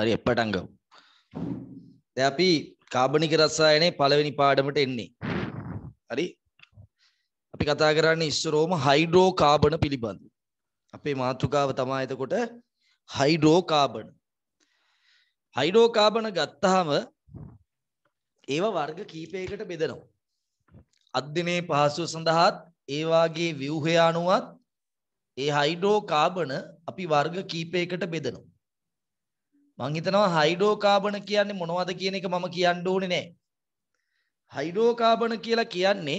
හරි එපටංගව දැන් අපි කාබනික රසායනයේ පළවෙනි පාඩමට එන්නේ හරි අපි කතා කරන්නේ ඉස්සරෝම හයිඩ්‍රෝ කාබන පිළිබඳ අපේ මාතෘකාව තමයි එතකොට හයිඩ්‍රෝ කාබන හයිඩ්‍රෝ කාබන ගත්තාම ඒව වර්ග කීපයකට බෙදනවා අධ්‍යනයේ පහසුව සඳහාත් ඒ වාගේ ව්‍යුහය අනුවත් ඒ හයිඩ්‍රෝ කාබන අපි වර්ග කීපයකට බෙදනවා මං හිතනවා හයිඩ්‍රෝකාබන කියන්නේ මොනවද කියන එක මම කියන්න ඕනේ නෑ. හයිඩ්‍රෝකාබන කියලා කියන්නේ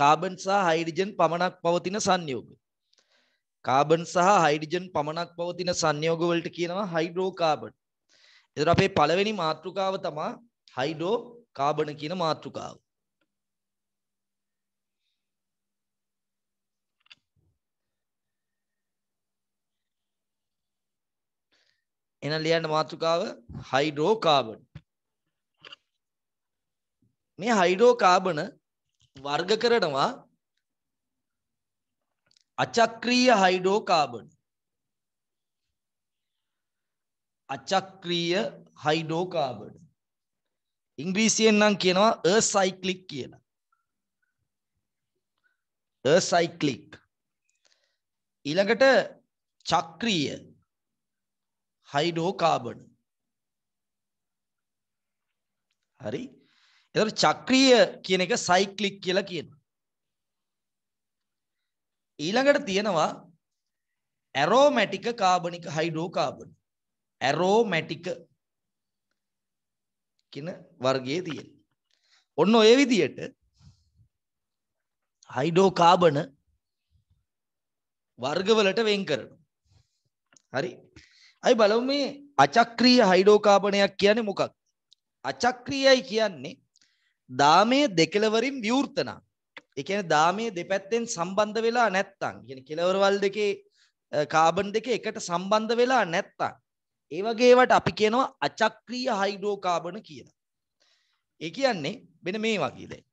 කාබන් සහ හයිඩ්‍රජන් පමණක් පවතින සංයෝග. කාබන් සහ හයිඩ්‍රජන් පමණක් පවතින සංයෝග වලට කියනවා හයිඩ්‍රෝකාබන්. එතකොට අපේ පළවෙනි මාතෘකාව තමයි හයිඩ්‍රෝකාබන කියන මාතෘකාව. එහෙනම් ලියන්න මාතෘකාව හයිඩ්‍රෝකාබන්. මේ හයිඩ්‍රෝකාබන වර්ග කරනවා අචක්‍රීය හයිඩ්‍රෝකාබන්. අචක්‍රීය හයිඩ්‍රෝකාබන්. ඉංග්‍රීසියෙන් නම් කියනවා අසයික්ලික් කියලා. අසයික්ලික්. ඊළඟට චක්‍රීය හයිඩෝකාබන හරි එතට චක්‍රිය කියන එක සයික්ලික් කියලා කියන ඊළඟට තියෙනවා ඇරෝමැටික කාබනික හයිඩෝකාබන ඇරෝමැටික කියන වර්ගයේ තියෙන ඔන්න ඔය විදියට හයිඩෝකාබන වර්ගවලට වෙන් කරන හරි අයි බලමු මේ අචක්‍රීය හයිඩ්‍රෝකාබනයක් කියන්නේ මොකක්ද? අචක්‍රීයයි කියන්නේ දාමයේ දෙකලවරින් විවෘතන. ඒ කියන්නේ දාමයේ දෙපැත්තෙන් සම්බන්ධ වෙලා නැත්තම්, කියන්නේ කෙලවරවල් දෙකේ කාබන් දෙක එකට සම්බන්ධ වෙලා නැත්තම්, ඒ වගේ ඒවට අපි කියනවා අචක්‍රීය හයිඩ්‍රෝකාබන කියලා. ඒ කියන්නේ වෙන මේ වගේ දැන්.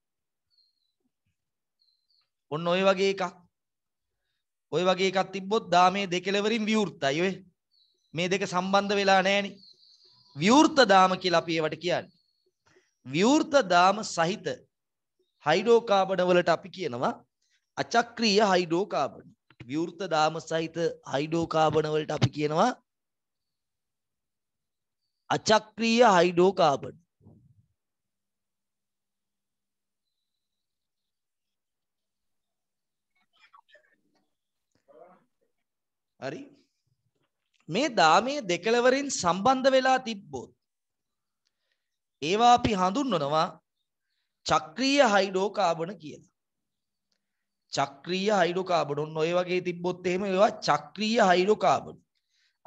ඔන්න ওই වගේ එකක්. ওই වගේ එකක් තිබ්බොත් දාමයේ දෙකලවරින් විවෘතයි ඔය. මේ දෙක සම්බන්ධ වෙලා නැහෙනි. විවෘත දාම කියලා අපි ඒවට කියන්නේ. විවෘත දාම සහිත හයිඩ්‍රෝකාබන වලට අපි කියනවා අචක්‍රීය හයිඩ්‍රෝකාබන. විවෘත දාම සහිත හයිඩ්‍රෝකාබන වලට අපි කියනවා අචක්‍රීය හයිඩ්‍රෝකාබන. හරි මේ දාමයේ දෙකලවරින් සම්බන්ධ වෙලා තිබ්බොත් ඒවා අපි හඳුන්වනවා චක්‍රීය හයිඩ්‍රෝකාබන කියලා. චක්‍රීය හයිඩ්‍රෝකාබන ඔන්න ඔය වගේ තිබ්බොත් එහෙම ඒවා චක්‍රීය හයිඩ්‍රෝකාබන.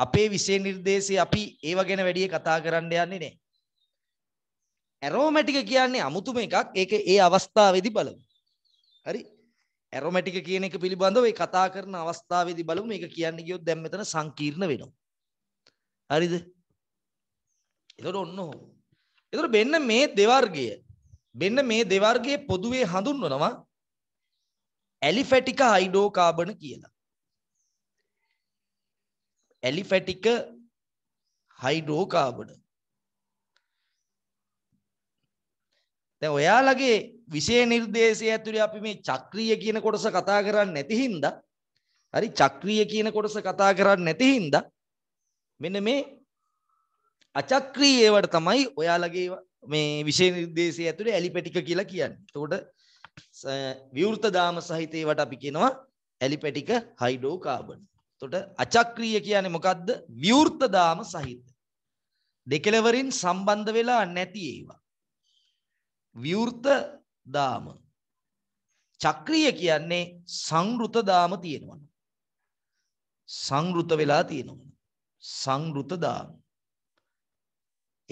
අපේ විෂය නිර්දේශය අපි ඒව ගැන වැඩිය කතා කරන්න යන්නේ නැහැ. ඇරෝමැටික කියන්නේ අමුතුම එකක්. ඒක ඒ අවස්ථාවේදී බලමු. හරි. ඇරොමැටික කියන එක පිළිබඳව ඒ කතා කරන අවස්ථාවේදී බලමු මේක කියන්නේ කියොත් දැන් මෙතන සංකීර්ණ වෙනවා. හරිද? එතකොට ඔන්න ඔහොම. එතකොට මෙන්න මේ දෙවර්ගය මෙන්න මේ දෙවර්ගයේ පොදුවේ හඳුන්වනවා ඇලිෆැටික හයිඩ්‍රෝකාබන කියලා. ඇලිෆැටික හයිඩ්‍රෝකාබන. දැන් ඔයාලගේ විෂය නිර්දේශය ඇතුළේ අපි මේ චක්‍රීය කියන කොටස කතා කරන්නේ නැති හින්දා හරි චක්‍රීය කියන කොටස කතා කරන්නේ නැති හින්දා මෙන්න මේ අචක්‍රීය ඒවට තමයි ඔයාලගේ මේ විෂය නිර්දේශය ඇතුළේ ඇලිපැටික කියලා කියන්නේ. එතකොට විවෘත දාම සහිත ඒවට අපි කියනවා ඇලිපැටික හයිඩ්‍රෝකාබන්. එතකොට අචක්‍රීය කියන්නේ මොකද්ද? විවෘත දාම සහිත. දෙකලවරින් සම්බන්ධ වෙලා නැති ඒවා. විවෘත දාම. චක්‍රීය කියන්නේ සංෘත දාම තියෙනවන. සංෘත වෙලා තියෙනවන. සංෘත දාම.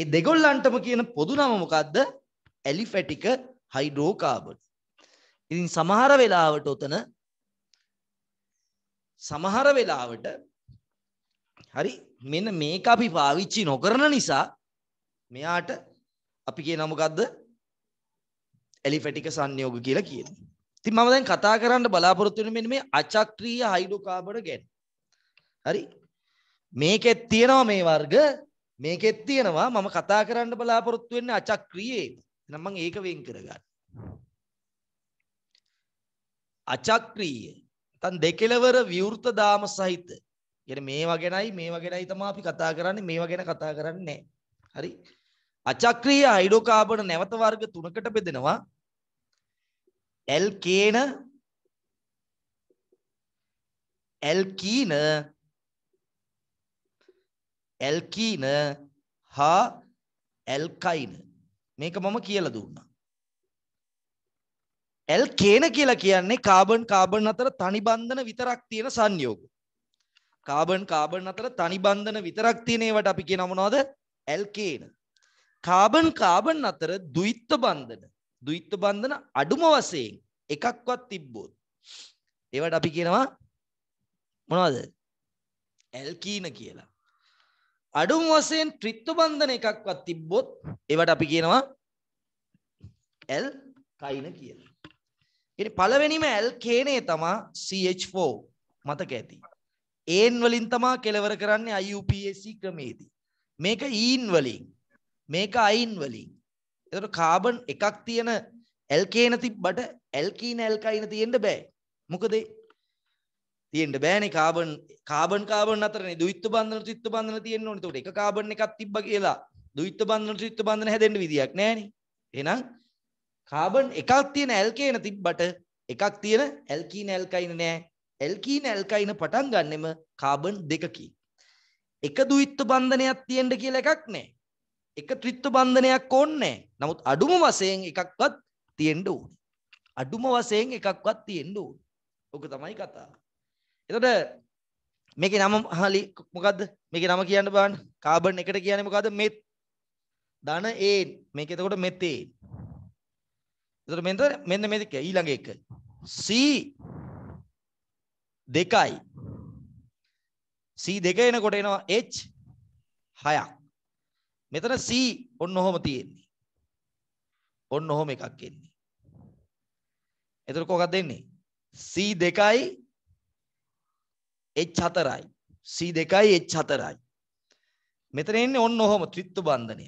ඒ දෙගොල්ලන්ටම කියන පොදු නම මොකද්ද? ඇලිෆැටික හයිඩ්‍රෝකාබන්. ඉතින් සමහර වෙලාවට උතන සමහර වෙලාවට හරි මෙන්න මේක අපි පාවිච්චි නොකරන නිසා මෙයාට අපි කියන මොකද්ද එලිෆැටික සංයෝග කියලා කියන. ඉතින් මම දැන් කතා කරන්න බලාපොරොත්තු වෙන මෙන්න මේ අචක්‍රීය හයිඩ්‍රෝකාබන ගැන. හරි. මේකෙත් තියෙනවා මේ වර්ග මේකෙත් තියෙනවා මම කතා කරන්න බලාපොරොත්තු වෙන්නේ අචක්‍රීයේ. එහෙනම් මම ඒක වෙන් කරගන්න. අචක්‍රීය. තන් දෙකලවර විවෘත දාම සහිත. කියන්නේ මේවා ගැනයි මේවා ගැනයි තමයි අපි කතා කරන්නේ මේවා ගැන කතා කරන්නේ නැහැ. හරි. අචක්‍රීය හයිඩෝකාබන නැවත වර්ග තුනකට බෙදෙනවා ඇල්කේන ඇල්කීන ඇල්කීන හා ඇල්කයින මේක මම කියලා දුන්නා ඇල්කේන කියලා කියන්නේ කාබන් කාබන් අතර තනි බන්ධන විතරක් තියෙන සංයෝග කාබන් කාබන් අතර තනි බන්ධන විතරක් තියෙන ඒවට අපි කියනවා මොනවද ඇල්කේන කාබන් කාබන් අතර ද්විත්ව බන්ධන ද්විත්ව බන්ධන අඩුම වශයෙන් එකක්වත් තිබ්බොත් ඒවට අපි කියනවා මොනවද ඇල්කීන කියලා අඩුම වශයෙන් ත්‍රිත්ව බන්ධන එකක්වත් තිබ්බොත් ඒවට අපි කියනවා ඇල් කයින කියලා ඉතින් පළවෙනිම ඇල්කේනේ තමයි CH4 මතක ඇති ඒන් වලින් තමයි කෙලවර කරන්නේ IUPAC ක්‍රමයේදී මේක ඊන් වලින් මේක අයින් වලින් එතකොට කාබන් එකක් තියෙන ඇල්කේන තිබ්බට ඇල්කීන ඇල්කයින තියෙන්න බෑ මොකද තියෙන්න බෑනේ කාබන් කාබන් කාබන් අතරනේ ද්විත්ව බන්ධන ත්‍රිත්ව බන්ධන තියෙන්න ඕනේ. එතකොට එක කාබන් එකක් තිබ්බ කියලා ද්විත්ව බන්ධන ත්‍රිත්ව බන්ධන හැදෙන්න විදියක් නෑනේ. එහෙනම් කාබන් එකක් තියෙන ඇල්කේන තිබ්බට එකක් තියෙන ඇල්කීන ඇල්කයින නෑ. ඇල්කීන ඇල්කයින පටන් ගන්නෙම කාබන් දෙකකින්. එක ද්විත්ව බන්ධනයක් තියෙන්න කියලා එකක් නෑ. එකත්‍රිත්ව බන්ධනයක් ඕනේ නමුත් අඩුම වශයෙන් එකක්වත් තියෙන්න ඕනේ. අඩුම වශයෙන් එකක්වත් තියෙන්න ඕනේ. ඕක තමයි කතාව. එතකොට මේකේ නම හලි මොකද්ද? මේකේ නම කියන්න බලන්න. කාබන් එකට කියන්නේ මොකද්ද? මෙත්. ධන ඒ. මේක එතකොට මෙතේ. එතකොට මෙන්න මෙන්න මේක ඊළඟ එක. C දෙකයි. C දෙක එනකොට එනවා H හයක්. මෙතන C ඔන්න ඔහොම තියෙන්නේ. ඔන්න ඔහොම එකක් එන්නේ. එතකොට කොහොමද දෙන්නේ? C 2යි H 4යි. C 2යි H 4යි. මෙතන එන්නේ ඔන්න ඔහොම ත්‍රිත්ව බන්ධනය.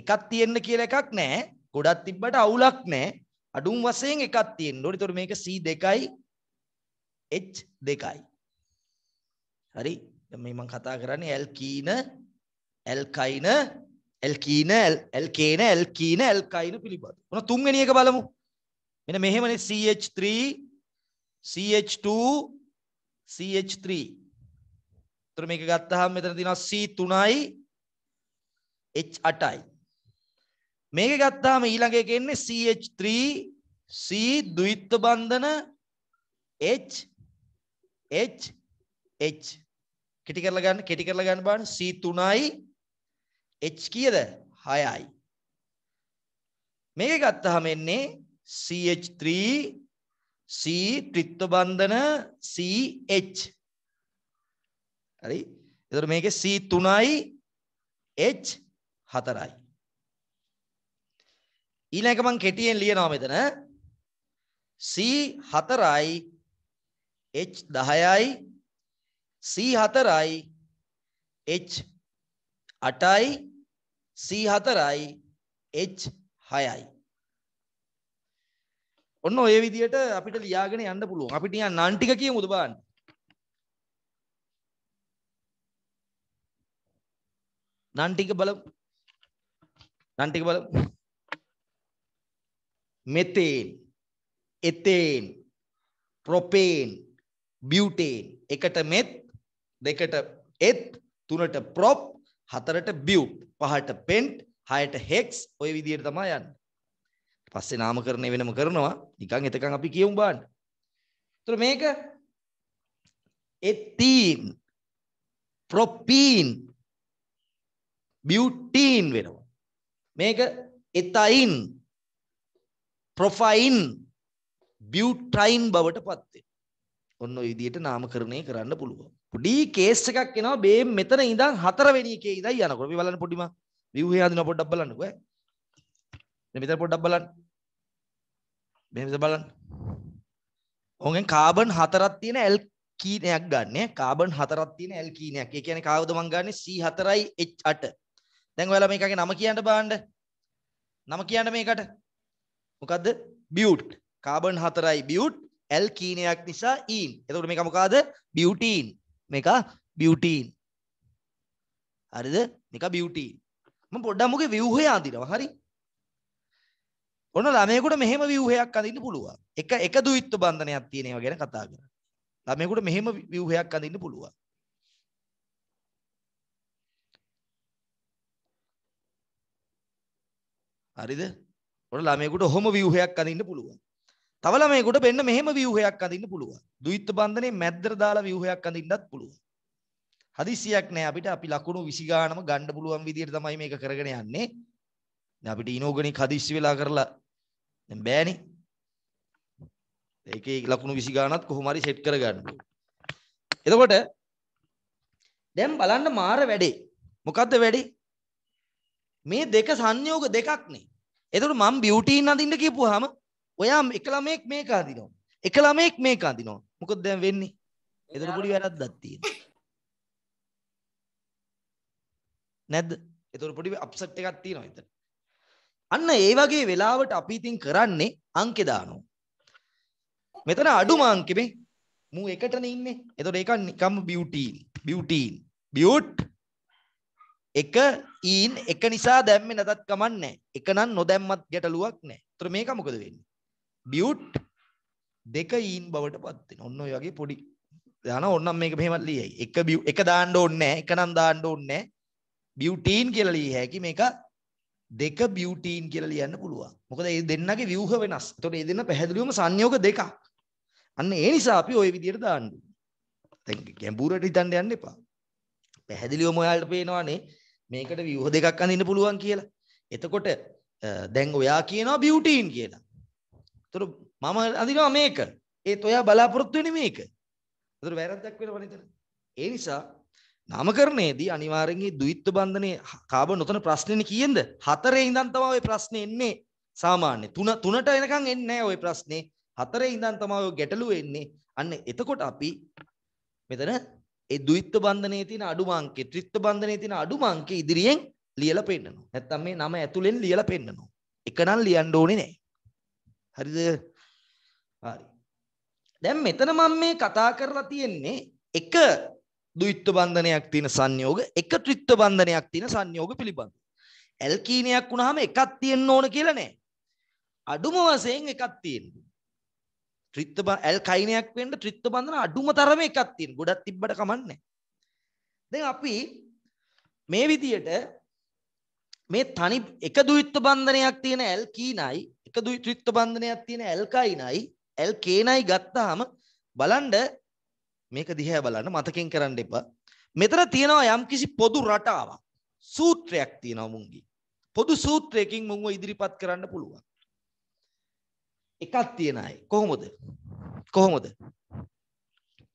එකක් තියෙන්න කියලා එකක් නැහැ. ගොඩක් තිබ්බට අවුලක් නැහැ. අඩුම් වශයෙන් එකක් තියෙන්න ඕනේ. ඒතකොට මේක C2යි H2යි. හරි. දැන් මේ මම කතා කරන්නේ ඇල්කීන ඇල්කයින ඇල්කීන ඇල්කේන ඇල්කීන ඇල්කයින පිළිබඳ. ඔන්න තුන්වෙනි එක බලමු. මෙන්න මෙහෙමනේ CH3 CH2 CH3. උතර මේක ගත්තාම මෙතන තියෙනවා C3යි H8යි. මේක ගත්තාම ඊළඟ එක එන්නේ CH3 C ද්විත්ව බන්ධන H H H කෙටි කරලා ගන්න කෙටි කරලා ගන්න බලන්න C3යි h කීයද 6යි. මේක ගත්තාම එන්නේ CH3 C ත්‍රිත්ව බන්ධන CH. හරි? එතකොට මේකේ C3යි H 4යි. ඊළඟ මම කෙටියෙන් ලියනවා මෙතන C4යි H10යි C4යි H 8යි C4යි H6යි ඔන්න ඔය විදිහට අපිට ලියාගෙන යන්න පුළුවන් අපි ටිකක් නන් ටික කියමුද බලන්න නන් ටික බලමු නන් ටික බලමු මෙතේන් එතේන් ප්‍රොපේන් බියුටේන් එකට මෙත් දෙකට එත් තුනට ප්‍රොප් හතරට බියුප් පහට පෙන්ට් හයට හෙක්ස් ඔය විදියට තමා යන්න පස්සේ නාමකරණය වෙනම කරනවා නිකං එතකං අපි කියමු බාන්න තුර මේක එත්තීන් ප්‍රොපීන් බියුටීන් වෙනවා මේක එතයින් ප්‍රොෆයින් බියුටයින් බවට පත්වේ ඔන්න විදියට නාමකරණය කරන්න පුළුවන් පොඩි කේස් එකක් එනවා මේ මෙතන ඉඳන් හතරවෙනි එකේ ඉඳන් යනකොට මේ බලන්න පොඩිම view එක හදනවා පොඩ්ඩක් බලන්නකෝ ඈ. මෙතන පොඩ්ඩක් බලන්න. මෙහෙම බලන්න. ඕගෙන් කාබන් හතරක් තියෙන ඇල්කීනයක් ගන්න කාබන් හතරක් තියෙන ඇල්කීනයක්. ඒ කියන්නේ කාවද මං ගන්නෙ C4H8. දැන් ඔයාලා මේකගේ නම කියන්න බලන්න. නම කියන්න මේකට. මොකද්ද? බියුට්. කාබන් හතරයි බියුට් ඇල්කීනයක් නිසා ඊන්. E එතකොට මේක මොකද්ද? බියුටීන්. මේක බියුටීන් හරිද මේක බියුටීන් මම පොඩ්ඩක් මොකේ ව්‍යුහය අඳිනවා හරි ඔන්න ළමයෙකුට මෙහෙම ව්‍යුහයක් අඳින්න පුළුවන් එක එක දුයිත්ව බන්ධනයක් තියෙන ඒවා ගැන කතා කරන්නේ ළමයෙකුට මෙහෙම ව්‍යුහයක් අඳින්න පුළුවන් හරිද ඔන්න ළමයෙකුට ඔහොම ව්‍යුහයක් අඳින්න පුළුවන් තව ළමයෙකුට මෙන්න මෙහෙම ව්‍යුහයක් අඳින්න පුළුවන්. ද්විත්ව බන්ධනේ මැද්දට දාලා ව්‍යුහයක් අඳින්නත් පුළුවන්. හදිසියක් නෑ අපිට අපි ලකුණු 20 ගානම ගන්න පුළුවන් විදියට තමයි මේක කරගෙන යන්නේ. දැන් අපිට ඉනෝගනික් හදිස්සි වෙලා කරලා දැන් බෑනේ. ඒකේ ලකුණු 20 ගානක් කොහොම හරි සෙට් කරගන්න. එතකොට දැන් බලන්න මාර වැඩේ. මොකද්ද වැඩේ? මේ දෙක සංයෝග දෙකක්නේ. එතකොට මම බියුටීන් අඳින්න කියපුවාම ඔයා එක ළමෙක් මේක අදිනවා. එක ළමෙක් මේක අදිනවා. මොකද දැන් වෙන්නේ? එතන පොඩි වැරද්දක් තියෙනවා. නැද්ද? එතන පොඩි අප්සෙට් එකක් තියෙනවා එතන. අන්න ඒ වගේ වෙලාවට අපි ඉතින් කරන්නේ අංක දානවා. මෙතන අඩුම අංකෙ මේ මූ එකටනේ ඉන්නේ. එතකොට ඒක නිකම්ම බියුටීන්. බියුටීන්. බියුට් එක ඊන් එක නිසා දැම්මේ නැතත් කමන්නේ. එක නම් නොදැම්මත් ගැටලුවක් නැහැ. ඒතර මේක මොකද වෙන්නේ? බියුට් දෙක ඊන් බවට පත් වෙනවා. ඔන්න ඔය වගේ පොඩි දාන ඕනනම් මේක මෙහෙමත් ලියයි. එක බියු එක දාන්න ඕනේ නැහැ. එක නම් දාන්න ඕනේ නැහැ. බියුටීන් කියලා ලිය හැකි මේක දෙක බියුටීන් කියලා ලියන්න පුළුවන්. මොකද මේ දෙන්නගේ ව්‍යුහ වෙනස්. ඒතකොට මේ දෙන්න පැහැදිලිවම සංයෝග දෙකක්. අන්න ඒ නිසා අපි ওই විදියට දාන්න ඕනේ. ගැඹුරට හිතන්න යන්න එපා. පැහැදිලිවම ඔයාලට පේනවානේ මේකට ව්‍යුහ දෙකක් අඳින්න පුළුවන් කියලා. එතකොට දැන් ඔයා කියනවා බියුටීන් කියලා. එතකොට මම අඳිනවා මේක. ඒත් ඔයා බලාපොරොත්තු වෙන්නේ මේක. එතකොට වැරද්දක් වෙනවනේ එතන. ඒ නිසා නාමකරණයේදී අනිවාර්යෙන් මේ ද්විත්ව බන්ධනේ කාබන් නොතන ප්‍රශ්නේනේ කියෙන්ද? හතරේ ඉඳන් තමයි ওই ප්‍රශ්නේ එන්නේ. සාමාන්‍ය තුන තුනට එනකන් එන්නේ නැහැ ওই ප්‍රශ්නේ. හතරේ ඉඳන් තමයි ওই ගැටලුව එන්නේ. අන්න එතකොට අපි මෙතන ඒ ද්විත්ව බන්ධනයේ තියෙන අඩුම අංකේ, ත්‍රිත්ව බන්ධනයේ තියෙන අඩුම අංකේ ඉදිරියෙන් ලියලා පෙන්නනවා. නැත්තම් මේ නම ඇතුලෙන් ලියලා පෙන්නනවා. එක නම් ලියන්න ඕනේ නැහැ. හරිද හරි දැන් මෙතන මම මේ කතා කරලා තියෙන්නේ එක ද්විත්ව බන්ධනයක් තියෙන සංයෝග එක ත්‍රිත්ව බන්ධනයක් තියෙන සංයෝග පිළිබඳ. ඇල්කීනයක් වුණාම එකක් තියෙන්න ඕන කියලා නෑ. අඩුම වශයෙන් එකක් තියෙන්න. ත්‍රිත්ව ඇල්කයිනයක් වෙන්න ත්‍රිත්ව බන්ධන අඩුම තරමේ එකක් තියෙන. ගොඩක් තිබ්බට කමන්නේ. දැන් අපි මේ විදියට මේ තනි එක ද්විත්ව බන්ධනයක් තියෙන ඇල්කීනයි එක ද්විත්ව බන්ධනයක් තියෙන ඇල්කයිනයි ඇල්කේනයි ගත්තාම බලන්න මේක දිහා බලන්න මතකෙන් කරන්න එපා. මෙතන තියෙනවා යම්කිසි පොදු රටාවක්. සූත්‍රයක් තියෙනවා මුංගි. පොදු සූත්‍රයකින් මුංගව ඉදිරිපත් කරන්න පුළුවන්. එකක් තියෙන අය කොහොමද? කොහොමද?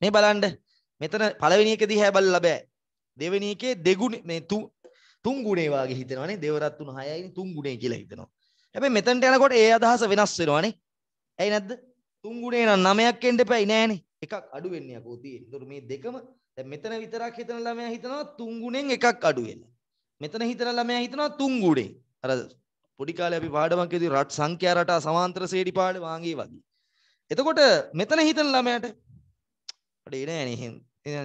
මේ බලන්න මෙතන පළවෙනි එක දිහා බලලා බෑ. දෙවෙනි එකේ දෙගුණ මේ තුන් තුන් ගුණේ වාගේ හිතනවානේ. දේවරත්තුන 6යිනේ තුන් ගුණේ කියලා හිතනවා. හැබැයි මෙතනට යනකොට ඒ අදහස වෙනස් වෙනවානේ. ඇයි නැද්ද? තුන් ගුණේ නම් නමයක් එන්න එපයි නෑනේ. එකක් අඩු වෙන්න යකෝ තියෙන්නේ. ඒතකොට මේ දෙකම දැන් මෙතන විතරක් හිතන ළමයා හිතනවා තුන් ගුණෙන් එකක් අඩු වෙලා. මෙතන හිතන ළමයා හිතනවා තුන් ගුණේ. අර පොඩි කාලේ අපි පාඩමක් කියදී රට සංඛ්‍යා රටා සමාන්තර සේඩි පාඩේ වාගේ වගේ. එතකොට මෙතන හිතන ළමයාට අඩේ නෑනේ එහෙනම්.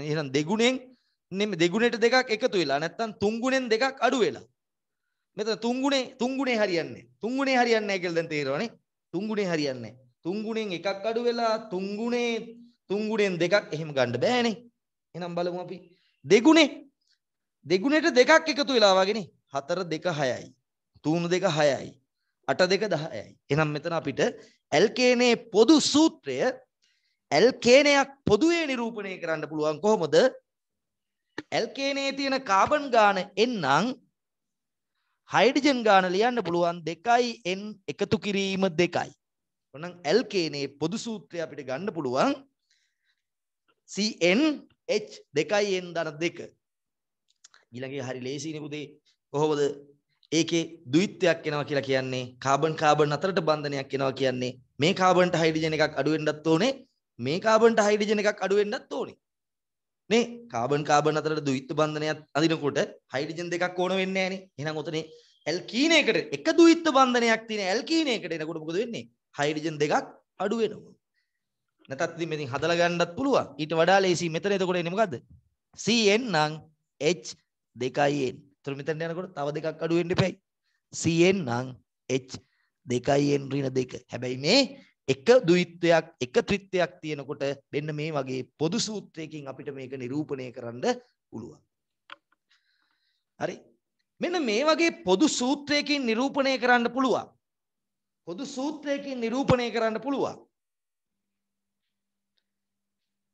එහෙනම් දෙගුණෙන් නෙමෙයි දෙගුණෙට දෙකක් එකතු වෙලා නැත්තම් තුන් ගුණෙන් දෙකක් අඩු වෙලා. මෙතන තුන්ගුණේ තුන්ගුණේ හරියන්නේ තුන්ගුණේ හරියන්නේ නැහැ කියලා දැන් තේරෙනවනේ තුන්ගුණේ හරියන්නේ නැහැ තුන්ගුණෙන් එකක් අඩු වෙලා තුන්ගුණේ තුන්ගුණෙන් දෙකක් එහෙම ගන්න බෑනේ එහෙනම් බලමු අපි දෙගුණේ දෙගුණේට දෙකක් එකතු වෙලා වගේනේ 4 2 6යි 3 2 6යි 8 2 10යි එහෙනම් මෙතන අපිට ඇල්කේනේ පොදු සූත්‍රය ඇල්කේනයක් පොදුවේ නිරූපණය කරන්න පුළුවන් කොහොමද ඇල්කේනේ තියෙන කාබන් ගාන එන්නම් හයිඩ්‍රජන් ගාන ලියන්න පුළුවන් 2යි n එකතු කිරීම 2යි. එහෙනම් ඇල්කේනේ පොදු සූත්‍රය අපිට ගන්න පුළුවන් CnH 2n ධන 2. ඊළඟේ හරි ලේසියිනේ පුතේ. කොහොමද ඒකේ ද්විත්වයක් එනවා කියලා කියන්නේ කාබන් කාබන් අතරට බන්ධනයක් එනවා කියන්නේ මේ කාබන්ට හයිඩ්‍රජන් එකක් අඩු වෙන්නත් ඕනේ මේ කාබන්ට හයිඩ්‍රජන් එකක් අඩු වෙන්නත් ඕනේ. නේ කාබන් කාබන් අතරට ද්විත්ව බන්ධනයක් අඳිනකොට හයිඩ්‍රජන් දෙකක් ඕන වෙන්නේ නැහනේ. එහෙනම් ඔතනේ ඇල්කීනයකට එක ද්විත්ව බන්ධනයක් තියෙන ඇල්කීනයකට එනකොට මොකද වෙන්නේ? හයිඩ්‍රජන් දෙකක් අඩු වෙනවා. නැතත් ඉතින් මෙතින් හදලා ගන්නත් පුළුවන්. ඊට වඩා ලේසි මෙතන එතකොට එන්නේ මොකද්ද? CN නම් H 2N. ඒතර මෙතන යනකොට තව දෙකක් අඩු වෙන්න එපයි. CN නම් H 2N ඍණ 2. හැබැයි මේ එක ද්විත්වයක් එක ත්‍රිත්වයක් තියෙනකොට මෙන්න මේ වගේ පොදු සූත්‍රයකින් අපිට මේක නිරූපණය කරන්න පුළුවන්. හරි. මෙන්න මේ වගේ පොදු සූත්‍රයකින් නිරූපණය කරන්න පුළුවන්. පොදු සූත්‍රයකින් නිරූපණය කරන්න පුළුවන්.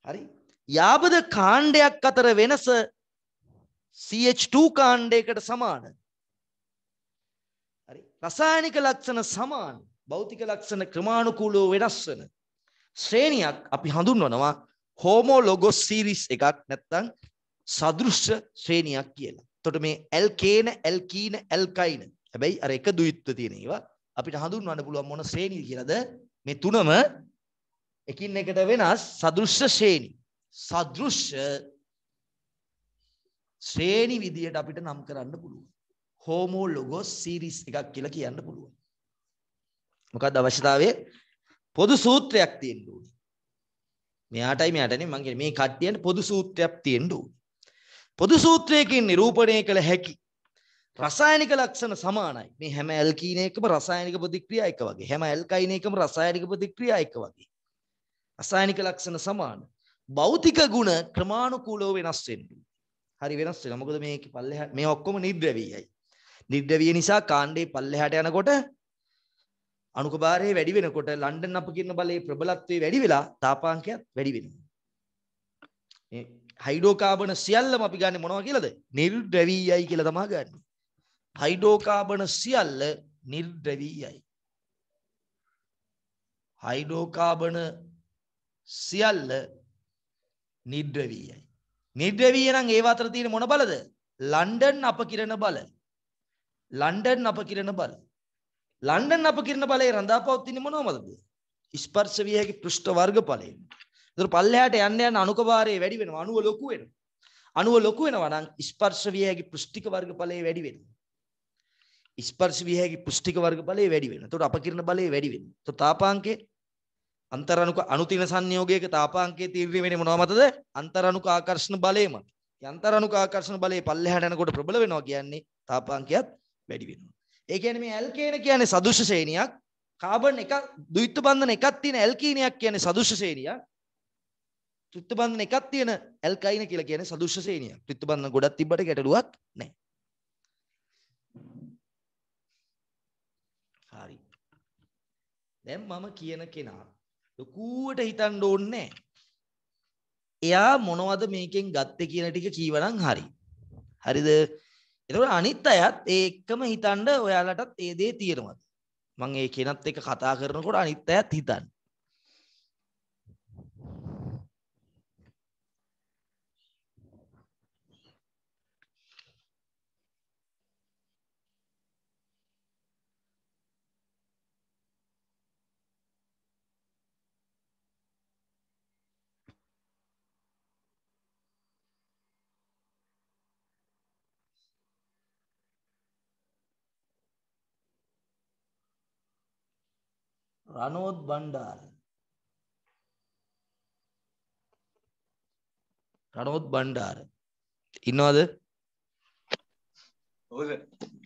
හරි. යාබද කාණ්ඩයක් අතර වෙනස CH2 කාණ්ඩයකට සමාන. හරි. රසායනික ලක්ෂණ සමානයි. භෞතික ලක්ෂණ ක්‍රමාණුකූලව වෙනස් වෙන ශ්‍රේණියක් අපි හඳුන්වනවා හෝමෝලොගොස් සීරිස් එකක් නැත්නම් සදෘශ්‍ය ශ්‍රේණියක් කියලා. එතකොට මේ ඇල්කේන, ඇල්කීන, ඇල්කයින. හැබැයි අර එක ද්විත්ව තියෙන ඒවා අපිට හඳුන්වන්න පුළුවන් මොන ශ්‍රේණිය කියලාද? මේ තුනම එකින් එකට වෙනස් සදෘශ්‍ය ශ්‍රේණි. සදෘශ්‍ය ශ්‍රේණි විදියට අපිට නම් කරන්න පුළුවන්. හෝමෝලොගොස් සීරිස් එකක් කියලා කියන්න පුළුවන්. මොකක්ද අවශ්‍යතාවය? පොදු සූත්‍රයක් තියෙන්න ඕනේ. මෙයාටයි මෙයාටනේ මම කියන්නේ මේ කට්ටියට පොදු සූත්‍රයක් තියෙන්න ඕනේ. පොදු සූත්‍රයකින් නිරූපණය කළ හැකි රසායනික ලක්ෂණ සමානයි. මේ හැම ඇල්කීන එකම රසායනික ප්‍රතික්‍රියා එක වගේ. හැම ඇල්කයින එකම රසායනික ප්‍රතික්‍රියා එක වගේ. රසායනික ලක්ෂණ සමාන. භෞතික ගුණ ක්‍රමානුකූලව වෙනස් වෙන්නේ. හරි වෙනස් වෙනවා. මොකද මේක පල්ලෙහා මේ ඔක්කොම නිද්‍රවීයයි. නිද්‍රවීය නිසා කාණ්ඩේ පල්ලෙහාට යනකොට අණුකභාරය වැඩි වෙනකොට ලන්ඩන් අපකිරණ බලයේ ප්‍රබලත්වය වැඩි වෙලා තාපාංකයත් වැඩි වෙනවා. මේ හයිඩ්‍රෝකාබන සියල්ලම අපි ගන්න මොනවා කියලාද? නිර්ද්‍රවීයයි කියලා තමයි ගන්න. හයිඩ්‍රෝකාබන සියල්ල නිර්ද්‍රවීයයි. හයිඩ්‍රෝකාබන සියල්ල නිර්ද්‍රවීයයි. නිර්ද්‍රවීය නම් ඒව අතර තියෙන මොන බලද? ලන්ඩන් අපකිරණ බල. ලන්ඩන් අපකිරණ බල. ලන්ඩන් අප කිරණ බලය රඳාපවත්තින මොනොමදද ස්පර්ශ විය හැකි පෘෂ්ඨ වර්ග ඵලයෙන් ඒතර පල්ලෙහාට යන්න යන අනුකභාරය වැඩි වෙනවා අණුව ලොකු වෙනවා අණුව ලොකු වෙනවා නම් ස්පර්ශ විය හැකි පෘෂ්ඨික වර්ග ඵලය වැඩි වෙනවා ස්පර්ශ විය හැකි පෘෂ්ඨික වර්ග ඵලය වැඩි වෙනවා ඒතර අප කිරණ බලය වැඩි වෙනවා ඒතර තාපාංකේ අන්තරණුක අනුතින සංයෝගයක තාපාංකයේ තීව්‍රිය වෙන්නේ මොනවා මතද අන්තරණුක ආකර්ෂණ බලය මත යන්තරණුක ආකර්ෂණ බලය පල්ලෙහාට යනකොට ප්‍රබල වෙනවා කියන්නේ තාපාංකයත් වැඩි වෙනවා ඒ කියන්නේ මේ ඇල්කේන කියන්නේ සදෘශ ශ්‍රේණියක්. කාබන් එක ද්විත්ව බන්ධන එකක් තියෙන ඇල්කීනයක් කියන්නේ සදෘශ ශ්‍රේණියක්. ත්‍රිත්ව බන්ධන එකක් තියෙන ඇල්කයින කියලා කියන්නේ සදෘශ ශ්‍රේණියක්. ත්‍රිත්ව බන්ධන ගොඩක් තිබ්බට ගැටලුවක් නැහැ. හරි. දැන් මම කියන කෙනා ලොකුවට හිතන්න ඕනේ එයා මොනවද මේකෙන් ගත්තේ කියන ටික කීවනම් හරි. හරිද? එතකොට අනිත් අයත් ඒකම හිතනද ඔයාලටත් ඒ දේ තියෙනවද? මම ඒ කෙනත් එක්ක කතා කරනකොට අනිත් අයත් හිතන්න. රනෝත් බණ්ඩාර රනෝත් බණ්ඩාර ඉන්නවද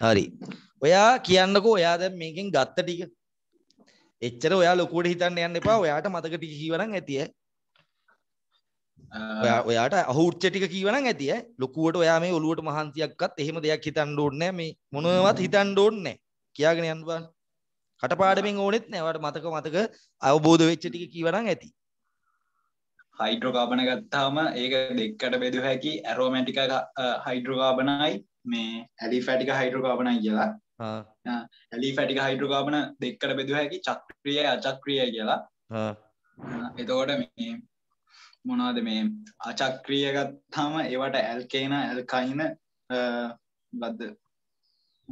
හරි ඔයා කියන්නකෝ ඔයා දැන් මේකෙන් ගත්ත ටික එච්චර ඔයා ලොකුවට හිතන්න යන්න එපා ඔයාට මතක ටික කීවනම් ඇතිය ඔයාට අහුච්ච ටික කීවනම් ඇතිය ලොකුවට ඔයා මේ ඔලුවට මහන්සියක්වත් එහෙම දෙයක් හිතන්න ඕනේ නැහැ මේ මොනවත් හිතන්න ඕනේ නැහැ කියාගෙන යන්න බලන්න කටපාඩමින් ඕනෙත් නෑවට මතක මතක අවබෝධ වෙච්චටික කියවනම් ඇති හයිඩ්‍රෝකාබන ගත්තාම ඒක දෙක්කට බෙදු හැකි ඇරෝමැටික හයිඩ්‍රෝකාබනයි මේ ඇලි ෆැටික හයිඩ්‍රෝකාබනයි කියලා ඇලි ෆැටික හයිඩ්‍රෝකාබන දෙක්කට බෙදු හැකි චක්්‍රිය අචක්‍රිය කියලා එතකොට මේ මොනාද මේ අචක්‍රිය ගත්තාම ඒවට ඇල්කේන ඇල්කයින බද්ද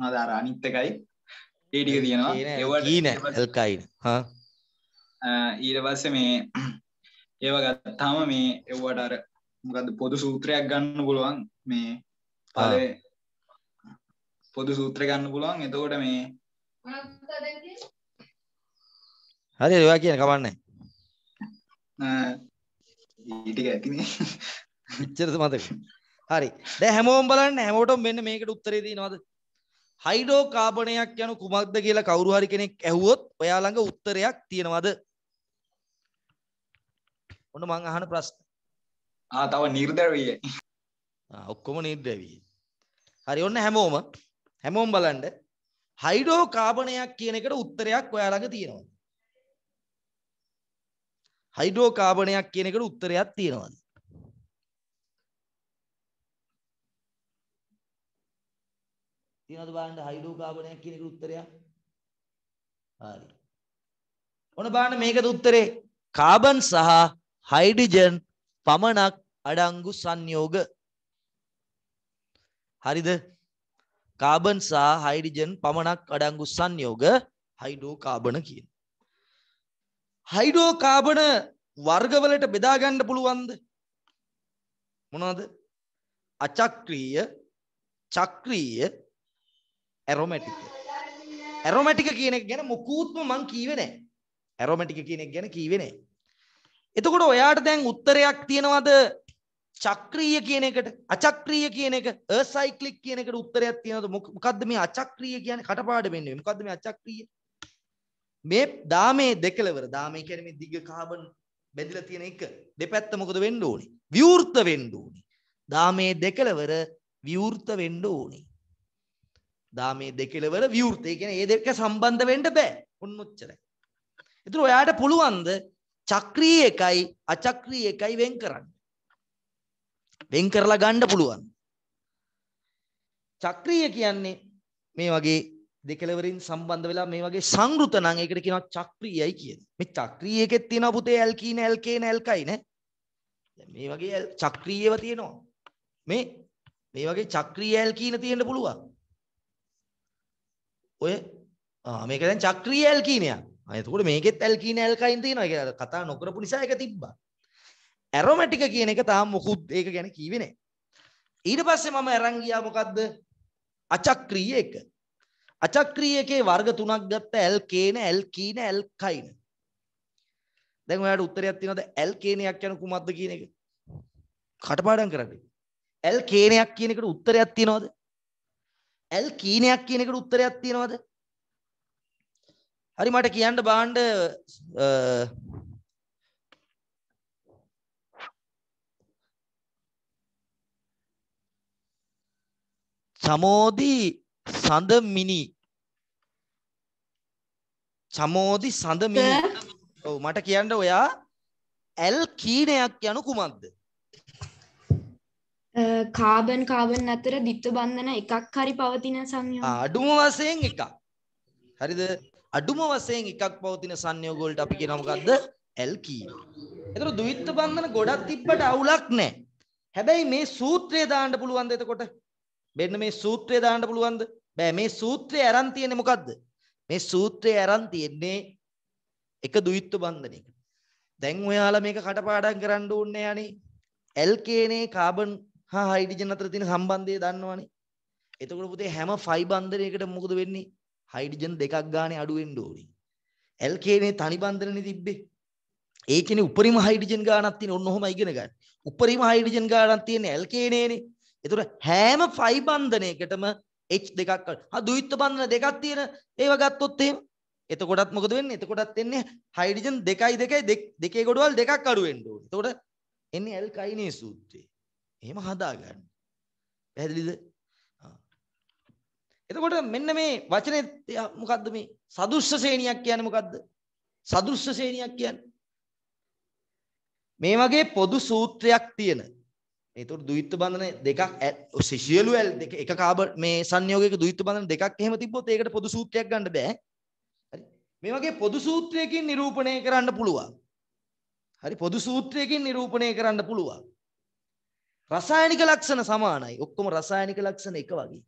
අදාර අනිත්තකයි ඒටික තියෙනවා ඒීන හල්කයින් ඊට පස්ස මේ ඒව ගත්තාම මේ එව්වට අර මොකද පොදු සූත්‍රයක් ගන්න පුළුවන් මේ පල පොදු සූත්‍ර ගන්න පුළුවන් එතකොට මේ හරි ඒවා කියන කමන්නේ ඊටික ඇතින චරත මතක හරි දැ හැමෝම් බලන්න හැමෝටම් මෙන්න මේකට උත්තරේ දී නොද හයිඩෝ කාබනයක් යනු කුමක්ද කියලා කවුරු හරි කෙනෙක් ඇහුවොත් ඔයා ළඟ උත්තරයක් තියෙනවද? ඔන්න මං අහන ප්‍රශ්න. ආ තව නිර්දවීය. ආ ඔක්කොම නිර්දවීය. හරි ඔන්න හැමෝම හැමෝම බලන්න හයිඩෝ කාබනයක් කියන එකට උත්තරයක් ඔයා ළඟ තියෙනවද? හයිඩෝ කාබනයක් කියන එකට උත්තරයක් තියෙනවද? තියනවද බලන්න හයිඩ්‍රෝ කාබනයක් කියන එකට උත්තරයක් හරි ඔන්න බලන්න මේකද උත්තරේ කාබන් සහ හයිඩ්‍රජන් පමණක් අඩංගු සංයෝග හරිද කාබන් සහ හයිඩ්‍රජන් පමණක් අඩංගු සංයෝග හයිඩ්‍රෝ කාබන කියන හයිඩ්‍රෝ කාබන වර්ගවලට බෙදා ගන්න පුළුවන්ද මොනවද අචක්‍රීය චක්‍රීය ඇරෝමැටික්. ඇරෝමැටික කියන එක ගැන මොකුත්ම මං කීවේ නෑ. ඇරෝමැටික කියන එක ගැන කීවේ නෑ. එතකොට ඔයාට දැන් උත්තරයක් තියෙනවද චක්‍රීය කියන එකට අචක්‍රීය කියන එක අසයික්ලික් කියන එකට උත්තරයක් තියෙනවද මොකද්ද මේ අචක්‍රීය කියන්නේ කටපාඩම වෙන්නේ මොකද්ද මේ අචක්‍රීය මේ දාමේ දෙකලවර දාමේ කියන්නේ මේ දිග කාබන් බැඳිලා තියෙන එක දෙපැත්ත මොකද වෙන්න ඕනේ විවෘත වෙන්න ඕනේ දාමේ දෙකලවර විවෘත වෙන්න ඕනේ දාමේ දෙකලවර විවෘත. ඒ කියන්නේ මේ දෙක සම්බන්ධ වෙන්න බෑ. ඔන්න ඔච්චරයි. ඒතර ඔයාට පුළුවන්ද චක්‍රී එකයි අචක්‍රී එකයි වෙන් කරන්න? වෙන් කරලා ගන්න පුළුවන්. චක්‍රීය කියන්නේ මේ වගේ දෙකලවරින් සම්බන්ධ වෙලා මේ වගේ සංෘත නම් ඒකට කියනවා චක්‍රීයයි කියන්නේ. මේ චක්‍රීය එකෙත් තියෙනවා පුතේ ඇල්කීන ඇල්කේන ඇල්කයි නේ. දැන් මේ වගේ චක්‍රීයව තියෙනවා. මේ මේ වගේ චක්‍රීය ඇල්කීන තියෙන්න පුළුවන්. ඔය මේක දැන් චක්‍රීය ඇල්කීනයක්. එතකොට මේකෙත් ඇල්කීන ඇල්කයින් තියෙනවා. ඒක කතා නොකරපු නිසා ඒක තිබ්බා. ඇරොමැටික කියන එක තාම මොකුත් ඒක ගැන කීවේ නැහැ. ඊට පස්සේ මම අරන් ගියා මොකද්ද? අචක්‍රීය එක. අචක්‍රීය එකේ වර්ග තුනක් ගත්ත ඇල්කේන ඇල්කීන ඇල්කයින. දැන් ඔයාලට උත්තරයක් තියෙනවද ඇල්කේනයක් කියන කුමක්ද කියන එක? කටපාඩම් කරන්න. ඇල්කේනයක් කියන එකට උත්තරයක් තියෙනවද? ඇල් කීනයක් කියන එකට උත්තරයක් තියෙනවද? හරි මට කියන්න බාණ්ඩ සමෝදි සඳ මිනි සමෝදි සඳ මිනි ඔව් මට කියන්න ඔයා ඇල් කීනයක් යනු කුමක්ද? කාබන් කාබන් අතර දිත්ව බන්ධන එකක් හරි පවතින සංයෝග අඩුම වශයෙන් එකක් හරිද අඩුම වශයෙන් එකක් පවතින සංයෝග වලට අපි කියනවා මොකද්ද ඇල්කීන් ඒතර ද්විත්ව බන්ධන ගොඩක් තිබ්බට අවුලක් නැහැ හැබැයි මේ සූත්‍රය දාන්න පුළුවන්ද එතකොට මෙන්න මේ සූත්‍රය දාන්න පුළුවන්ද බෑ මේ සූත්‍රය අරන් තියෙන්නේ මොකද්ද මේ සූත්‍රය අරන් තියෙන්නේ එක ද්විත්ව බන්ධනයක දැන් ඔයාලා මේක කටපාඩම් කරන්න ඕනේ යන්නේ ඇල්කේනේ කාබන් හා හයිඩ්‍රජන් අතර තියෙන සම්බන්ධය දන්නවනේ. එතකොට පුතේ හැම 5 බන්ධනයකට මොකද වෙන්නේ? හයිඩ්‍රජන් දෙකක් ගානේ අඩු වෙන්න ඕනේ. ඇල්කේනේ තනි බන්ධනනේ තිබ්බේ. ඒකනේ උපරිම හයිඩ්‍රජන් ගාණක් තියෙන ඔන්න ඔහොම ඉගෙන ගන්න. උපරිම හයිඩ්‍රජන් ගාණක් තියෙන ඇල්කේනේනේ. එතකොට හැම 5 බන්ධනයකටම H දෙකක් හා ද්විත්ව බන්ධන දෙකක් තියෙන ඒව ගත්තොත් එහෙම එතකොටත් මොකද වෙන්නේ? එතකොටත් එන්නේ හයිඩ්‍රජන් 2යි 2යි දෙකේ ගොඩවල් දෙකක් අඩු වෙන්න ඕනේ. එතකොට එන්නේ ඇල්කයිනේ සූත්‍රය. එහෙම හදාගන්න. පැහැදිලිද? එතකොට මෙන්න මේ වචනේ මොකද්ද මේ සදෘශ්‍ය ශ්‍රේණියක් කියන්නේ මොකද්ද? සදෘශ්‍ය ශ්‍රේණියක් කියන්නේ මේ වගේ පොදු සූත්‍රයක් තියෙන. ඒතකොට ද්විත්ව බන්ධන දෙකක් සිසියලු ඇල් දෙක එක කාබන් මේ සංයෝගයක ද්විත්ව බන්ධන දෙකක් එහෙම තිබ්බොත් ඒකට පොදු සූත්‍රයක් ගන්න බෑ. හරි. මේ වගේ පොදු සූත්‍රයකින් නිරූපණය කරන්න පුළුවන්. හරි පොදු සූත්‍රයකින් නිරූපණය කරන්න පුළුවන්. රසායනික ලක්ෂණ සමානයි. ඔක්කොම රසායනික ලක්ෂණ එක වගේ.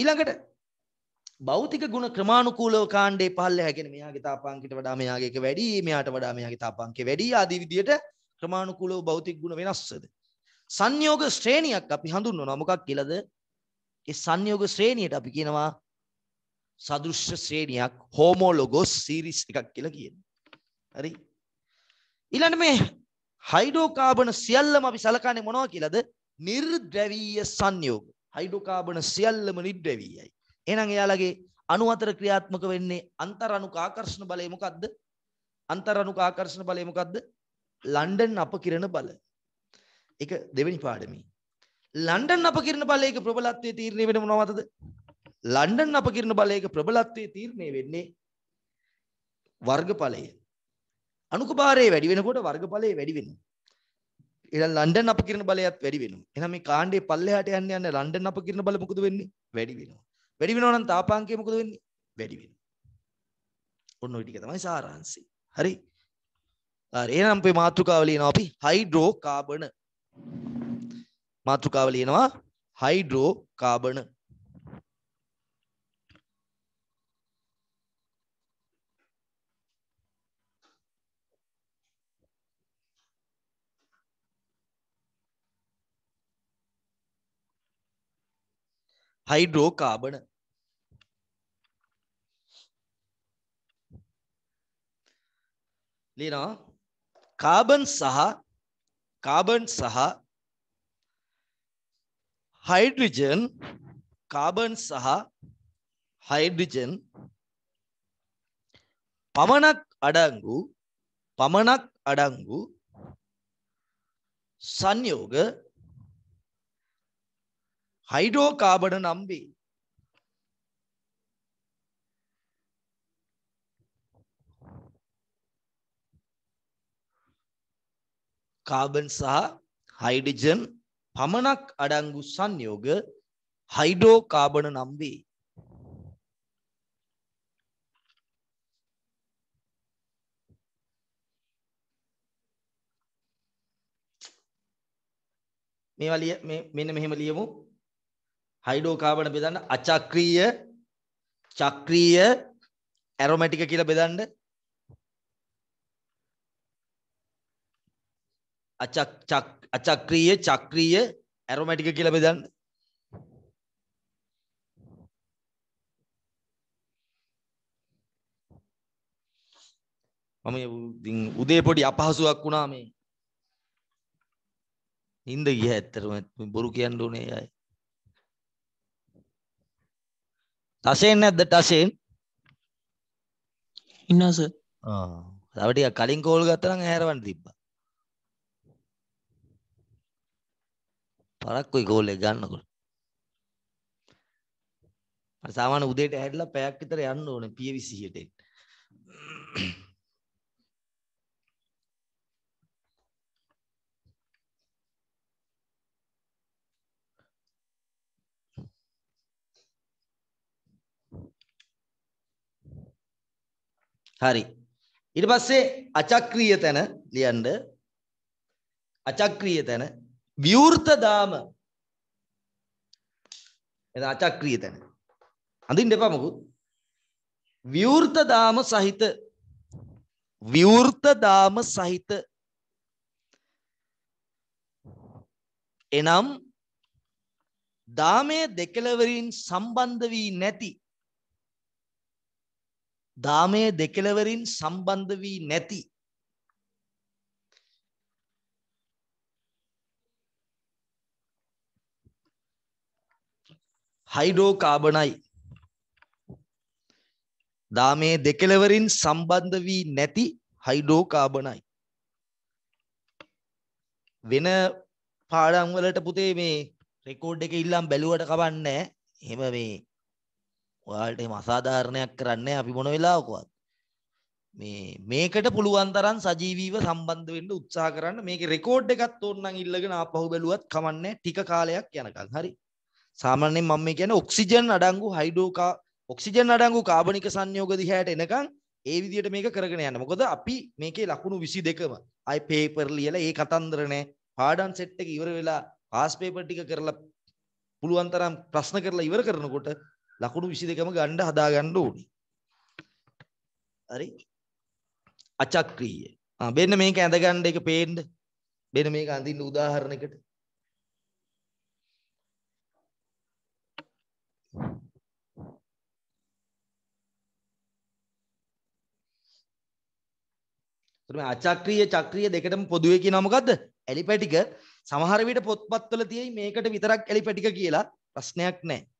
ඊළඟට භෞතික ගුණ ක්‍රමානුකූලව කාණ්ඩේ පහළ හැගෙන මෙයාගේ තාපාංකයට වඩා මෙයාගේ එක වැඩි, මෙයාට වඩා මෙයාගේ තාපාංකය වැඩි ආදී විදියට ක්‍රමානුකූලව භෞතික ගුණ වෙනස්ද? සංයෝග ශ්‍රේණියක් අපි හඳුන්වනවා. මොකක් කියලාද? ඒ සංයෝග ශ්‍රේණියට අපි කියනවා සදෘශ්‍ය ශ්‍රේණියක් හෝමෝලොගොස් සීරිස් එකක් කියලා කියනවා. හරි. ඊළඟ මේ හයිඩෝකාබන සියල්ලම අපි සලකන්නේ මොනවා කියලාද? නිර්ද්‍රවීය සංයෝග. හයිඩෝකාබන සියල්ලම නිර්ද්‍රවීයයි. එහෙනම් එයාලගේ අණු අතර ක්‍රියාත්මක වෙන්නේ අන්තරණුක ආකර්ෂණ බලය මොකද්ද? අන්තරණුක ආකර්ෂණ බලය මොකද්ද? ලන්ඩන් අපකිරණ බල. ඒක දෙවෙනි පාඩමේ. ලන්ඩන් අපකිරණ බලයේ ප්‍රබලත්වයේ තීරණය වෙන්නේ මොනවද? ලන්ඩන් අපකිරණ බලයේ ප්‍රබලත්වයේ තීරණය වෙන්නේ වර්ගඵලයේ අනුකභාරය වැඩි වෙනකොට වර්ගඵලය වැඩි වෙනවා. ඊළඟ ලන්ඩන් අපකිරණ බලයත් වැඩි වෙනවා. එහෙනම් මේ කාණ්ඩේ පල්ලෙහාට යන්න යන ලන්ඩන් අපකිරණ බල මොකද වෙන්නේ? වැඩි වෙනවා. වැඩි වෙනවා නම් තාපාංකය මොකද වෙන්නේ? වැඩි වෙනවා. ඔන්න ඔය ටික තමයි සාරාංශය. හරි. හරි එහෙනම් අපි මාතෘකාව ලියනවා අපි හයිඩ්‍රෝ කාබන. මාතෘකාව ලියනවා හයිඩ්‍රෝ කාබන. හයිඩ්‍රෝකාබන ලීනවා කාබන් සහ කාබන් සහ හයිඩ්‍රජන් කාබන් සහ හයිඩ්‍රජන් පමණක් අඩංගු පමණක් අඩංගු සංයෝග හයිඩෝකාබඩ නම්වේ. කාබන් සහ හයිඩජන් පමණක් අඩංගු සංයෝග හයිඩෝකාබන නම් වේ. මේවා ලිය මෙන්න මෙහෙම ලියමු හයිඩෝ කාබන බෙදන්න අචක්‍රීය චක්‍රීය ඇරෝමැටික කියලා බෙදන්න අචක්‍රීය චක්‍රීය ඇරෝමැටික කියලා බෙදන්න මම උදේ පොඩි අපහසුවක් වුණා මේ හින්ද ගියා ඇත්තටම බොරු කියන්න ඕනේ අය ටසෙන් නැද්ද ටසෙන් ඉන්නස තවටිය කලින් කෝල් ගත්තනම් ඇහැරවන්න තිබ්බා පරක්කුයි කෝල් එක ගන්නකොට අර සාමාන්‍ය උදේට හැරිලා පැයක් විතර යන්න ඕනේ පිය 20ට එන්න හරි. ඊට පස්සේ අචක්‍රීය තන ලියන්න. අචක්‍රීය තන විවෘත දාම. එතන අචක්‍රීය තන. අඳින්න එපා මොකුත්. විවෘත දාම සහිත විවෘත දාම සහිත එනම් දාමය දෙකලවරින් සම්බන්ධ වී නැති දාමයේ දෙකලවරින් සම්බන්ධ වී නැති හයිඩෝ කාබනයි දාමයේ දෙකලවරින් සම්බන්ධ වී නැති හයිඩෝ කාබනයි වෙන පාඩම් වලට පුතේ මේ රෙකෝඩ් එක ඉල්ලම් බැලුවට කවන්නේ එහෙම මේ ඔයාලට එහෙම අසාධාරණයක් කරන්නේ අපි මොන වෙලාවකවත්. මේ මේකට පුළුවන් තරම් සජීවීව සම්බන්ධ වෙන්න උත්සාහ කරන්න. මේකේ රෙකෝඩ් එකක් ඕනනම් ඉල්ලගෙන ආපහු බැලුවත් කමන්නේ ටික කාලයක් යනකම්. හරි. සාමාන්‍යයෙන් මම මේ කියන්නේ ඔක්සිජන් අඩංගු හයිඩ්‍රෝ ඔක්සිජන් අඩංගු කාබනික සංයෝග දිහාට එනකම් ඒ විදිහට මේක කරගෙන යන්න. මොකද අපි මේකේ ලකුණු 22ම අය පේපර් ලියලා ඒ කතන්දර නෑ. පාඩම් සෙට් එක ඉවර වෙලා පාස් පේපර් ටික කරලා පුළුවන් තරම් ප්‍රශ්න කරලා ඉවර කරනකොට ලකුණු 22ම ගන්න හදා ගන්න ඕනේ. හරි. අචක්‍රීය. ආ බෙන්න මේක ඇඳ ගන්න එක පේන්න. බෙන්න මේක අඳින්න උදාහරණයකට. එතකොට අචක්‍රීය චක්‍රීය දෙකටම පොදුවේ කියනවා මොකද්ද? ඇලිපැටික සමහර විට පොත්පත්වල තියෙයි මේකට විතරක් ඇලිපැටික කියලා ප්‍රශ්නයක් නැහැ.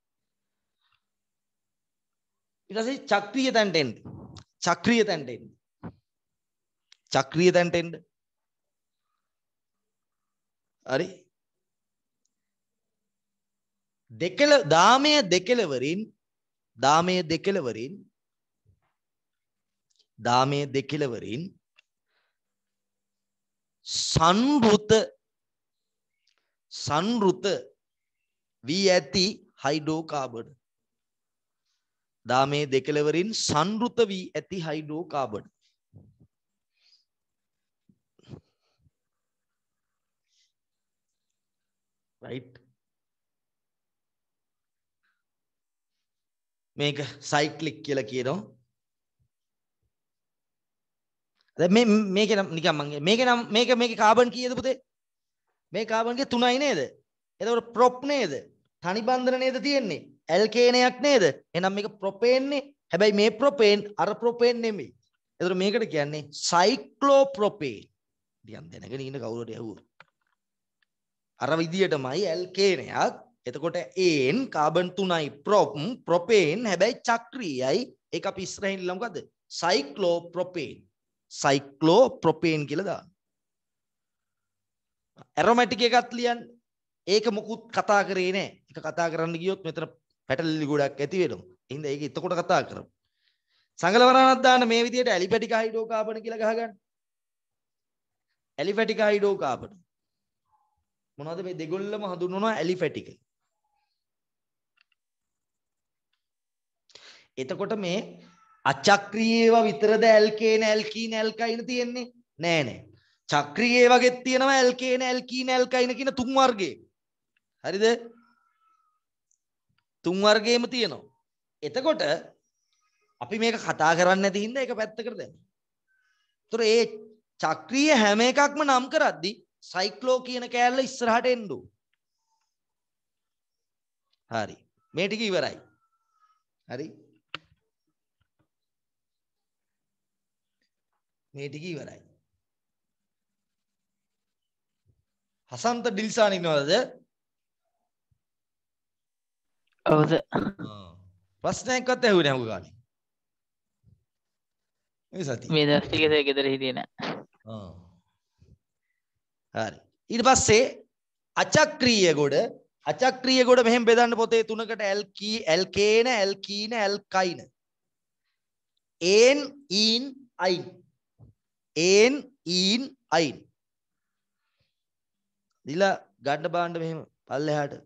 ඊට පස්සේ චක්‍රීය තැන්ට එන්න. චක්‍රීය තැන්ට එන්න. චක්‍රීය තැන්ට එන්න. හරි. දෙකල දාමය දෙකලවරින් දාමය දෙකලවරින් දාමය දෙකලවරින් සංෘත සංෘත වී ඇති හයිඩෝකාබඩ් දාමේ දෙකලවරින් සංෘත වී ඇති හයිඩෝ කාබන්. රයිට් මේක සයික්ලික් කියලා කියනවා. දැන් මේ මේක නම් නිකන් මං මේක නම් මේක මේකේ කාබන් කීයද පුතේ? මේ කාබන්ගේ 3යි නේද? එතකොට ප්‍රොප් නේද? තනි බන්ධන නේද තියෙන්නේ? ඇල්කේනයක් නේද? එහෙනම් මේක ප්‍රොපේන්නේ. හැබැයි මේ ප්‍රොපේන් අර ප්‍රොපේන් නෙමෙයි. ඒතර මේකට කියන්නේ සයික්ලෝප්‍රොපේන්. ලියන් දැනගෙන ඉන්න කවුරුට ඇහුවොත්. අර විදියටමයි ඇල්කේනයක්. එතකොට ඒන් කාබන් 3යි ප්‍රොප් ප්‍රොපේන් හැබැයි චක්‍රීයයි. ඒක අපි ඉස්සරහින් ඉල්ලමු මොකද්ද? සයික්ලෝප්‍රොපේන්. සයික්ලෝප්‍රොපේන් කියලා දාන්න. ඇරොමැටික් එකක් ලියන්න. ඒක මොකුත් කතා කරේ නෑ. ඒක කතා කරන්න ගියොත් මෙතන පැටලිලි ගොඩක් ඇති වෙනවා. එහෙනම් ඒක එතකොට කතා කරමු. සංගලවරණක් දාන්න මේ විදිහට ඇලිපැටික හයිඩ්‍රෝ කාබන කියලා ගහගන්න. ඇලිපැටික හයිඩ්‍රෝ කාබන. මොනවද මේ දෙගොල්ලම හඳුන්වනවා ඇලිපැටික. එතකොට මේ අචක්‍රීයව විතරද ඇල්කේන ඇල්කීන ඇල්කයින තියෙන්නේ? නෑ නෑ. චක්‍රීය වගේත් තියෙනවා ඇල්කේන ඇල්කීන ඇල්කයින කියන තුන් වර්ගයේ. හරිද? තුන් වර්ගයේම තියෙනවා. එතකොට අපි මේක කතා කරන්නේ නැති හින්දා ඒක පැත්තකට දැම්මා. ඒතර ඒ චක්‍රීය හැම එකක්ම නම් කරද්දි සයික්ලෝ කියන කෑල්ල ඉස්සරහට එන්න හරි. මේ ටික ඉවරයි. හරි. මේ ටික ඉවරයි. හසන්ත ඩිල්සාන් ඉන්නවද? ඔවුද ප්‍රශ්නයක්වත් ඇහුනේ අහු ගානේ මේ සතිය මේ දවස් ටික තේ ගෙදර හිටියේ නෑ හරි ඊට පස්සේ අචක්‍රීය ගොඩ අචක්‍රීය ගොඩ මෙහෙම බෙදන්න පොතේ තුනකට ඇල්කී ඇල්කේන ඇල්කීන ඇල්කයින ඒන් ඊන් අයින් ඒන් ඊන් අයින් දිලා ගඩ බාණ්ඩ මෙහෙම පල්ලෙහාට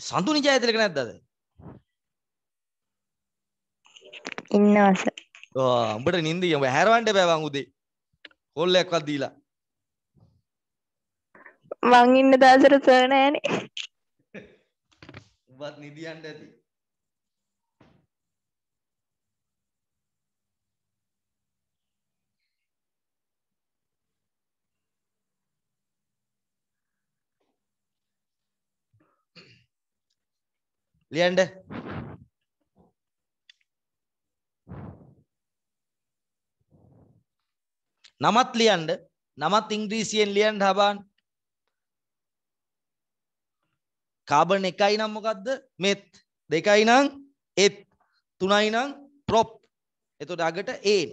සඳුනි ජයතිලක නැද්දද? ඉන්නවස. ආ උඹට නිින්දිය උඹ හැරවන්න බෑ වන් උදේ. කොල්ලෙක්වත් දීලා. මං ඉන්න දවසට සර් නෑනේ. උඹත් නිදියන්න ඇති. ලියන්න නමත් ලියන්න නමත් ඉංග්‍රීසියෙන් ලියන්න හබන් කාබන් එකයි නම් මොකක්ද මෙත් දෙකයි නම් එත් තුනයි නම් ප්‍රොප් එතකොට අගට ඒන්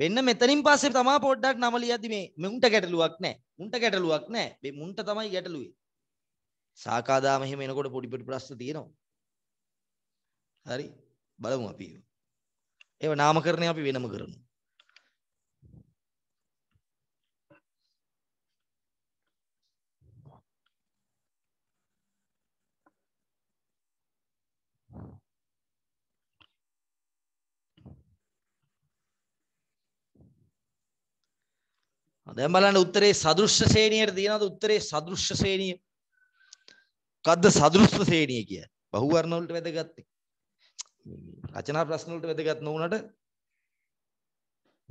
වෙන්න මෙතනින් පස්සේ තමා පොඩ්ඩක් නම ලියද්දි මේ මුන්ට ගැටලුවක් නැහැ මුන්ට ගැටලුවක් නැහැ මේ මුන්ට තමයි ගැටලුවේ සාකාදාම එහෙම එනකොට පොඩි පොඩි ප්‍රශ්න තියෙනවා. හරි බලමු අපි ඒක. ඒව නාමකරණය අපි වෙනම කරමු. දැන් බලන්න උත්තරේ සදෘශ්‍ය ශ්‍රේණියට තියෙනවද උත්තරේ සදෘශ්‍ය ශ්‍රේණිය මොකද්ද සදෘෂ්ව ශ්‍රේණිය කියන්නේ? බහුවර්ණ වලට වැදගත්නේ. රචනා ප්‍රශ්න වලට වැදගත් නොවුනට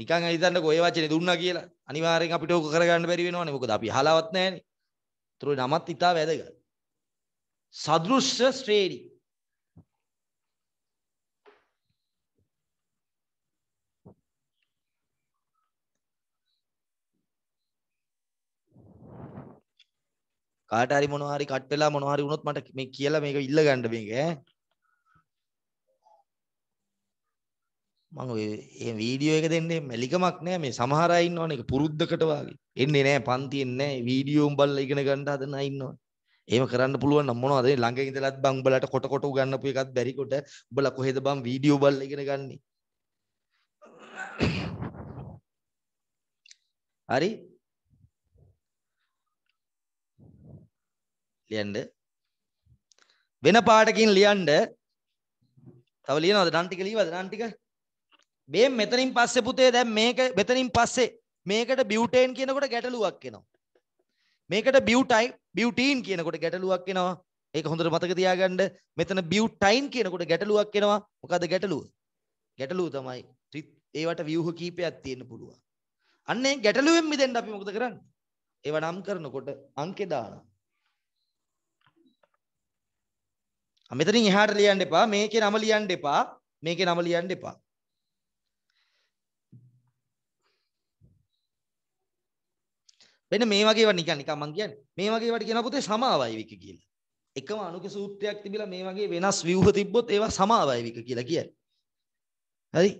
නිකන් හිතන්නකෝ ඔය වචනේ දුන්නා කියලා අනිවාර්යෙන් අපිට ඕක කරගන්න බැරි වෙනවනේ. මොකද අපි අහලවත් නැහැනේ. ඒතර නමත් ඉතාල වැදගත්. සදෘෂ්‍ය ශ්‍රේණි කාට හරි මොනවා හරි කට් වෙලා මොනවා හරි වුණොත් මට මේ කියලා මේක ඉල්ල ගන්න මේක ඈ මම ඔය මේ වීඩියෝ එක දෙන්නේ මැලිකමක් නෑ මේ සමහර අය ඉන්නවනේ ඒක පුරුද්දකට වාගේ එන්නේ නෑ පන්තියෙන් නෑ වීඩියෝ උඹලා ඉගෙන ගන්න හදන අය ඉන්නවනේ එහෙම කරන්න පුළුවන් නම් මොනවද මේ ළඟ ඉඳලත් බං උඹලට කොට කොට උගන්නපු එකත් බැරි කොට උඹලා කොහෙද බං වීඩියෝ බලලා ඉගෙන ගන්නෙ හරි ලියන්න වෙන පාටකින් ලියන්න තව ලියනවද ඩන් ටික ලියවද ඩන් ටික මේ මෙතනින් පස්සේ පුතේ දැන් මේක මෙතනින් පස්සේ මේකට බියුටේන් කියනකොට ගැටලුවක් එනවා මේකට බියුටයි බියුටීන් කියනකොට ගැටලුවක් එනවා ඒක හොඳට මතක තියාගන්න මෙතන බියුටයින් කියනකොට ගැටලුවක් එනවා මොකද ගැටලුව ගැටලුව තමයි ඒවට ව්‍යුහ කීපයක් තියෙන්න පුළුවන් අන්නේ ගැටලුවෙන් මිදෙන්න අපි මොකද කරන්නේ ඒවා නම් කරනකොට අංකේ දානවා මෙතනින් එහාට ලියන්න එපා. මේකේ නම ලියන්න එපා. මේකේ නම ලියන්න එපා. වෙන මේ වගේ ඒවා නිකන් නිකන් මං කියන්නේ. මේ වගේ ඒවාට කියනවා පුතේ සමාවයිවික කියලා. එකම අණුක සූත්‍රයක් තිබිලා මේ වගේ වෙනස් ව්‍යුහ තිබ්බොත් ඒවා සමාවයිවික කියලා කියන්නේ. හරි?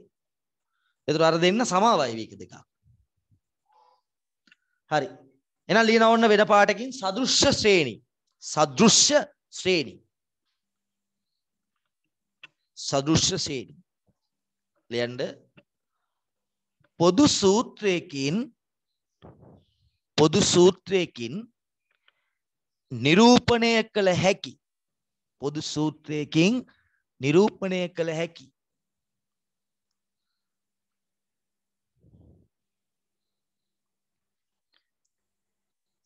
ඒතර අර දෙන්න සමාවයිවික දෙකක්. හරි. එහෙනම් ලියන ඕන්න වෙන පාටකින් සදෘශ්‍ය ශ්‍රේණි. සදෘශ්‍ය ශ්‍රේණි. සදෘශ්‍යශීලී. ලියන්න පොදු සූත්‍රයකින් පොදු සූත්‍රයකින් නිරූපණය කළ හැකි පොදු සූත්‍රයකින් නිරූපණය කළ හැකි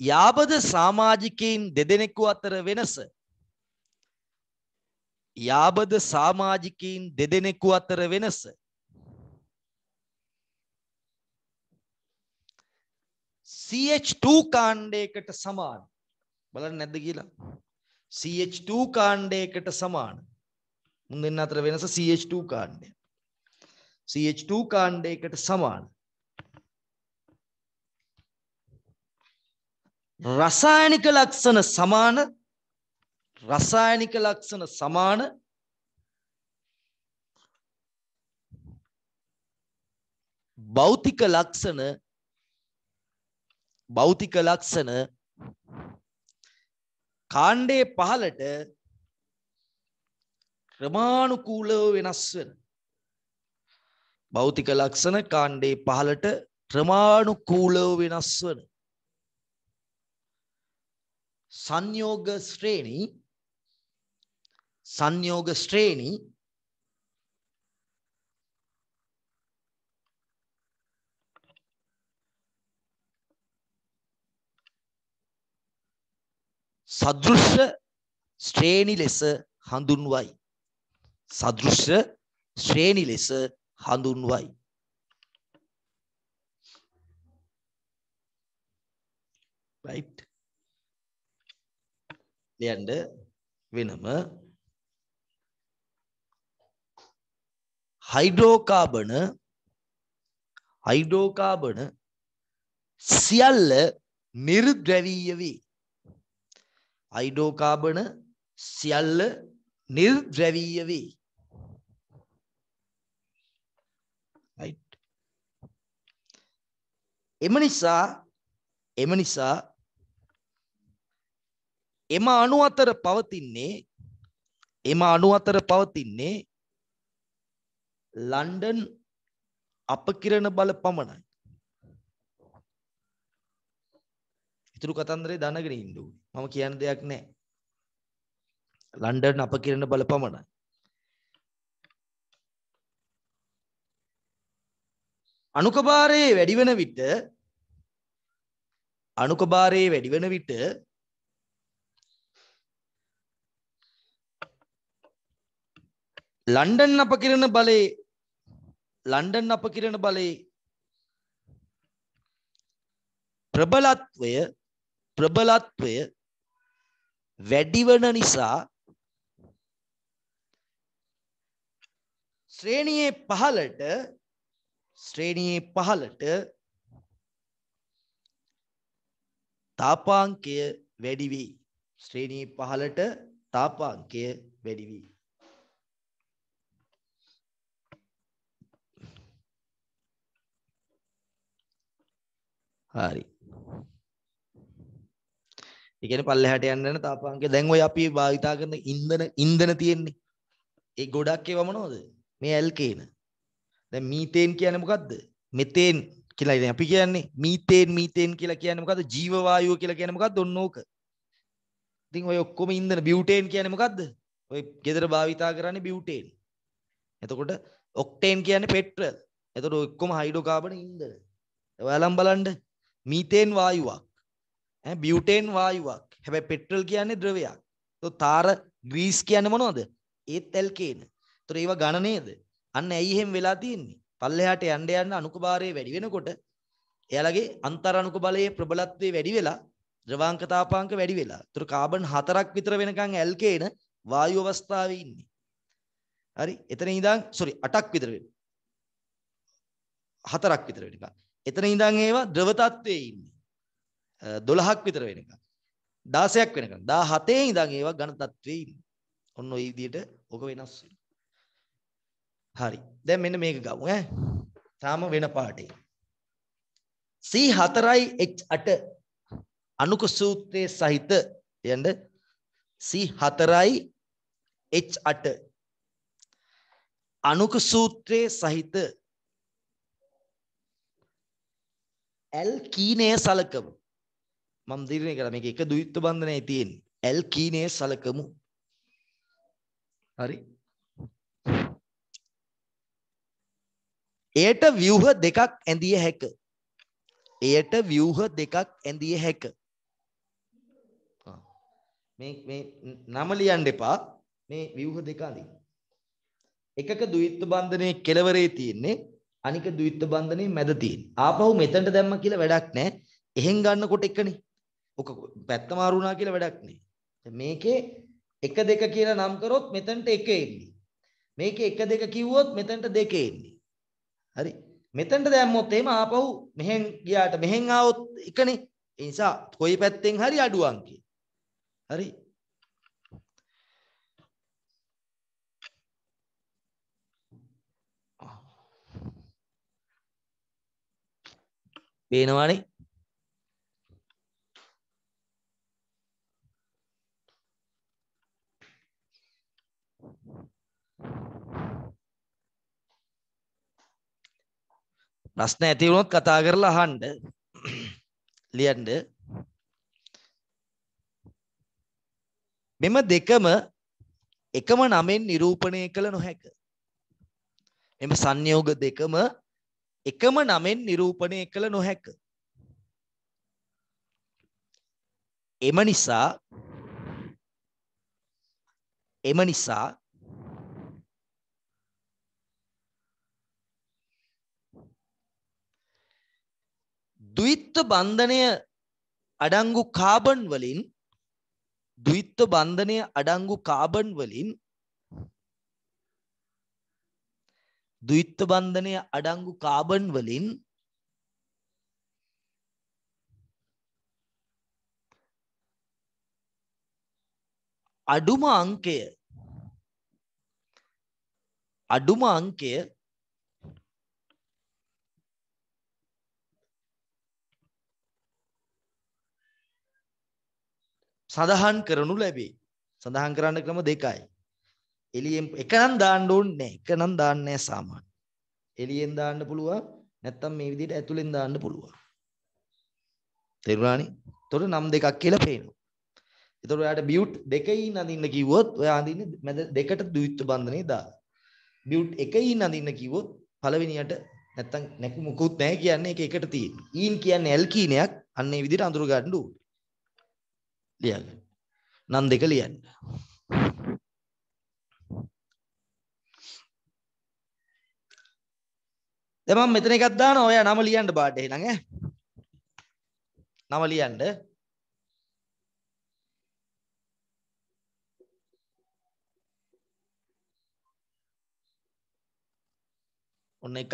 යාබද සමාජිකයින් දෙදෙනෙකු අතර වෙනස යාබද සමාජිකයින් දෙදෙනෙකු අතර වෙනස CH2 කාණ්ඩයකට සමාන බලන්න නැද්ද කියලා CH2 කාණ්ඩයකට සමාන මුන් දෙන්න අතර වෙනස CH2 කාණ්ඩය CH2 කාණ්ඩයකට සමාන රසායනික ලක්ෂණ සමාන රසායනික ලක්ෂණ සමාන භෞතික ලක්ෂණ භෞතික ලක්ෂණ කාණ්ඩයේ පහළට ක්‍රමානුකූලව වෙනස් වෙන භෞතික ලක්ෂණ කාණ්ඩයේ පහළට ක්‍රමානුකූලව වෙනස් වෙන සංයෝග ශ්‍රේණී සංයෝග ශ්‍රේණී සදෘශ්‍ය ශ්‍රේණි ලෙස හඳුන්වයි. සදෘශ්‍ය ශ්‍රේණි ලෙස හඳුන්වයි. right ලියන්න වෙනම හයිඩ්‍රෝකාබන හයිඩ්‍රෝකාබන සියල්ල නිර්ද්‍රවීය වේ. අයිඩෝකාබන සියල්ල නිර්ද්‍රවීය වේ. එම නිසා එම නිසා එම අණු අතර පවතින්නේ එම අණු අතර පවතින්නේ ලන්ඩන් අපකිරණ බල පමණයි. ඉතුරු කතන්දරේ දනගෙන ඉන්න ඕනේ. මම කියන්න දෙයක් නැහැ. ලන්ඩන් අපකිරණ බල පමණයි. අනුකභාරයේ වැඩි වෙන විට අනුකභාරයේ වැඩි වෙන විට ලන්ඩන් අපකිරණ බලයේ ලන්ඩන් අපකිරණ බලයේ ප්‍රබලත්වය ප්‍රබලත්වය වැඩිවන නිසා ශ්‍රේණියේ පහලට ශ්‍රේණියේ පහලට තාපාංකය වැඩි වී ශ්‍රේණියේ පහලට තාපාංකය වැඩි වී හරි. ඒ කියන්නේ පල්ලෙහාට යන්න යන තාපාංකය දැන් ඔය අපි භාවිතා කරන ඉන්ධන ඉන්ධන තියෙන්නේ. ඒ ගොඩක් ඒවා මොනවද? මේ ඇල්කේන. දැන් මීතේන් කියන්නේ මොකද්ද? මෙතේන් කියලා ඉතින් අපි කියන්නේ මීතේන් මීතේන් කියලා කියන්නේ මොකද්ද? ජීව වායුව කියලා කියන්නේ මොකද්ද? ඔන්න ඕක. ඉතින් ඔය ඔක්කොම ඉන්ධන බියුටේන් කියන්නේ මොකද්ද? ඔය ගෙදර භාවිතා කරන්නේ බියුටේන්. එතකොට ඔක්ටේන් කියන්නේ පෙට්‍රල්. එතකොට ඔක්කොම හයිඩ්‍රෝකාබන ඉන්ධන. ඔයාලම් බලන්න මීතේන් වායුවක් ඈ බියුටේන් වායුවක් හැබැයි පෙට්‍රල් කියන්නේ ද්‍රවයක් તો තාර ග්‍රීස් කියන්නේ මොනවද ඒත් ඇල්කේන ඒතර ඒවා ඝන නේද අන්න ඇයි එහෙම වෙලා තියෙන්නේ පල්ලෙහාට යන්න යන්න අණුක වැඩි වෙනකොට එයාලගේ අන්තර් අණුක බලයේ ප්‍රබලත්වය වැඩි වෙලා ද්‍රවාංක තාපාංක වැඩි වෙලා. ඒතර කාබන් 4ක් විතර වෙනකන් ඇල්කේන වායු අවස්ථාවේ ඉන්නේ. හරි එතන ඉඳන් සෝරි 8ක් විතර වෙනවා. 4ක් විතර වෙනකන්. එතන ඉඳන් ඒවා ද්‍රව තත්ත්වයේ ඉන්නේ. 12ක් විතර වෙනකම්. 16ක් වෙනකම්. 17 ඉඳන් ඒවා ඝන තත්ත්වයේ ඉන්නේ. ඔන්න ඔය විදිහට ඔක වෙනස් වෙනවා. හරි. දැන් මෙන්න මේක ගමු ඈ. තාම වෙන පාඩේ. C4H8 අනුක සූත්‍රයේ සහිත යන්න C4H8 අනුක සූත්‍රයේ සහිත ඇල්කීනය සලකමු. මම දිරණය කළා මේක එක ද්විත්ව බන්ධනයයි තියෙන්නේ. ඇල්කීනය සලකමු. හරි. එයට ව්‍යුහ දෙකක් ඇඳිය හැක. එයට ව්‍යුහ දෙකක් ඇඳිය හැක. මේ මේ නම ලියන්න එපා. මේ ව්‍යුහ දෙක අඳින්න. එකක ද්විත්ව බන්ධනයේ කෙලවරේ තියෙන්නේ අනික ද්විත්ව බන්ධනේ මැද තියෙන. ආපහු මෙතනට දැම්ම කියලා වැඩක් නැහැ. එහෙන් ගන්නකොට එකනේ. ඔක පැත්ත මාරු වුණා කියලා වැඩක් නැහැ. මේකේ 1 2 කියලා නම් කරොත් මෙතනට 1 එන්නේ. මේකේ 1 2 කිව්වොත් මෙතනට 2 එන්නේ. හරි. මෙතනට දැම්මොත් එහෙම ආපහු මෙහෙන් ගියාට මෙහෙන් ආවොත් එකනේ. ඒ නිසා කොයි පැත්තෙන් හරි අඩු අංකේ. හරි. පේනවානේ ප්‍රශ්න ඇති වුණොත් කතා කරලා අහන්න ලියන්න මෙම දෙකම එකම නමෙන් නිරූපණය කළ නොහැක මෙම සංයෝග දෙකම එකම නමෙන් නිරූපණය කළ නොහැක. එම නිසා එම නිසා ද්විත්ව බන්ධනය අඩංගු කාබන් වලින් ද්විත්ව බන්ධනය අඩංගු කාබන් වලින් ද්විත්ව බන්ධනය අඩංගු කාබන් වලින් අඩුම අංකය අඩුම අංකය සඳහන් කරනු ලැබේ. සඳහන් කරන්න ක්‍රම දෙකයි. එළියෙන් එක නම් දාන්න ඕනේ එක නම් දාන්නේ සාමාන්‍ය. එළියෙන් දාන්න පුළුවන් නැත්නම් මේ විදිහට ඇතුලෙන් දාන්න පුළුවන්. තේරුණානේ? එතකොට නම් දෙකක් කියලා පේනවා. එතකොට ඔයාට බියුට් දෙකකින් අඳින්න කිව්වොත් ඔයා අඳින්නේ මැද දෙකට ද්විත්ව බන්ධනේ දාලා. බියුට් එකකින් අඳින්න කිව්වොත් පළවෙනියට නැත්තම් නැකු මුකුත් නැහැ කියන්නේ ඒක එකට තියෙන. ඊන් කියන්නේ ඇල්කීනයක් අන්න ඒ විදිහට අඳුර ගන්න ඕනේ. ලියන්න. නම් දෙක ලියන්න. දැන් මම මෙතන එකක් දානවා ඔයා නම ලියන්න බාට එහෙනම් ඈ නම ලියන්න ඔන්න එකක්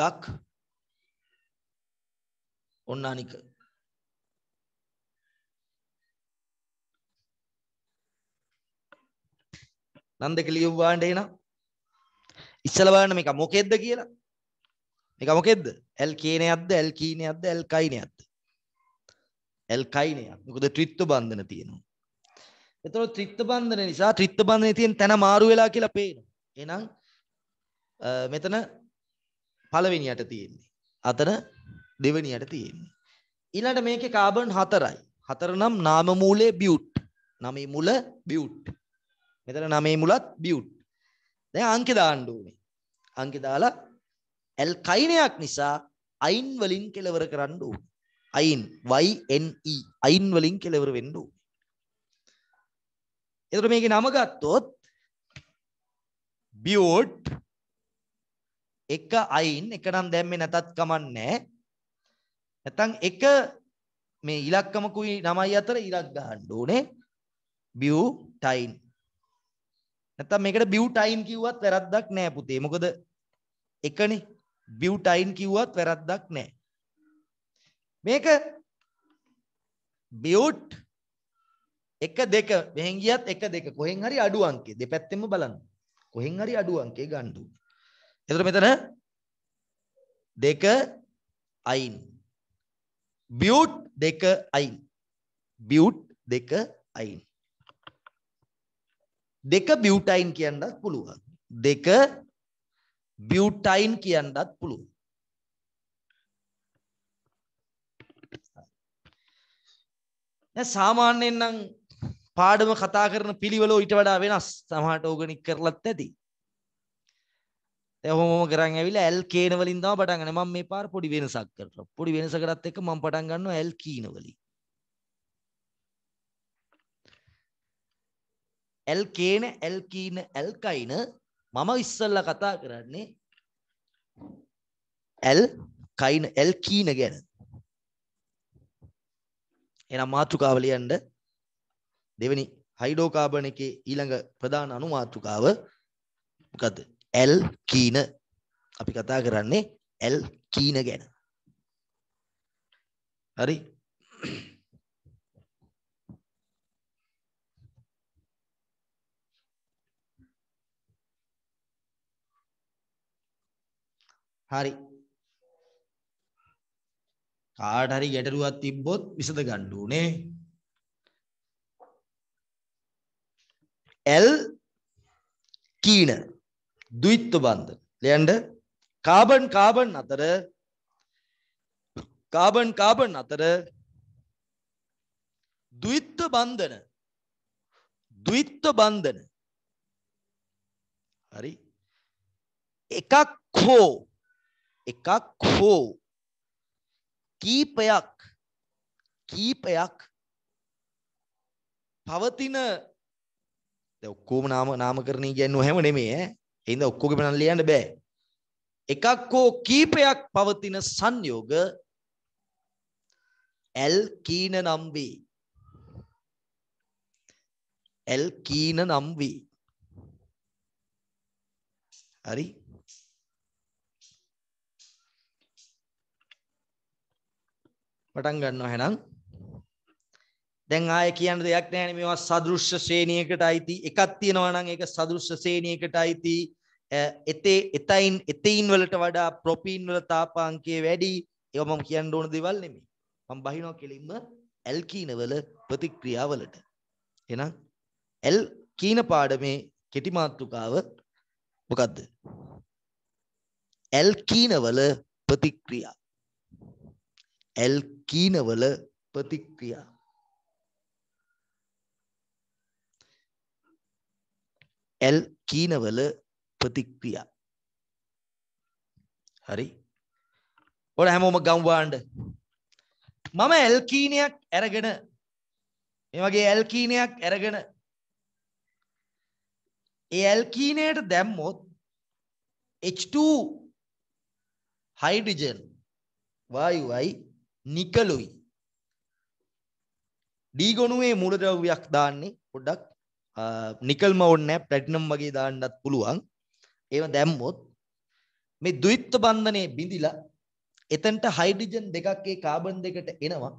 ඔන්න අනික නන්දක ලියුම් වාන්න එහෙනම් ඉස්සල බලන්න මේක මොකෙද්ද කියලා එක මොකෙද ඇල් කියනයක්ද ඇල් කීනයක්ද ඇල් කයිනයක්ද ඇල් කයිනයක් මොකද ත්‍රිත්ව බන්ධන තියෙනවා එතකොට ත්‍රිත්ව බන්ධන නිසා ත්‍රිත්ව බන්ධනේ තියෙන තැන මාරු වෙලා කියලා පේනවා එහෙනම් මෙතන පළවෙනියට තියෙන්නේ අතන දෙවෙනියට තියෙන්නේ ඊළඟට මේකේ කාබන් 4යි 4 නම් නාම මූලයේ බියුට් නමේ මුල බියුට් මෙතන නමේ මුලත් බියුට් දැන් අංකේ දාන්න ඕනේ අංකේ දාලා ඇල්කයිනයක් නිසා අයින් වලින් කෙලවර කරන්න ඕනේ. අයින් y n e අයින් වලින් කෙලවර වෙන්න ඕනේ. එතකොට මේකේ නම ගත්තොත් බියෝට් එක අයින් එක නම් දැම්මේ නැතත් කමන්නේ. නැතනම් එක මේ ඉලක්කමකුයි නමයි අතර ඉලක්ක ගන්න ඕනේ. බියුටයින්. නැත්තම් මේකට බියුටයින් කිව්වත් වැරද්දක් නෑ පුතේ. මොකද එකනේ බියුටයින් කිව්වත් වැරද්දක් නැහැ. මේක බියුට් 1 2 මෙහෙන් ගියත් 1 2 කොහෙන් හරි අඩු අංකේ දෙපැත්තෙම බලන්න. කොහෙන් හරි අඩු අංකේ ගන්න ඕනේ. එතකොට මෙතන 2 අයින්. බියුට් 2 අයින්. බියුට් 2 අයින්. දෙක බියුටයින් කියන්නත් පුළුවන්. දෙක බියුටයින් කියන්නත් පුළුවන්. දැන් සාමාන්‍යයෙන් නම් පාඩම කතා කරන පිළිවෙල ඊට වඩා වෙනස්. සමහරට ඕගනික් කරලත් ඇති. දැන් ඔහොමම කරන් ඇවිල්ලා ඇල් කේන වලින් තමයි පටන් ගන්නේ. මම මේ පාර පොඩි වෙනසක් කරනවා. පොඩි වෙනසකටත් එක්ක මම පටන් ගන්නවා ඇල් කීන වලින්. ඇල් කේන ඇල් කීන ඇල්කයින මම ඉස්සල්ලා කතා කරන්නේ ඇල් කයින ඇල් කීන ගැන එනම් මාතෘකාව ලියන්න දෙවෙනි හයිඩ්‍රෝකාබන් එකේ ඊළඟ ප්‍රධාන අණු මාතෘකාව මොකද්ද ඇල් කීන අපි කතා කරන්නේ ඇල් කීන ගැන හරි හරි. කාට හරි ගැටලුවක් තිබ්බොත් විසඳ ගන්න ඕනේ. L කීන ද්විත්ව බන්ධන. ලියන්න කාබන් කාබන් අතර කාබන් කාබන් අතර ද්විත්ව බන්ධන ද්විත්ව බන්ධන හරි එකක් හෝ එකක් හෝ කීපයක් කීපයක් පවතින දැන් ඔක්කොම නාම නාමකරණී කියන්නේ හැම නෙමෙයි ඈ එහෙනම් ඔක්කොගේම නම් ලියන්න බෑ එකක් හෝ කීපයක් පවතින සංයෝග ඇල්කීන නම් වේ ඇල්කීන නම් වේ හරි පටන් ගන්නවා එහෙනම් දැන් ආයේ කියන්න දෙයක් නැහැ මේවා සදෘශ්‍ය ශ්‍රේණියකට අයිති එකක් තියෙනවා නම් ඒක සදෘශ්‍ය ශ්‍රේණියකට අයිති එතේ එතයින් එතයින් වලට වඩා ප්‍රොපීන් වල තාපාංකය වැඩි ඒවා මම කියන්න ඕන දේවල් නෙමෙයි මම බහිනවා කෙලින්ම ඇල්කීන වල ප්‍රතික්‍රියාවලට එහෙනම් ඇල්කීන පාඩමේ කෙටි මාතෘකාව මොකද්ද ඇල්කීන වල ප්‍රතික්‍රියා ඇල්කීන කීනවල ප්‍රතික්‍රියා L කීනවල ප්‍රතික්‍රියා හරි ඔන්න හැමෝම ගම් වාන්න මම ඇල්කීනයක් අරගෙන මේ වගේ ඇල්කීනයක් අරගෙන ඒ ඇල්කීනයට දැම්මොත් H2 හයිඩ්‍රජන් වායුවයි නිකලුයි. ඩී ගොනුවේ මූලද්‍රව්‍යයක් දාන්නේ පොඩ්ඩක් නිකල්ම ඕනේ නැහැ ප්ලැටිනම් වගේ දාන්නත් පුළුවන්. ඒව දැම්මොත් මේ ද්විත්ව බන්ධනේ බිඳිලා එතනට හයිඩ්‍රජන් දෙකක් ඒ කාබන් දෙකට එනවා.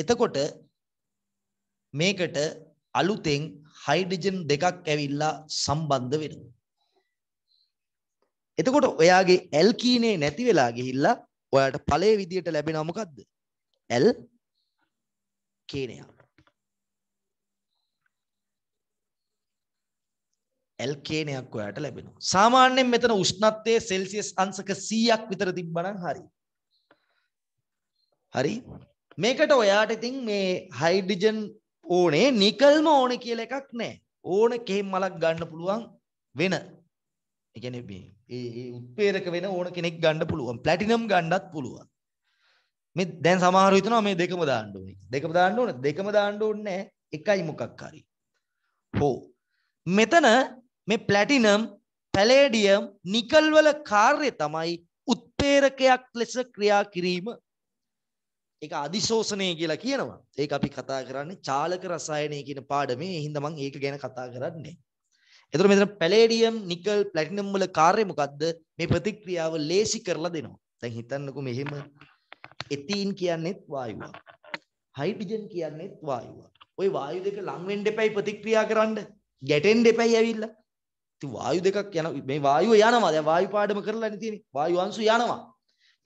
එතකොට මේකට අලුතෙන් හයිඩ්‍රජන් දෙකක් ඇවිල්ලා සම්බන්ධ වෙනවා. එතකොට ඔයාගේ ඇල්කීනේ නැති වෙලා ගිහිල්ලා ඔයාට පලේ විදියට ලැබෙන මොකක්ද ඇල් කේනයා ඇල්කේනයක් ඔයාට ලැබෙනවා සාමාන්‍යයෙන් මෙතන උෂ්ණත්වය සෙල්සියස් අංශක 100ක් විතර තිබ්බනම් හරි හරි මේකට ඔයාට ඉතින් මේ හයිඩ්‍රජන් ඕනේ නිකල්ම ඕනේ කියලා එකක් නැහැ ඕන කෙහෙම් මලක් ගන්න පුළුවන් වෙන ඒ කියන්නේ මේ ඒ ඒ උත්පේරක වෙන ඕන කෙනෙක් ගන්න පුළුවන්. ප්ලැටිනම් ගන්නත් පුළුවන්. මේ දැන් සමහරව හිතනවා මේ දෙකම දාන්න ඕනේ. දෙකම දාන්න ඕනේ. දෙකම දාන්න ඕනේ එකයි මොකක් හරි. හෝ මෙතන මේ ප්ලැටිනම්, පැලේඩියම්, නිකල් වල කාර්යය තමයි උත්පේරකයක් ලෙස ක්‍රියා කිරීම. ඒක අධිශෝෂණය කියලා කියනවා. ඒක අපි කතා කරන්නේ චාලක රසායනය කියන පාඩමේ. ඒ හින්දා මම ඒක ගැන කතා කරන්නේ. එතකොට මෙතන පැලේඩියම් නිකල් ප්ලැටිනම් වල කාර්යය මොකද්ද? මේ ප්‍රතික්‍රියාව ලේසි කරලා දෙනවා. දැන් හිතන්නකෝ මෙහෙම එතීන් කියන්නේත් වායුවක්. හයිඩ්‍රජන් කියන්නේත් වායුවක්. ওই වායු දෙක ලං වෙන්න දෙපැයි ප්‍රතික්‍රියා කරන්න ගැටෙන්න දෙපැයි ඇවිල්ලා. ඉතින් වායු දෙකක් යන මේ වායුව යනවා. දැන් වායු පාඩම කරලානේ තියෙන්නේ. වායු අංශු යනවා.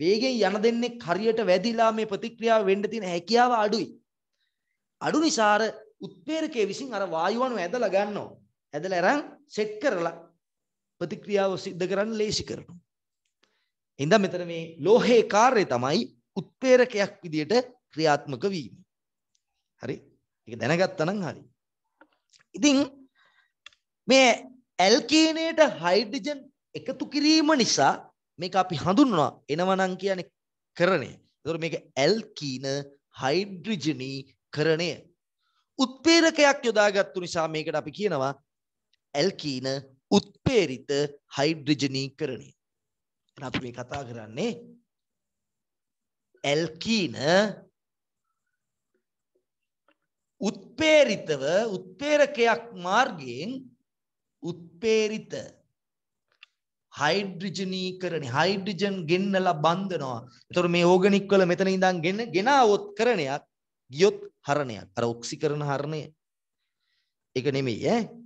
වේගෙන් යන දෙන්නේ හරියට වැඩිලා මේ ප්‍රතික්‍රියාව වෙන්න තියෙන හැකියාව අඩුයි. අඩු නිසා අර උත්පේරකයේ විසින් අර වායුවණු ඇදලා ගන්නවා. ඇදලා අරන් සෙට් කරලා ප්‍රතික්‍රියාව සිද්ධ කරන්න ලේසි කරනවා. එඳ මෙතන මේ ලෝහයේ කාර්යය තමයි උත්පේරකයක් විදියට ක්‍රියාත්මක වීම. හරි? ඒක දැනගත්තා නම් හරි. ඉතින් මේ ඇල්කීනේට හයිඩ්‍රජන් එකතු කිරීම නිසා මේක අපි හඳුන්වනවා එනවනම් කියන්නේ කරණය. ඒතකොට මේක ඇල්කීන හයිඩ්‍රජනීකරණය. උත්පේරකයක් යොදාගත්තු නිසා මේකට අපි කියනවා ඇල්කීන උත්පේරිත හයිඩ්‍රජනීකරණය. අපි මේ කතා කරන්නේ ඇල්කීන උත්පේරිතව උත්පේරකයක් මාර්ගයෙන් උත්පේරිත හයිඩ්‍රජනීකරණ හයිඩ්‍රජන් ගෙන්නලා බන්ධනවා. එතකොට මේ ඕගනික් වල මෙතන ඉඳන් ගෙන ගෙනාවොත් කරණයක් ගියොත් හරණයක්. අර ඔක්සිකරණ හරණය. ඒක නෙමෙයි ඈ.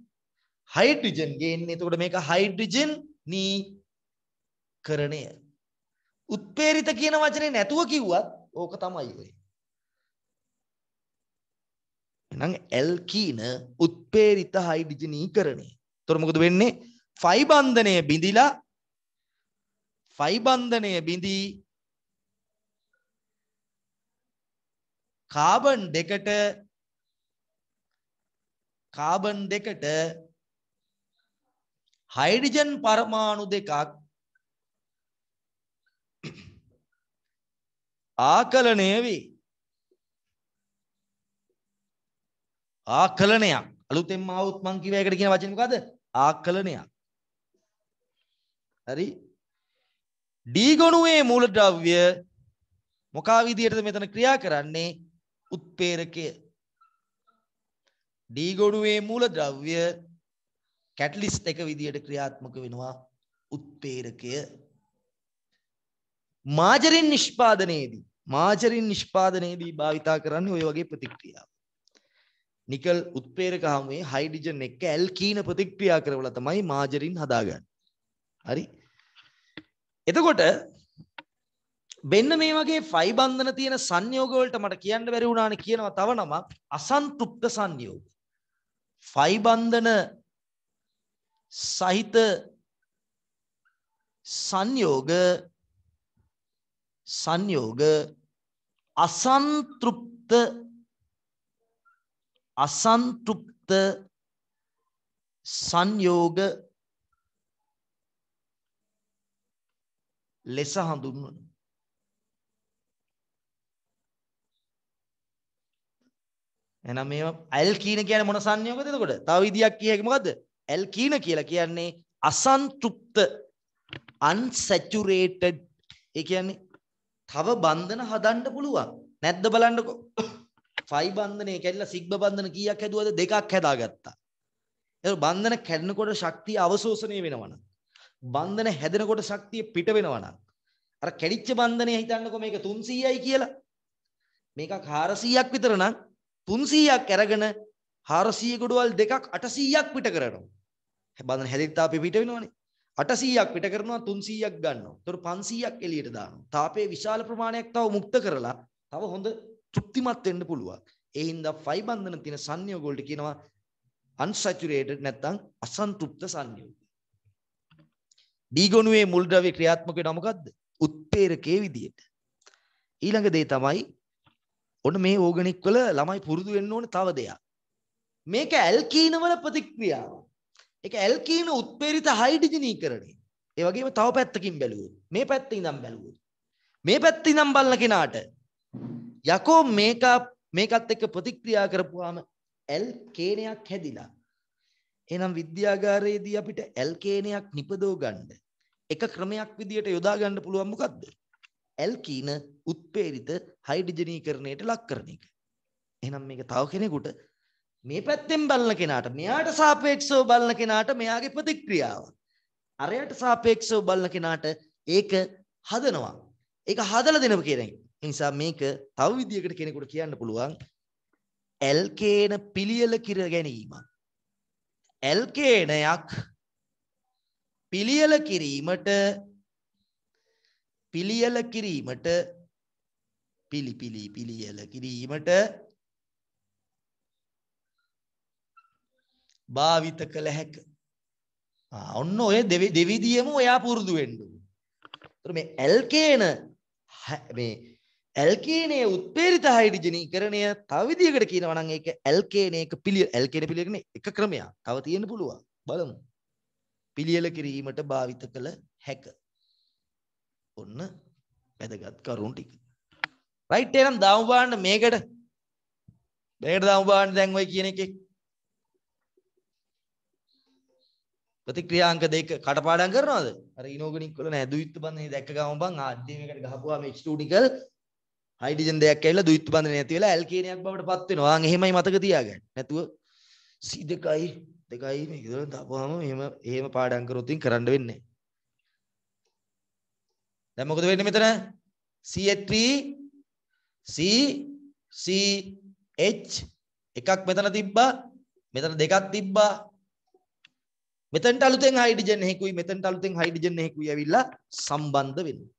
හයිඩ්‍රජන් ගේන්නේ. එතකොට මේක හයිඩ්‍රජන් නීකරණය. උත්පේරිත කියන වචනේ නැතුව කිව්වත් ඕක තමයි ඔය. එහෙනම් ඇල්කීන උත්පේරිත හයිඩ්‍රජනීකරණය. එතකොට මොකද වෙන්නේ? ෆයි බන්ධනය බිඳිලා ෆයි බන්ධනය බිඳී කාබන් දෙකට කාබන් දෙකට හයිඩජන් පරමාණු දෙකක් ආකලනය වී ආකලනයක් අලුතෙන් මාවත් මං කිව්ව එකට කියන වචනේ මොකද්ද ආකලනයක් හරි D ගොනුවේ මූලද්‍රව්‍ය මොකා විදියටද මෙතන ක්‍රියා කරන්නේ උත්පේරකය D ගොනුවේ මූලද්‍රව්‍ය කැටලිස්ට් එක විදියට ක්‍රියාත්මක වෙනවා උත්පේරකය මාජරින් නිෂ්පාදනයේදී මාජරින් නිෂ්පාදනයේදී භාවිතා කරන්නේ ඔය වගේ ප්‍රතික්‍රියාව. නිකල් උත්පේරක හමුවේ හයිඩ්‍රජන් එක්ක ඇල්කීන ප්‍රතික්‍රියා කරවලා තමයි මාජරින් හදාගන්නේ. හරි? එතකොට මෙන්න මේ වගේ ෆයි බන්ධන තියෙන සංයෝග වලට මට කියන්න බැරි වුණානේ කියනවා තව නමක් අසන්තුප්ත සංයෝග. ෆයි බන්ධන සහිත සංයෝග සංයෝග අසන්තෘප්ත අසන්තෘප්ත සංයෝග ලෙස හඳුන්වන එහෙනම් මේවා ඇල් කියන කියන්නේ මොන සංයෝගද එතකොට? තව විදියක් කිය හැකි මොකද්ද? ඇල්කීන කියලා කියන්නේ අසන්තෘප්ත unsaturated ඒ කියන්නේ තව බන්ධන හදන්න පුළුවන්. නැද්ද බලන්නකෝ. 5 බන්ධනේ කැඩිලා සිග්බ බන්ධන කීයක් හැදුවද? දෙකක් හැදාගත්තා. ඒක බන්ධන කැඩෙනකොට ශක්තිය අවශෝෂණය වෙනවනම් බන්ධන හැදෙනකොට ශක්තිය පිට වෙනවනම් අර කැඩිච්ච බන්ධනේ හිතන්නකෝ මේක 300යි කියලා. මේකක් 400ක් විතර නම් 300ක් අරගෙන 400 ගඩුවල් දෙකක් 800ක් පිට කරනවා. බඳන හැදෙත් තාපේ පිට වෙනවනේ. 800ක් පිට කරනවා 300ක් ගන්නවා. ඒතර 500ක් එළියට දානවා. තාපයේ විශාල ප්‍රමාණයක් තව මුක්ත කරලා තව හොඳ තෘප්තිමත් වෙන්න පුළුවන්. ඒ හින්දා ෆයි බන්ධන තියෙන සංයෝග වලට කියනවා unsaturated නැත්නම් අසන්තෘප්ත සංයෝග. දීගොණුවේ මුල් ද්‍රව්‍ය ක්‍රියාත්මක වෙනවා මොකද්ද? උත්පේරකයේ විදියට. ඊළඟ දේ තමයි ඔන්න මේ ඕගනික් වල ළමයි පුරුදු වෙන්න ඕන තව දෙයක්. මේක ඇල්කීන වල ප්‍රතික්‍රියාවක්. ඒක ඇල්කීන උත්පේරිත හයිඩ්‍රජනීකරණය. ඒ වගේම තව පැත්තකින් බැලුවොත් මේ පැත්තේ ඉඳන් බැලුවොත් මේ පැත්තේ ඉඳන් බලන කෙනාට යකෝ මේක මේකත් එක්ක ප්‍රතික්‍රියා කරපුවාම ඇල්කේනයක් හැදිලා. එහෙනම් විද්‍යාගාරයේදී අපිට ඇල්කේනයක් නිපදව ගන්න එක ක්‍රමයක් විදියට යොදා ගන්න පුළුවන් මොකද්ද? ඇල්කීන උත්පේරිත හයිඩ්‍රජනීකරණයට ලක් කරන එක. එහෙනම් මේක තව කෙනෙකුට මේ පැත්තෙන් බලන කෙනාට මෙයාට සාපේක්ෂව බලන කෙනාට මෙයාගේ ප්‍රතික්‍රියාව. අරයට සාපේක්ෂව බලන කෙනාට ඒක හදනවා. ඒක හදලා දෙනවා කියන එක. නිසා මේක තව විදියකට කෙනෙකුට කියන්න පුළුවන් ඇල්කේන පිළියෙල කිර ගැනීමක්. ඇල්කේනයක් පිළියෙල කිරීමට පිළියෙල කිරීමට පිලි පිලි පිළියෙල කිරීමට භාවිත කළ හැක. ඔන්න ඔය දෙවිදියම ඔයා පුරුදු වෙන්න මේ ඇල්කේන මේ ඇල්කේනයේ උත්පේරිත හයිඩ්‍රජනීකරණය තව විදියකට කියනවා නම් ඒක ඇල්කේනයක පිළියෙල ඇල්කේන පිළියෙලකනේ එක ක්‍රමයක්. තව තියෙන්න පුළුවන්. බලමු. පිළියෙල කිරීමට භාවිත කළ හැක. ඔන්න වැදගත් කරුණු ටික. රයිට් එහෙනම් දාමු බලන්න මේකට. මේකට දාමු බලන්න දැන් ඔය කියන එකේ ප්‍රතික්‍රියාංක දෙක කටපාඩම් කරනවද? අර ඉනෝගනික් වල නෑ දුවිත්තු බන්ධනේ දැක්ක ගම බං ආද්දී මේකට ගහපුවාම H2 හයිඩ්‍රජන් දෙයක් ඇවිල්ලා දුවිත්තු බන්ධනේ නැති වෙලා ඇල්කේනයක් බවට පත් වෙනවා. ආන් එහෙමයි මතක තියාගන්න. නැතුව C2යි 2යි මේක දොලෙන් දාපුවාම එහෙම එහෙම පාඩම් කරොත් ඉතින් කරන්න වෙන්නේ නෑ. දැන් මොකද වෙන්නේ මෙතන? CH3 C C H එකක් මෙතන තිබ්බා මෙතන දෙකක් තිබ්බා මෙතනට අලුතෙන් හයිඩ්‍රජන් එකකුයි මෙතනට අලුතෙන් හයිඩ්‍රජන් එකකුයි ඇවිල්ලා සම්බන්ධ වෙනවා.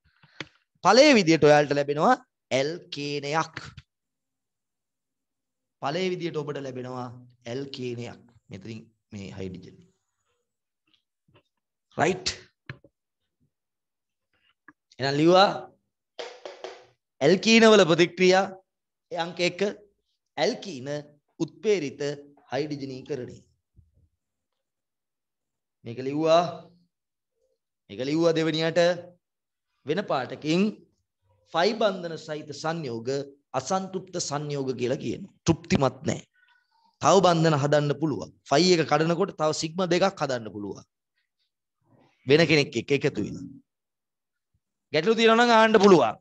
ඵලයේ විදියට ඔයාලට ලැබෙනවා ඇල්කේනයක්. ඵලයේ විදියට ඔබට ලැබෙනවා ඇල්කේනයක්. මෙතනින් මේ හයිඩ්‍රජන්. right එහෙනම් ලිව්වා ඇල්කීන වල ප්‍රතික්‍රියා ඒ අංක 1 ඇල්කීන උත්පේරිත හයිඩ්‍රජනීකරණය මේක ලිව්වා මේක ලිව්වා දෙවනියට වෙන පාටකින් ෆයි බන්ධන සහිත සංයෝග අසන්තුප්ත සංයෝග කියලා කියනවා. තෘප්තිමත් නැහැ. තව බන්ධන හදන්න පුළුවන්. ෆයි එක කඩනකොට තව සිග්මා දෙකක් හදන්න පුළුවන්. වෙන කෙනෙක් එක්ක එකතු වෙලා. ගැටලු තියෙනවා නම් ආන්න පුළුවන්.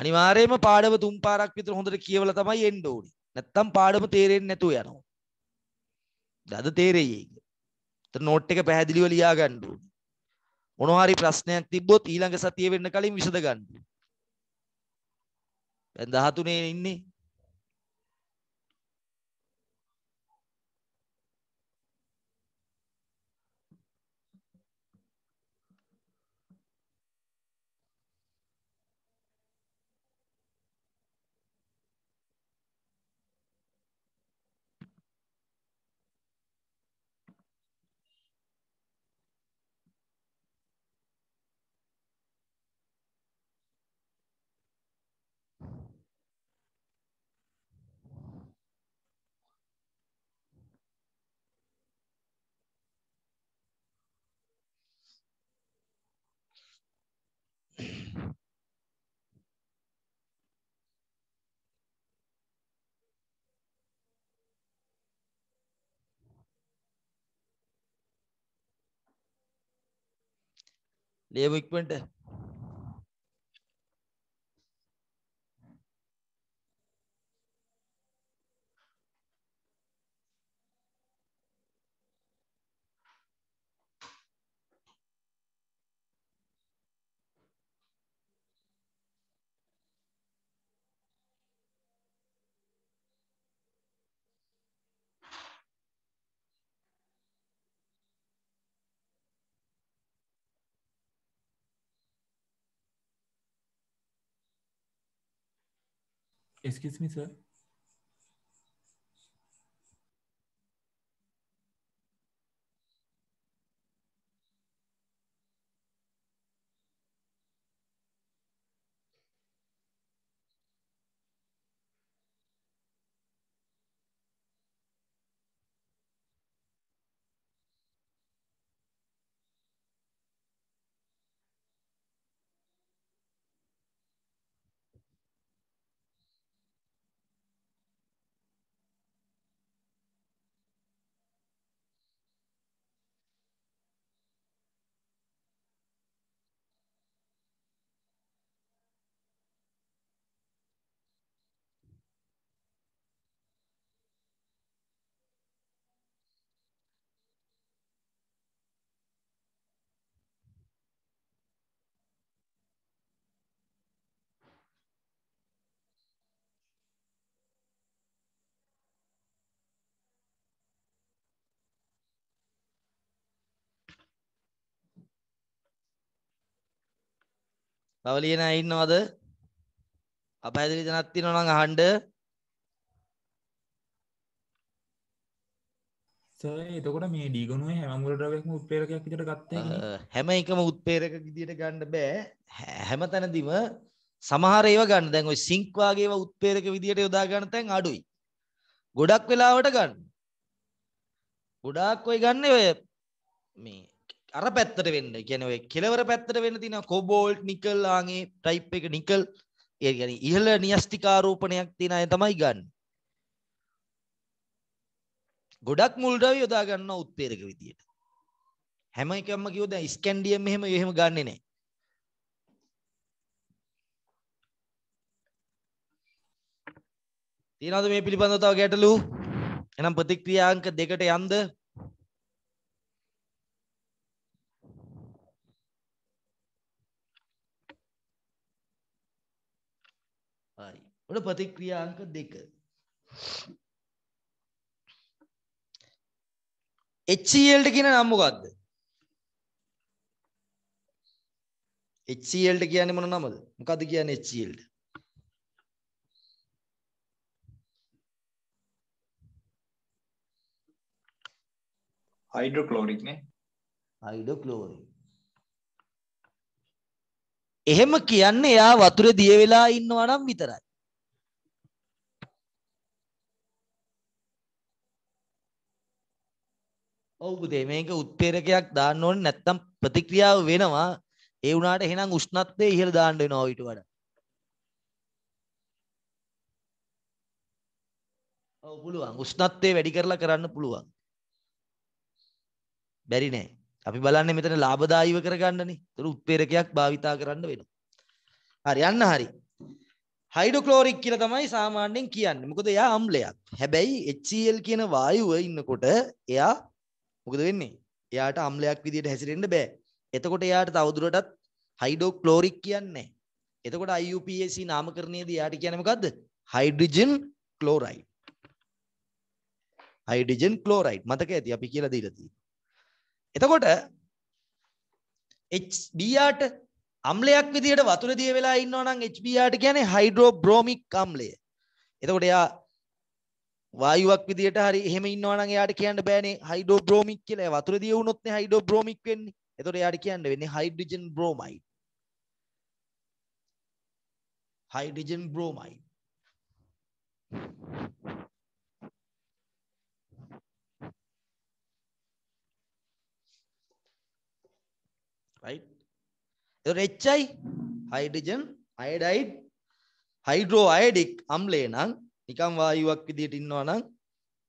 අනිවාර්යයෙන්ම පාඩම තුන් පාරක් විතර හොඳට කියවලා තමයි එන්න ඕනේ. නැත්තම් පාඩම තේරෙන්නේ නැතුව යනවා. අද තේරෙයි ඒක. ඒත් නෝට් එක පැහැදිලිව ලියා ගන්න ඕනේ. මොනවා හරි ප්‍රශ්නයක් තිබ්බොත් ඊළඟ සතියේ වෙන්න කලින් විසඳ ගන්න. දැන් 13 ඉන්නේ. leave equipment Es geht Sir? තව ලියන අය ඉන්නවද? අපහැදිලි තැනක් තියෙනවා නම් අහන්න. සර් එතකොට මේ D ගුණයේ හැම මූල ද්‍රවයකම උත්ප්‍රේරකයක් විදිහට ගත්තා කියන්නේ හැම එකම උත්ප්‍රේරක විදිහට ගන්න බෑ හැම තැනදීම සමහර ඒවා ගන්න දැන් ওই සිංක් වාගේ ඒවා උත්ප්‍රේරක විදිහට යොදා ගන්න තැන් අඩුයි ගොඩක් වෙලාවට ගන්න ගොඩාක් ඔය ගන්න ඔය මේ අර පැත්තට වෙන්න ගැන කෙලවර පැත්තට වෙන තින කොබෝල්් නිකල්ලාගේ ටයිප් එක නිකල් ඒ ගැන ඉහල නිියස්ටිකාරූපණයක් තින අය තමයි ගන්න ගොඩක් මුල්ඩව යොදා ගන්න උත්තේරක විදියට හැම එකම කිවද ස්කැන්ඩියම් මෙහෙම එහෙම ගන්න නෑ තිනද මේ පිළිබඳතාව ගැටලු එනම් ප්‍රතික්‍රියාංක දෙකට යන්ද ඔන්න ප්‍රතික්‍රියා අංක දෙක. HCl කියන නම මොකද්ද? HCl කියන්නේ මොන නමද? මොකද්ද කියන්නේ HCl? හයිඩ්‍රොක්ලෝරික් නේ? හයිඩ්‍රොක්ලෝරික්. එහෙම කියන්නේ එයා වතුරේ දිය වෙලා ඉන්නවා නම් විතරයි. ඔවුදේ මේක උත්තේරකයක් දාන්න ඕනේ නැත්තම් ප්‍රතික්‍රියාව වෙනවා ඒ වුණාට එහෙනම් උෂ්ණත්වය ඉහළ දාන්න වෙනවා ඊට වඩා ඔව් පුළුවන් උෂ්ණත්වය වැඩි කරලා කරන්න පුළුවන් බැරි නෑ අපි බලන්නේ මෙතන ලාභදායීව කරගන්නනේ ඒතර උත්තේරකයක් භාවිතා කරන්න වෙනවා හරි යන්න හරි හයිඩ්‍රොක්ලෝරික් කියලා තමයි සාමාන්‍යයෙන් කියන්නේ. මොකද එයා අම්ලයක්. හැබැයි HCl e කියන වායුව ඉන්නකොට එයා මොකද වෙන්නේ? එයාට අම්ලයක් විදියට හැසිරෙන්න බෑ. එතකොට එයාට තවදුරටත් හයිඩ්‍රොක්ලෝරික් කියන්නේ එතකොට IUPAC නාමකරණයේදී එයාට කියන්නේ මොකද්ද? Hydrogen chloride. හයිඩ්‍රජන් ක්ලෝරයිඩ් මතක ඇති අපි කියලා දීලා තියෙනවා. එතකොට HB යාට අම්ලයක් විදියට වතුර දිය වෙලා ඉන්නවා නම් HB යාට කියන්නේ හයිඩ්‍රෝබ්‍රොමික් අම්ලය. එතකොට එයා වායුවක් විදියට හරි එහෙම ඉන්නවා නම් එයාට කියන්න බෑනේ හයිඩ්‍රෝබ්‍රොමික් කියලා. ඒ වතුර දිය වුණොත් නේ හයිඩ්‍රෝබ්‍රොමික් වෙන්නේ. එතකොට එයාට කියන්න වෙන්නේ hydrogen bromide. Hydrogen bromide. right එතකොට HI hydrogen iodide hydroiodic අම්ලේ නම් නිකම් වායුවක් විදියට ඉන්නවා නම්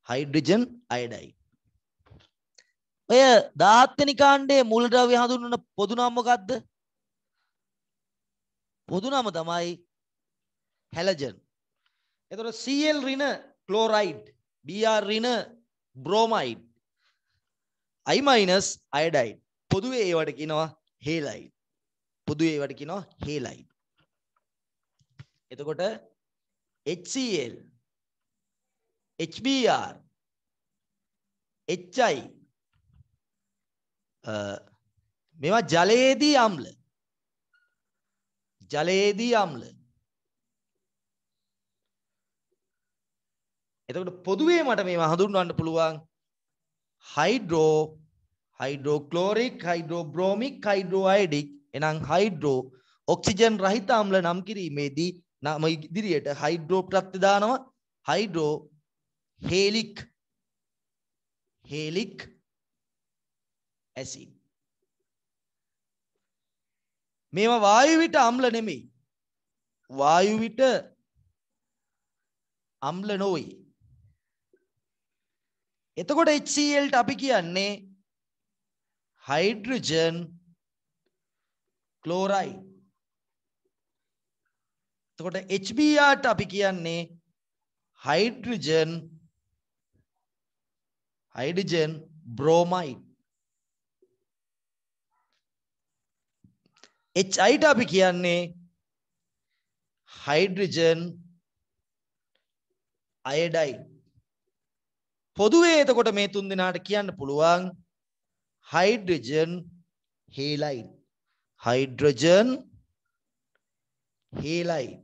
හයිඩ්‍රජන් අයඩයි. ඔය 17 වෙනි කාණ්ඩයේ මූල ද්‍රව්‍ය හඳුන්වන පොදු නම මොකද්ද? පොදු නම තමයි හැලජන්. එතකොට Cl ඍණ ක්ලෝරයිඩ්, Br ඍණ බ්‍රෝමයිඩ්, I minus අයඩයිඩ්. පොදුවේ ඒවට කියනවා හේලයිඩ්. පොදුවේ ඒවට කියනවා හේලයිඩ්. එතකොට HCl HBR HI uh, මේවා ජලයේදී අම්ල ජලයේදී අම්ල එතකොට පොදුවේ මට මේවා හඳුන්වන්න පුළුවන් හයිඩ්‍රෝ හයිඩ්‍රෝක්ලෝරික් හයිඩ්‍රෝබ්‍රෝමික් හයිඩ්‍රෝඅයඩික් එනම් හයිඩ්‍රෝ ඔක්සිජන් රහිත අම්ල නම් කිරීමේදී නම ඉදිරියට හයිඩ්‍රෝ ප්‍රත්‍ය දානවා හයිඩ්‍රෝ හෙලික් හෙලික් ඇසිඩ් මේවා වායු විට අම්ල නෙමෙයි වායු විට අම්ල නොවේ එතකොට HClට අපි කියන්නේ හයිඩ්‍රජන් ක්ලෝරයිඩ් එතකොට HBrට අපි කියන්නේ හයිඩ්‍රජන් hydrogen bromide. HIට අපි කියන්නේ හයිඩ්‍රජන් අයඩයි. පොදුවේ එතකොට මේ තුන් දෙනාට කියන්න පුළුවන් හයිඩ්‍රජන් හේලයින්. හයිඩ්‍රජන් හේලයින්.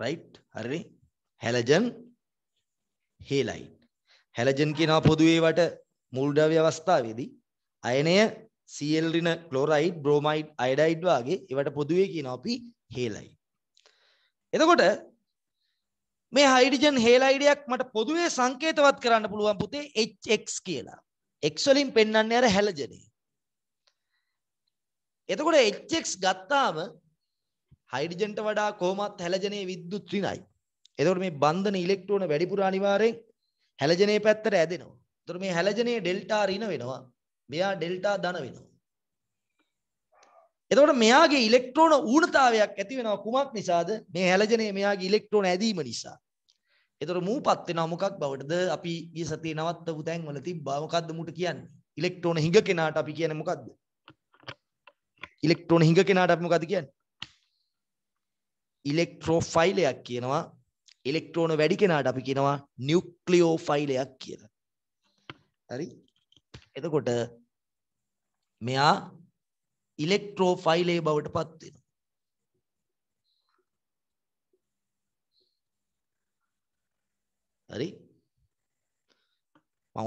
රයිට් හරි හැලජන් හේලයින්. හැලජන් කියනවා පොදු ඒවට මුල් ද්‍රව්‍ය අවස්ථාවේදී අයනය සියල් රින ක්ලෝරයිඩ්, බ්‍රෝමයිඩ්, අයඩයිඩ් වගේ ඒවට පොදුවේ කියනවා අපි හේලයින්. එතකොට මේ හයිඩ්‍රජන් හේලයිඩයක් මට පොදුවේ සංකේතවත් කරන්න පුළුවන් පුතේ HX කියලා. X වලින් පෙන්වන්නේ අර හැලජනේ. එතකොට HX ගත්තාම හයිඩ්‍රජන්ට වඩා කොහොමත් හැලජනේ විද්‍යුත් ඍණයි. එතකොට මේ බන්ධන ඉලෙක්ට්‍රෝන වැඩිපුර අනිවාර්යෙන් හැලජනේ පැත්තට ඇදෙනවා. එතකොට මේ හැලජනේ ඩෙල්ටා ඍණ වෙනවා. මෙයා ඩෙල්ටා ධන වෙනවා. එතකොට මෙයාගේ ඉලෙක්ට්‍රෝන ඌණතාවයක් ඇති වෙනවා කුමක් නිසාද? මේ හැලජනේ මෙයාගේ ඉලෙක්ට්‍රෝන ඇදීම නිසා. එතකොට මූපත් වෙනවා මොකක් බවටද? අපි ගිය සතියේ නවත්තපු තැන්වල තිබ්බා. මොකද්ද මූට කියන්නේ? ඉලෙක්ට්‍රෝන හිඟ කෙනාට අපි කියන්නේ මොකද්ද? ඉලෙක්ට්‍රෝන හිඟ කෙනාට අපි මොකද්ද කියන්නේ? ඉලෙක්ට්‍රෝෆයිලයක් කියනවා ඉලෙක්ට්‍රෝන වැඩි කෙනාට අපි කියනවා නියුක්ලියෝෆයිලයක් කියලා. හරි? එතකොට මෙයා ඉලෙක්ට්‍රෝෆයිලේ බවට පත් වෙනවා. හරි? මම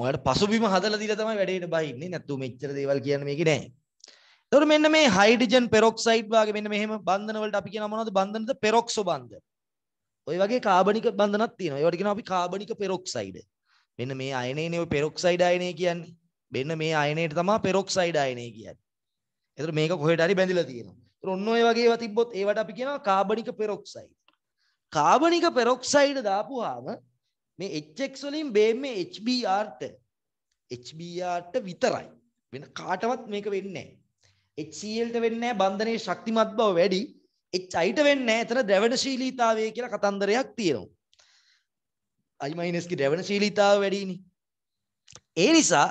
ඔයාලට පසුබිම හදලා දීලා තමයි වැඩේට බහින්නේ. නැත්නම් මෙච්චර දේවල් කියන්න මේකේ නෑ. එතකොට මෙන්න මේ හයිඩ්‍රජන් පෙරොක්සයිඩ් වගේ මෙන්න මෙහෙම බන්ධන වලට අපි කියනවා මොනවද බන්ධනද පෙරොක්සෝ බන්ධන. ඔය වගේ කාබනික බන්ධනක් තියෙනවා. ඒවට කියනවා අපි කාබනික පෙරොක්සයිඩ්. මෙන්න මේ අයනේනේ ඔය පෙරොක්සයිඩ් අයනේ කියන්නේ. මෙන්න මේ අයනේට තමයි පෙරොක්සයිඩ් අයනේ කියන්නේ. ඒතර මේක කොහෙට හරි බැඳිලා තියෙනවා. ඒතර ඔන්න ඔය වගේ ඒවා තිබ්බොත් ඒවට අපි කියනවා කාබනික පෙරොක්සයිඩ්. කාබනික පෙරොක්සයිඩ් දාපුවාම මේ HX වලින් බේන්නේ HBrට HBrට විතරයි. වෙන කාටවත් මේක වෙන්නේ නැහැ. HClට වෙන්නේ නැහැ බන්ධනයේ ශක්තිමත් බව වැඩි. එච් අයිට වෙන්න එතන ද්‍රවණශීලීතාවය කියලා කතන්දරයක් තියෙනවා. i minusගේ ද්‍රවණශීලීතාව වැඩිනේ. ඒ නිසා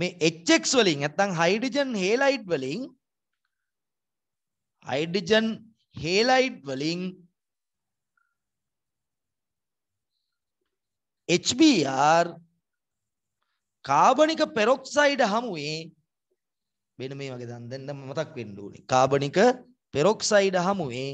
මේ HX වලින් නැත්නම් හයිඩ්‍රජන් හේලයිඩ් වලින් හයිඩ්‍රජන් හේලයිඩ් වලින් HBr කාබනික පෙරොක්සයිඩ් හමුවේ මෙන්න මේ වගේ දන් දැන් මතක් වෙන්න ඕනේ කාබනික පෙරොක්සයිඩ් හමුවේ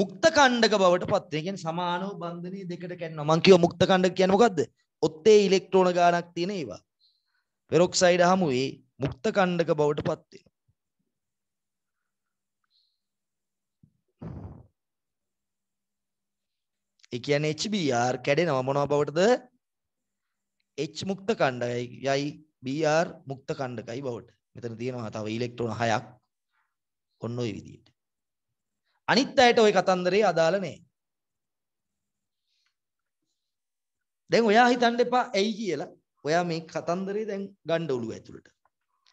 මුක්ත කණ්ඩක බවට පත්වේ කියන්නේ සමානව බන්ධනීය දෙකට කැඩෙනවා. මං කියව මුක්ත කණ්ඩක කියන්නේ මොකද්ද? ඔත්තේ ඉලෙක්ට්‍රෝන ගානක් තියෙන ඒවා. පෙරොක්සයිඩ් හමුවේ මුක්ත කණ්ඩක බවට පත්වේ. ඒ කියන්නේ HBr කැඩෙනවා මොනවා බවටද? H මුක්ත කණ්ඩකයයි BR මුක්ත ඛණ්ඩකයි බවට. මෙතන තියෙනවා තව ඉලෙක්ට්‍රෝන 6ක්. ඔන්න ඔය විදිහට. අනිත් අයට ওই කතන්දරේ අදාළ නෑ. දැන් ඔයා හිතන්න එපා ඇයි කියලා. ඔයා මේ කතන්දරේ දැන් ගන්න ඔළුව ඇතුළට.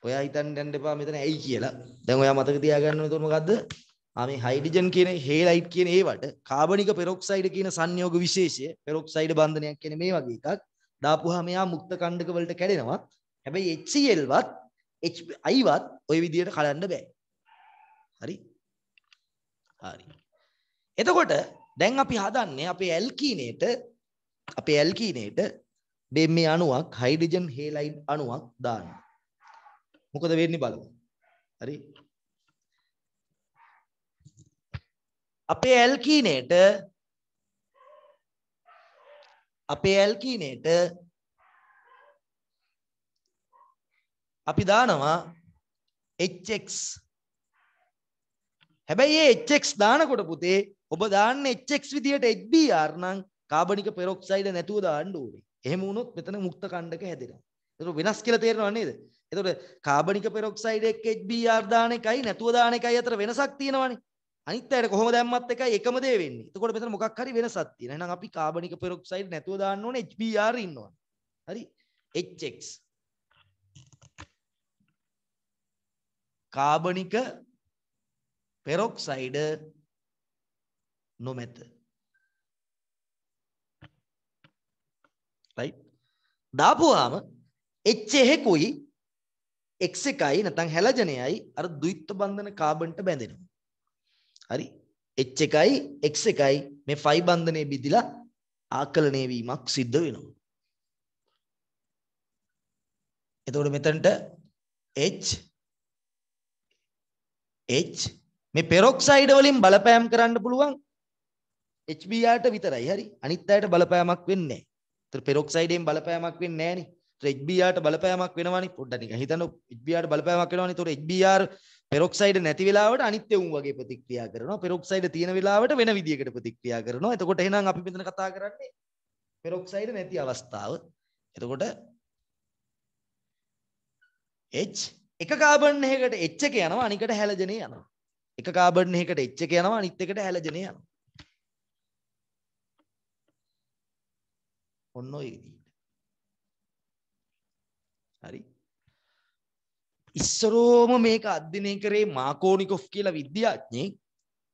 ඔයා හිතන්න යන්න එපා මෙතන ඇයි කියලා. දැන් ඔයා මතක තියාගන්න ඕනේ මොකද්ද? ආ මේ හයිඩ්‍රජන් කියන හේලයිට් කියන ඒවට කාබනික පෙරොක්සයිඩ් කියන සංයෝග විශේෂය පෙරොක්සයිඩ් බන්ධනයක් කියන මේ වගේ එකක් දාපුවාම එයා මුක්ත කණ්ඩක වලට කැඩෙනවා. හැබැයි HCl වත් HI වත් ওই විදියට කලන්න බෑ. හරි? හරි. එතකොට දැන් අපි හදන්නේ අපේ ඇල්කීනේට අපේ ඇල්කීනේට දැන් මේ අණුවක් හයිඩ්‍රජන් හේලයිඩ් අණුවක් දාන්න. මොකද වෙන්නේ බලමු. හරි. අපේ ඇල්කීනේට අපේ ඇල්කීනේට අපි දානවා HX හැබැයි ඒ HX දානකොට පුතේ ඔබ දාන්නේ HX විදියට HBr නම් කාබනික පෙරොක්සයිඩ් නැතුව දාන්න ඕනේ. එහෙම වුණොත් මෙතන මුක්ත කණ්ඩක හැදෙනවා. ඒක වෙනස් කියලා තේරෙනව නේද? එතකොට කාබනික පෙරොක්සයිඩ් එක්ක HBr දාන එකයි නැතුව දාන එකයි අතර වෙනසක් තියෙනවනේ. අනිත් අයට කොහොම දැම්මත් එකයි එකම දේ වෙන්නේ. එතකොට මෙතන මොකක් හරි වෙනසක් තියෙනවා. එහෙනම් අපි කාබනික පෙරොක්සයිඩ් නැතුව දාන්න ඕනේ HBr ඉන්නවා. හරි? HX කාබනික පෙරොක්සයිඩ නොමැත. දාපුවාම එච් එහෙකුයි එක් එකයි නැතන් හැලජනයයි අර දුයිත්ත බන්ධන කාබන්ට බැඳෙනවා. හරි එච් එකයි එක් එකයි මේ ෆයි බන්ධනය බිදිලා ආකලනය වීමක් සිද්ධ වෙනවා. එතකොට මෙතනට H H මේ පෙරොක්සයිඩ් වලින් බලපෑම් කරන්න පුළුවන් HBr ට විතරයි හරි අනිත් අයට බලපෑමක් වෙන්නේ නැහැ. ඒතර පෙරොක්සයිඩෙන් බලපෑමක් වෙන්නේ නැහැ නේ. HBr ට බලපෑමක් වෙනවනේ පොඩ්ඩක් නිකන් හිතන්න HBr ට බලපෑමක් වෙනවනේ. ඒතර HBr පෙරොක්සයිඩ් නැති වෙලාවට අනිත් එවුන් වගේ ප්‍රතික්‍රියා කරනවා. පෙරොක්සයිඩ් තියෙන වෙලාවට වෙන විදියකට ප්‍රතික්‍රියා කරනවා. එතකොට එහෙනම් අපි මෙතන කතා කරන්නේ පෙරොක්සයිඩ් නැති අවස්ථාව. එතකොට H එක කාබන් එකකට එච් එක යනවා අනිකට හැලජනය යනවා එක කාබන් එකකට එච් එක යනවා අනිත් එකට හැලජනය යනවා ඔන්න ඔය විදිහට හරි ඉස්සරෝම මේක අධ්‍යයනය කරේ මාකෝනිකොෆ් කියලා විද්‍යාඥයෙක්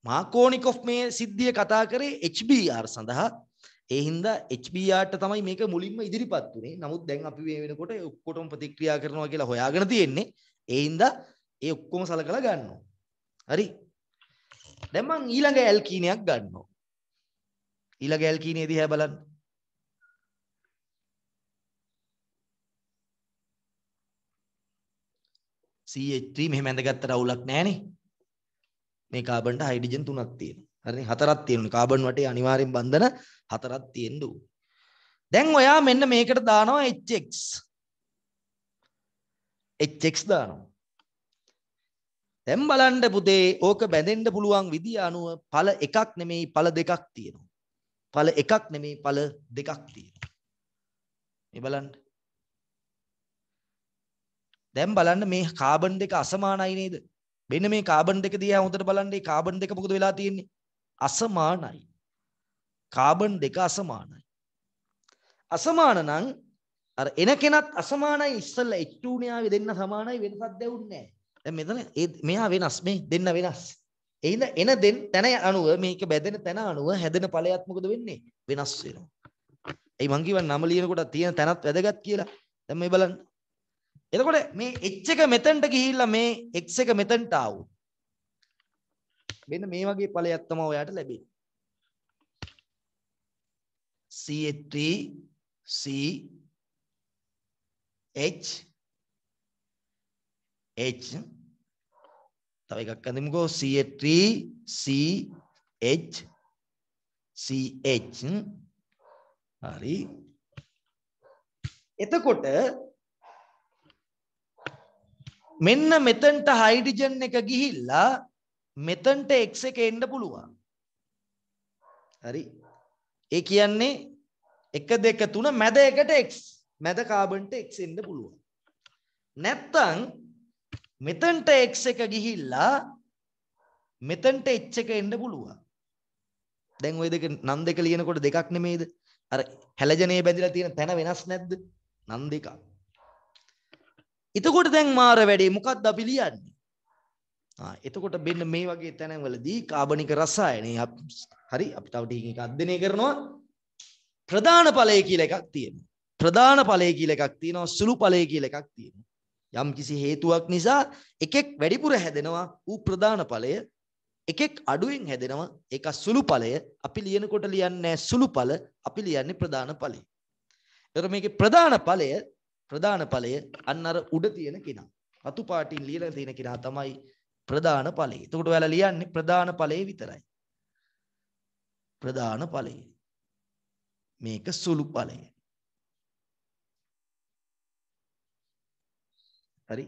මාකෝනිකොෆ් මේ සිද්ධිය කතා කරේ HBR සඳහා ඒ හින්දා HBRට තමයි මේක මුලින්ම ඉදිරිපත් වුනේ. නමුත් දැන් අපි මේ වෙනකොට ඔක්කොටම ප්‍රතික්‍රියා කරනවා කියලා හොයාගෙන තියෙන්නේ. ඒ හින්දා ඒ ඔක්කොම සලකලා ගන්නවා. හරි. දැන් මං ඊළඟ ඇල්කීනයක් ගන්නවා. ඊළඟ ඇල්කීනිය දිහා බලන්න. CH3 මෙහෙම ඇඳගත්තට අවුලක් නැහනේ. මේ කාබන්ට හයිඩ්‍රජන් තුනක් තියෙනවා. හරිනේ හතරක් තියෙනුනේ. කාබන් වටේ අනිවාර්යෙන් බන්ධන හතරක් තියෙන්න ඕනේ. දැන් ඔයා මෙන්න මේකට දානවා HX. එච්චෙක්ස් දානවා. දැන් බලන්න පුතේ ඕක බැඳෙන්න පුළුවන් විදිය අනුව ඵල එකක් නෙමෙයි ඵල දෙකක් තියෙනවා. ඵල එකක් නෙමෙයි ඵල දෙකක් තියෙනවා. මේ බලන්න. දැන් බලන්න මේ කාබන් දෙක අසමානයි නේද? මෙන්න මේ කාබන් දෙක දිහා හොඳට බලන්න. මේ කාබන් දෙක මොකද වෙලා තියෙන්නේ? අසමානයි. කාබන් දෙක අසමානයි. අසමාන නම් අර එන කෙනත් අසමානයි ඉස්සල්ලා H2 න්යාවේ දෙන්න සමානයි වෙනසක් දැවුන්නේ නැහැ. මෙතන මෙයා වෙනස් මේ දෙන්න වෙනස්. එයින් එන දෙන් තැන අනුව මේක බැදෙන තැන අනුව හැදෙන ඵලයක් මොකද වෙන්නේ? වෙනස් වෙනවා. එයි මං කියවන නම ලියනකොට තියෙන තැනත් වැදගත් කියලා. දැන් මේ බලන්න. එතකොට මේ H එක මෙතනට ගිහිල්ලා මේ X එක මෙතනට ආවොත් මෙන්න මේ වගේ ඵලයක් තමයි ඔයාට ලැබෙන්නේ. CH3 C H H තව එකක් අඳමුකෝ CH3 CH CH හරි එතකොට මෙන්න මෙතනට හයිඩ්‍රජන් එක ගිහිල්ලා මෙතනට x එක එන්න පුළුවන්. හරි. ඒ කියන්නේ 1 2 3 මැද එකට x. මැද කාබන්ට x එන්න පුළුවන්. නැත්තම් මෙතනට x එක ගිහිල්ලා මෙතනට h එක එන්න පුළුවන්. දැන් ওই දෙක නම් දෙක ලියනකොට දෙකක් නෙමෙයිද? අර හැලජනේ බැඳිලා තියෙන තැන වෙනස් නැද්ද? නම් දෙකක්. එතකොට දැන් මාර වැඩේ මොකක්ද අපි ලියන්නේ? ආ එතකොට මෙන්න මේ වගේ තැන්වලදී කාබනික රසායනේ හරි අපි තව ටිකකින් අධ්‍යයනය කරනවා ප්‍රධාන ඵලය කියලා එකක් තියෙනවා. ප්‍රධාන ඵලය කියලා එකක් තියෙනවා සුළු ඵලය කියලා එකක් තියෙනවා යම් කිසි හේතුවක් නිසා එකෙක් වැඩිපුර හැදෙනවා ඌ ප්‍රධාන ඵලය එකෙක් අඩුවෙන් හැදෙනවා ඒක සුළු ඵලය අපි ලියනකොට ලියන්නේ සුළු ඵල අපි ලියන්නේ ප්‍රධාන ඵලය එතකොට මේකේ ප්‍රධාන ඵලය ප්‍රධාන ඵලය අන්න අර උඩ තියෙන කෙනා රතු පාටින් ලියලා තියෙන කෙනා තමයි ප්‍රධාන ඵලය. එතකොට ඔයාලා ලියන්නේ ප්‍රධාන ඵලය විතරයි. ප්‍රධාන ඵලය. මේක සුළු ඵලය. හරි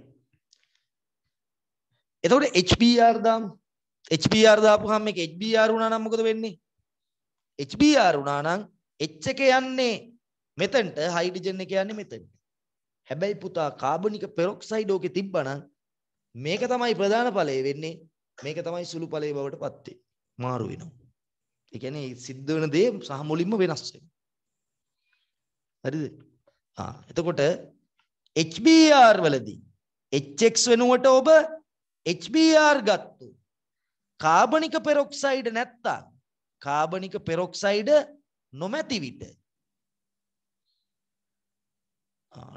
එතකොට HBR දාමු HBR දාපුහම මේක HBR වුණා නම් මොකද වෙන්නේ HBR වුණා නම් H එක යන්නේ මෙතනට හයිඩ්‍රජන් එක යන්නේ මෙතනට හැබැයි පුතා කාබනික පෙරොක්සයිඩ් ඕකේ තිබ්බනම් මේක තමයි ප්‍රධාන ඵලය වෙන්නේ මේක තමයි සුළු ඵලයේ බවට පත් වෙන්නේ මාරු වෙනවා ඒ කියන්නේ සිද්ධ වෙන දේ සහ මුලින්ම වෙනස් වෙනවා හරිද ආ එතකොට HBR වලදී HX වෙනුවට ඔබ HBr ගත්තු. කාබනික පෙරොක්සයිඩ් නැත්තම් කාබනික පෙරොක්සයිඩ් නොමැති විට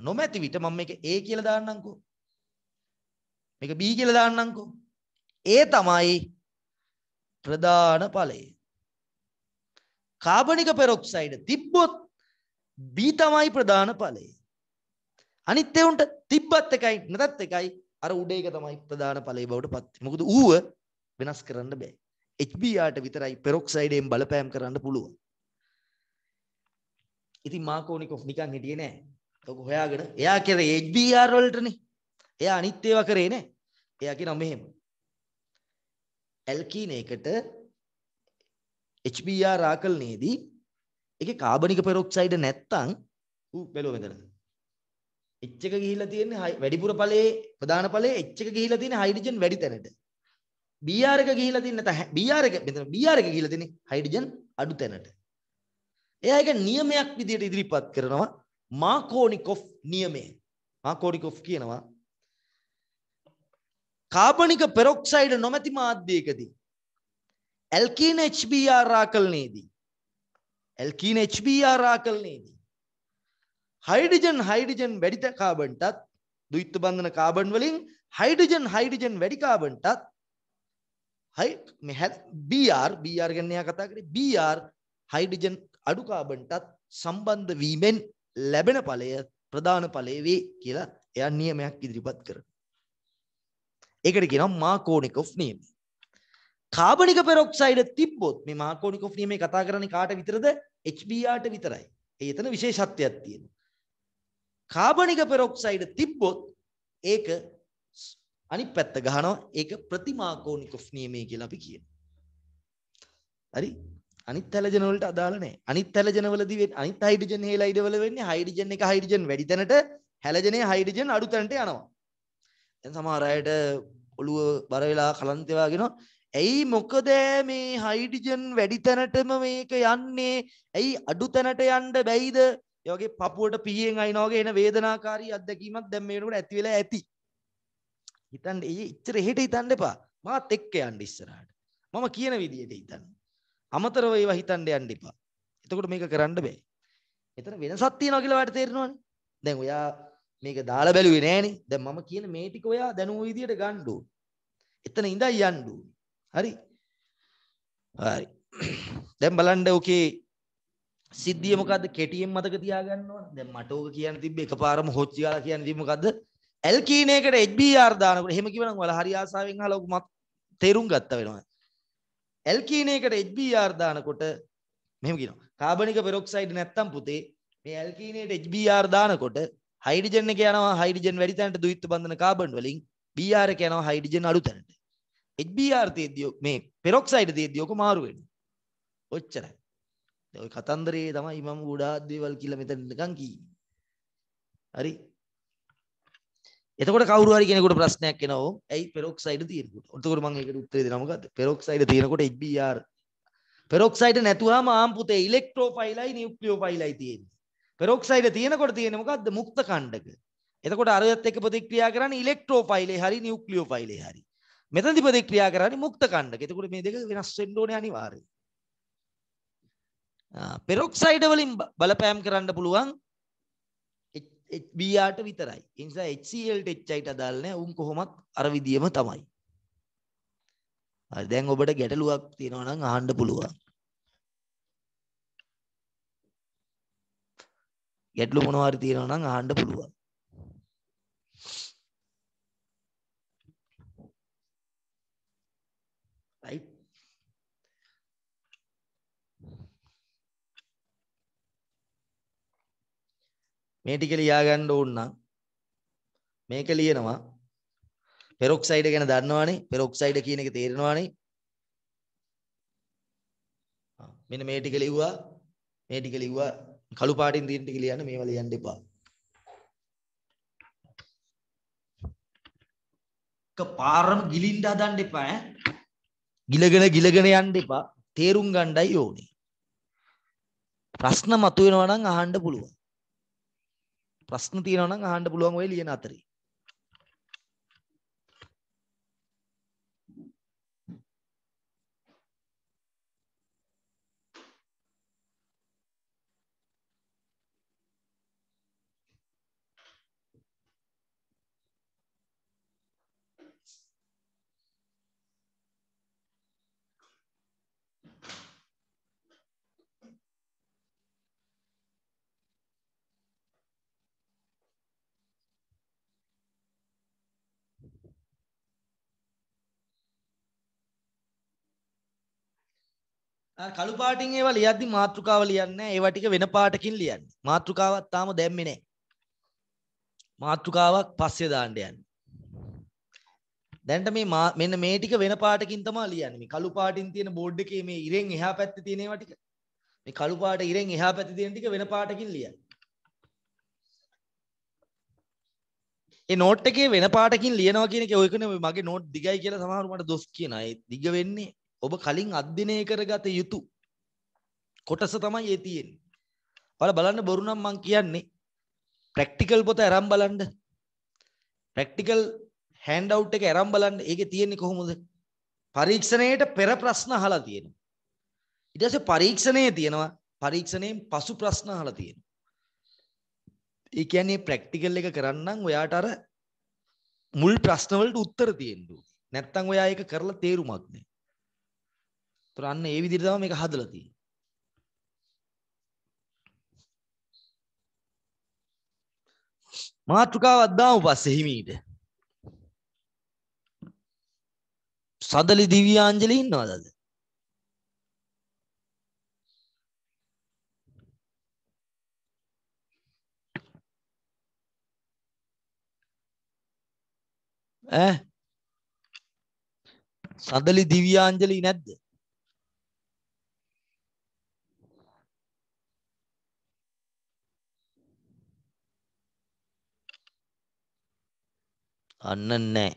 නොමැති විට මම මේක A කියලා දාන්නම්කෝ. මේක B කියලා දාන්නම්කෝ. ඒ තමයි ප්‍රධාන ඵලය. කාබනික පෙරොක්සයිඩ් තිබ්බොත් B තමයි ප්‍රධාන ඵලය. අනිත් ඒවුන්ට තිබ්බත් එකයි නැතත් එකයි අර උඩ එක තමයි ප්‍රධාන ඵලයේ බවට පත් වෙන්නේ. මොකද ඌව වෙනස් කරන්න බෑ. HBr ට විතරයි පෙරොක්සයිඩයෙන් බලපෑම් කරන්න පුළුවන්. ඉතින් මාකෝනිකොෆ් නිකන් හිටියේ නෑ. ඔක හොයාගෙන එයා කරේ HBr වලටනේ. එයා අනිත් ඒවා කරේ නෑ. එයා කියනවා මෙහෙම. ඇල්කීන එකට HBr ආකලනයේදී ඒකේ කාබනික පෙරොක්සයිඩ් නැත්තම් ඌ බැලුව මෙතන. H එක ගිහිල්ලා තියෙන්නේ වැඩිපුර ඵලයේ ප්‍රධාන ඵලයේ H එක ගිහිල්ලා තියෙන්නේ හයිඩ්‍රජන් වැඩි තැනට. Br එක ගිහිල්ලා තින්නේ නැත Br එක මෙතන Br එක ගිහිල්ලා තින්නේ හයිඩ්‍රජන් අඩු තැනට. එයා ඒක නියමයක් විදිහට ඉදිරිපත් කරනවා මාකෝනිකොෆ් නියමය. මාකෝනිකොෆ් කියනවා කාබනික පෙරොක්සයිඩ් නොමැති මාධ්‍යයකදී ඇල්කීන HBr ආකලනයේදී ඇල්කීන HBr ආකලනයේදී හයිඩජන් හයිඩජන් වැඩිත කාබන්ටත් දුයිත්ත බන්ධන කාබන් වලින් හයිඩජන් හයිඩජන් වැඩි කාබන්ටත් හයි මෙහැ BR BR ගැන එයා කතා කරේ BR හයිඩජන් අඩු කාබන්ටත් සම්බන්ධ වීමෙන් ලැබෙන ඵලය ප්‍රධාන ඵලය වේ කියලා එයා නියමයක් ඉදිරිපත් කරනවා. ඒකට කියනවා මාකෝනිකෝෆ් නියමය. කාබනික පෙරොක්සයිඩ් තිබ්බොත් මේ මාකෝනිකෝෆ් නියමය කතා කරන්නේ කාට විතරද? HBr ට විතරයි. ඒ එතන විශේෂත්වයක් තියෙනවා. කාබනික පෙරොක්සයිඩ් තිබ්බොත් ඒක අනිත් පැත්ත ගහනවා ඒක ප්‍රතිමාකෝනිකොෆ් නියමය කියලා අපි කියනවා. හරි? අනිත් හැලජන වලට අදාළ නැහැ. අනිත් හැලජන වලදී වෙන්නේ අනිත් හයිඩ්‍රජන් හේලයිඩ් වල වෙන්නේ හයිඩ්‍රජන් එක හයිඩ්‍රජන් වැඩි තැනට හැලජනේ හයිඩ්‍රජන් අඩු තැනට යනවා. දැන් සමහර අයට ඔළුව බර වෙලා කලන්තේ වගේනවා. ඇයි මොකද මේ හයිඩ්‍රජන් වැඩි තැනටම මේක යන්නේ? ඇයි අඩු තැනට යන්න බැයිද? ඒවගේ පපුුවට පියෙන් අයිනෝගේ එන වේදනාකාරී අදැකීමක් දැම් වෙනකට ඇතිවෙලා ඇති හිතන් ඒ ඉච්චර හෙට හිතන්න එපා මාත් එක්ක යන්ඩ ඉස්සරහට මම කියන විදියට හිතන්න අමතරව ඒවා හිතන්ඩ යන්ඩිපා එතකොට මේක කරන්න බෑ එතන වෙනසක් තියෙනවා කියලා ඔයාලට තේරෙනවනේ. දැන් ඔයා මේක දාලා බැලුවේ නෑනේ. දැන් මම කියන මේ ටික ඔයා දැනුම විදියට ගන්න ඕන. එතන ඉඳන් යන්න ඕන. හරි. හරි. දැන් බලන්න ඔකේ සිද්ධිය මොකද කෙටියෙන් මතක තියාගන්නවා දැ මටෝක කියන තිබ එක පාරම හොච්චියාල කියන දීමකක්ද ඇල්කීනයකට එ්බR දානකට හෙමකිවන වල හරියාසාාවෙන් හලොකුමත් තේරුම් ගත්ත වෙනවා. ඇල්කීනයකට එ්බR දානකොට මෙමකින කාබනික පෙරොක්සයිඩ් නැත්තම් පුතේ මේ ඇල්කීනයට එ්බR දානකොට හයිඩජන යනවා හයිඩජන් වැඩිතැන්ට දුවිත්ත බඳන කාබන් වලින් බR යනවා හයිඩජන් අලු තැනට එ්බR තේදියෝ මේ පෙරොක්සයිඩ් තේදියෝක මාරුවෙන් ඔච්චරයි ඔය කතන්දරේ තමයි මම ගොඩාක් දේවල් කියලා මෙතන නිකන් කිව්වේ. හරි. එතකොට කවුරු හරි කෙනෙකුට ප්‍රශ්නයක් එනවා. ඇයි පෙරොක්සයිඩ් තියෙනකොට? එතකොට මම ඒකට උත්තරේ දෙනවා මොකද්ද? පෙරොක්සයිඩ් තියෙනකොට HBr පෙරොක්සයිඩ් නැතුවම ආම් පුතේ ඉලෙක්ට්‍රෝෆයිලයි නියුක්ලියෝෆයිලයි තියෙන්නේ. පෙරොක්සයිඩ් තියෙනකොට තියෙන්නේ මොකද්ද? මුක්ත කණ්ඩක. එතකොට අරයත් එක්ක ප්‍රතික්‍රියා කරන්නේ ඉලෙක්ට්‍රෝෆයිලේ හරි නියුක්ලියෝෆයිලේ හරි. මෙතනදී ප්‍රතික්‍රියා කරන්නේ මුක්ත කණ්ඩක. එතකොට මේ දෙක වෙනස් වෙන්න ඕනේ අනිවාර්යයෙන්. පෙරොක්සයිඩ වලින් බලපෑම් කරන්න පුළුවන් බීයාට විතරයි. ඒ නිසා HCl ටෙච්චයිට අදාළ නැහැ. උන් කොහොමත් අර විදියම තමයි. හරි දැන් ඔබට ගැටලුවක් තියෙනවා නම් අහන්න පුළුවන්. ගැටලු මොනවා හරි තියෙනවා නම් අහන්න පුළුවන්. මේ ටික ලියා ගන්න ඕන නම් මේක ලියනවා පෙරොක්සයිඩ් ගැන දන්නවනේ පෙරොක්සයිඩ් කියන එක තේරෙනවනේ මෙන්න මේ ටික ලිව්වා මේ ටික ලිව්වා කළු පාටින් තියෙන ටික ලියන්න මේවා ලියන්න එපා පාරම ගිලින්න හදන්න එපා ඈ ගිලගෙන ගිලගෙන යන්න එපා තේරුම් ගණ්ඩයි ඕනේ ප්‍රශ්න මතුවෙනවා නම් අහන්න පුළුවන් ප්‍රශ්න තියෙනවා නම් අහන්න පුළුවන් ඔය ලියන අතරේ. කළු පාටින් ඒවා ලියද්දි මාතෘකාව ලියන්න ඒවා ටික වෙන පාටකින් ලියන්න මාතෘකාවක් තාම දැම්මේ නැහැ මාතෘකාවක් පස්සේ දාන්න යන්න දැන්ට මේ මෙන්න මේ ටික වෙන පාටකින් තමයි ලියන්නේ මේ කළු පාටින් තියෙන බෝඩ් එකේ මේ ඉරෙන් එහා පැත්තේ තියෙන ඒවා ටික මේ කළු පාට ඉරෙන් එහා පැත්තේ තියෙන ටික වෙන පාටකින් ලියන්න ඒ නෝට් එකේ වෙන පාටකින් ලියනවා කියන එක ඔයකනේ මගේ නෝට් දිගයි කියලා සමහරව මට දොස් කියනවා ඒ දිග වෙන්නේ ඔබ කලින් අධ්‍යනය කරගත යුතු කොටස තමයි ඒ තියෙන්නේ. ඔයාලා බලන්න බොරු නම් මං කියන්නේ ප්‍රැක්ටිකල් පොත අරන් බලන්න. ප්‍රැක්ටිකල් හෑන්ඩ් අවුට් එක අරන් බලන්න. ඒකේ තියෙන්නේ කොහොමද? පරීක්ෂණයට පෙර ප්‍රශ්න අහලා තියෙනවා. ඊට පස්සේ පරීක්ෂණයේ තියෙනවා පරීක්ෂණයෙන් පසු ප්‍රශ්න අහලා තියෙනවා. ඒ කියන්නේ ප්‍රැක්ටිකල් එක කරන්නම් ඔයාට අර මුල් ප්‍රශ්නවලට උත්තර තියෙන්න ඕනේ. නැත්තම් ඔයා ඒක කරලා තේරුමක් නැහැ. ඒතර අන්න ඒ විදිහට තමයි මේක හදලා තියෙන්නේ. මාත්‍රිකාවක් දාමු පස්සේ හිමීට. සදලි දිව්‍යාංජලි ඉන්නවද අද? ඈ සදලි දිව්‍යාංජලි නැද්ද? අන්න නැහැ.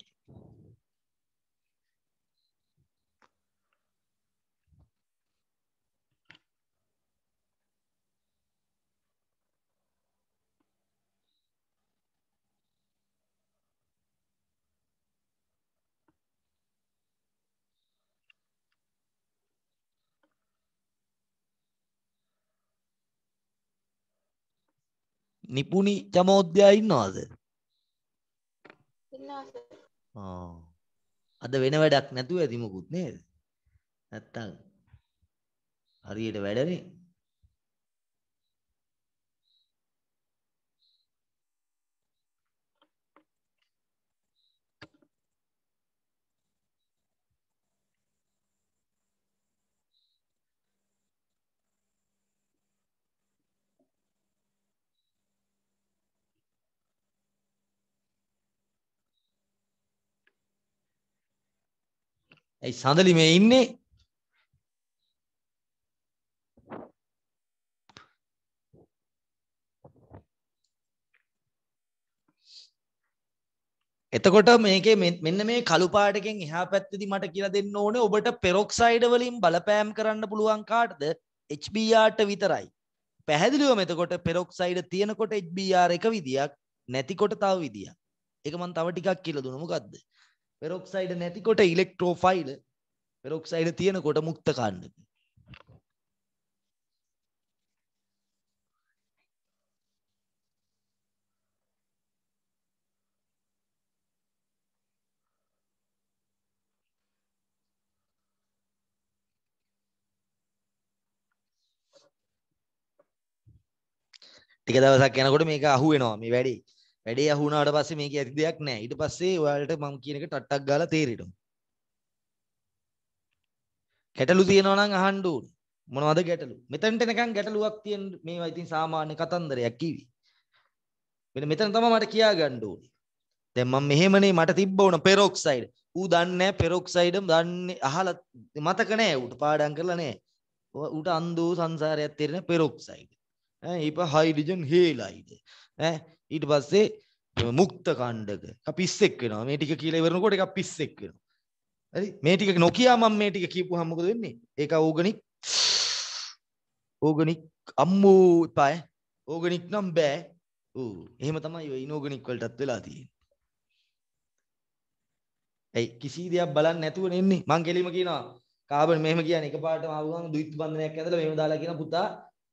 නිපුණි චමෝද්‍යයා ඉන්නවද? අද වෙන වැඩක් නැතුව ඇතිමකුත් නේද? නැත්තම් හරියට වැඩනේ. ඇයි සඳලි මේ ඉන්නේ? එතකොට මේකේ මෙන්න මේ කළු පාටකින් එහා පැත්තේදී මට කියලා දෙන්න ඕනේ ඔබට පෙරොක්සයිඩ් වලින් බලපෑම් කරන්න පුළුවන් කාටද HBr ට විතරයි. පැහැදිලිවම එතකොට පෙරොක්සයිඩ් තියෙනකොට HBr එක විදියක් නැතිකොට තව විදියක්. ඒක මම තව ටිකක් කියලා දුන්නා මොකද්ද? පෙරොක්සයිඩ් නැතිකොට ඉලෙක්ට්‍රෝෆයිල් පෙරොක්සයිඩ් තියෙනකොට මුක්ත කාණ්ඩ. ටික දවසක් යනකොට මේක අහුවෙනවා මේ වැඩේ. වැඩේ අහුණාට පස්සේ මේක ඇති දෙයක් නෑ. ඊට පස්සේ ඔයාලට මම කියන එක ටට්ටක් ගාලා තේරෙනවා. ගැටලු තියෙනවා නම් අහන්න ඕන. මොනවද ගැටලු? මෙතනට එනකන් ගැටලුවක් තියෙන මේවා ඉතින් සාමාන්‍ය කතන්දරයක් කිවි. මෙන්න මෙතන තමයි මට කියා ගන්න ඕනේ. දැන් මම මෙහෙමනේ මට තිබ්බ ඕන පෙරොක්සයිඩ්. ඌ දන්නේ නෑ පෙරොක්සයිඩ් දන්නේ අහලා මතක නෑ ඌට පාඩම් කරලා නෑ. ඌට අන්දෝ සංසාරයක් තේරෙන පෙරොක්සයිඩ්. ඈ ඊප හයිඩ්‍රජන් හේලයිඩ්. ඈ ඊට පස්සේ මුක්ත කණ්ඩක එක පිස්සෙක් වෙනවා මේ ටික කියලා ඉවරනකොට එක පිස්සෙක් වෙනවා හරි මේ ටික නොකියා මම මේ ටික කියපුවාම මොකද වෙන්නේ ඒක ඕගනික් ඕගනික් අම්මෝ එපායි ඕගනික් නම් බෑ ඌ එහෙම තමයි ඔය ඉනෝගනික් වලටත් වෙලා තියෙන්නේ ඇයි කිසි දෙයක් බලන්න නැතුව නෙන්නේ මං කෙලිම කියනවා කාබන් මෙහෙම කියන්නේ එකපාරටම ආවම දුහිත් බන්ධනයක් ඇඳලා මෙහෙම දාලා කියන පුතා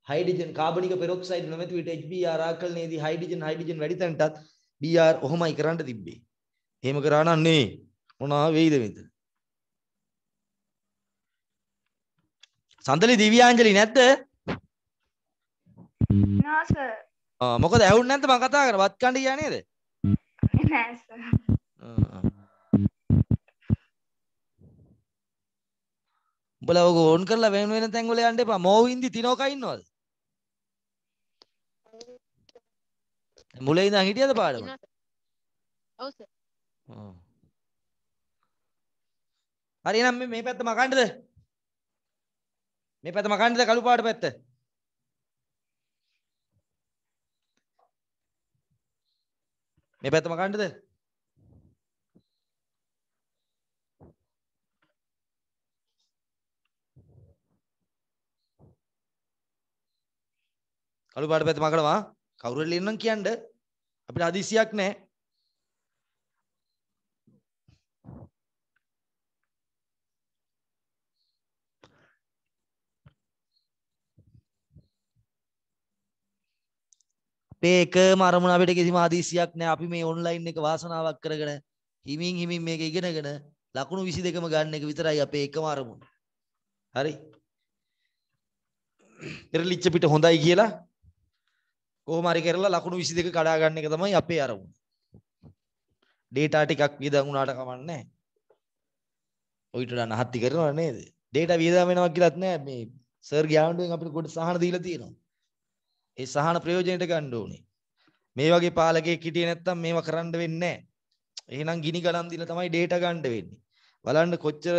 හයිඩජන් කාබනික පෙරොක්සයිඩ් නොමැතිවට HBr ආකලනයේදී හයිඩජන් හයිඩජන් වැඩි තැනටත් BR ඔහොමයි කරන්න තිබ්බේ. එහෙම කරා නම් නෙවෙයි. මොනවා වෙයිද මෙතන? සඳලි දිව්‍යාංජලි නැද්ද? නෑ සර්. ආ මොකද ඇහුන්නේ නැද්ද මම කතා කරා? වත් කණ්ඩියා නේද? නෑ සර්. ආ උඹලා ඔක ඕන් කරලා වෙන වෙන තැන් වල යන්න එපා. මෝවින්දි තිනෝකා ඉන්නවද? මුලේ ඉඳන් හිටියද පාඩම? ඔව් සර්. ඔව්. හරි එහෙනම් මේ මේ පැත්ත මකන්නද? මේ පැත්ත මකන්නද කළු පාට පැත්ත? මේ පැත්ත මකන්නද? කළු පාට පැත්ත මකනවා. කවුරු හරි ඉන්නම් කියන්න අපිට හදිසියක් නැහැ. අපේ එකම අරමුණ අපිට කිසිම හදිසියක් නැහැ. අපි මේ ඔන්ලයින් එක වාසනාවක් කරගෙන හිමින් හිමින් මේක ඉගෙනගෙන ලකුණු 22ම ගන්න එක විතරයි අපේ එකම අරමුණ. හරි. පෙරලිච්ච පිට හොඳයි කියලා කොහොම හරි කරලා ලකුණු 22 කඩා ගන්න එක තමයි අපේ අරමුණ. ඩේටා ටිකක් වියදම් වුණාට කමන්නේ නැහැ. ඔයිට වඩා නහත්ති කරනවා නේද? ඩේටා වියදම් වෙනවා කියලාත් නෑ මේ සර් ගියාණ්ඩුවෙන් අපිට ගොඩ සහන දීලා තියෙනවා. ඒ සහන ප්‍රයෝජනෙට ගන්න ඕනේ. මේ වගේ පාලකයෙක් හිටියේ නැත්තම් මේවා කරන්න වෙන්නේ නැහැ. එහෙනම් ගිනි ගලන් දීලා තමයි ඩේටා ගන්න වෙන්නේ. බලන්න කොච්චර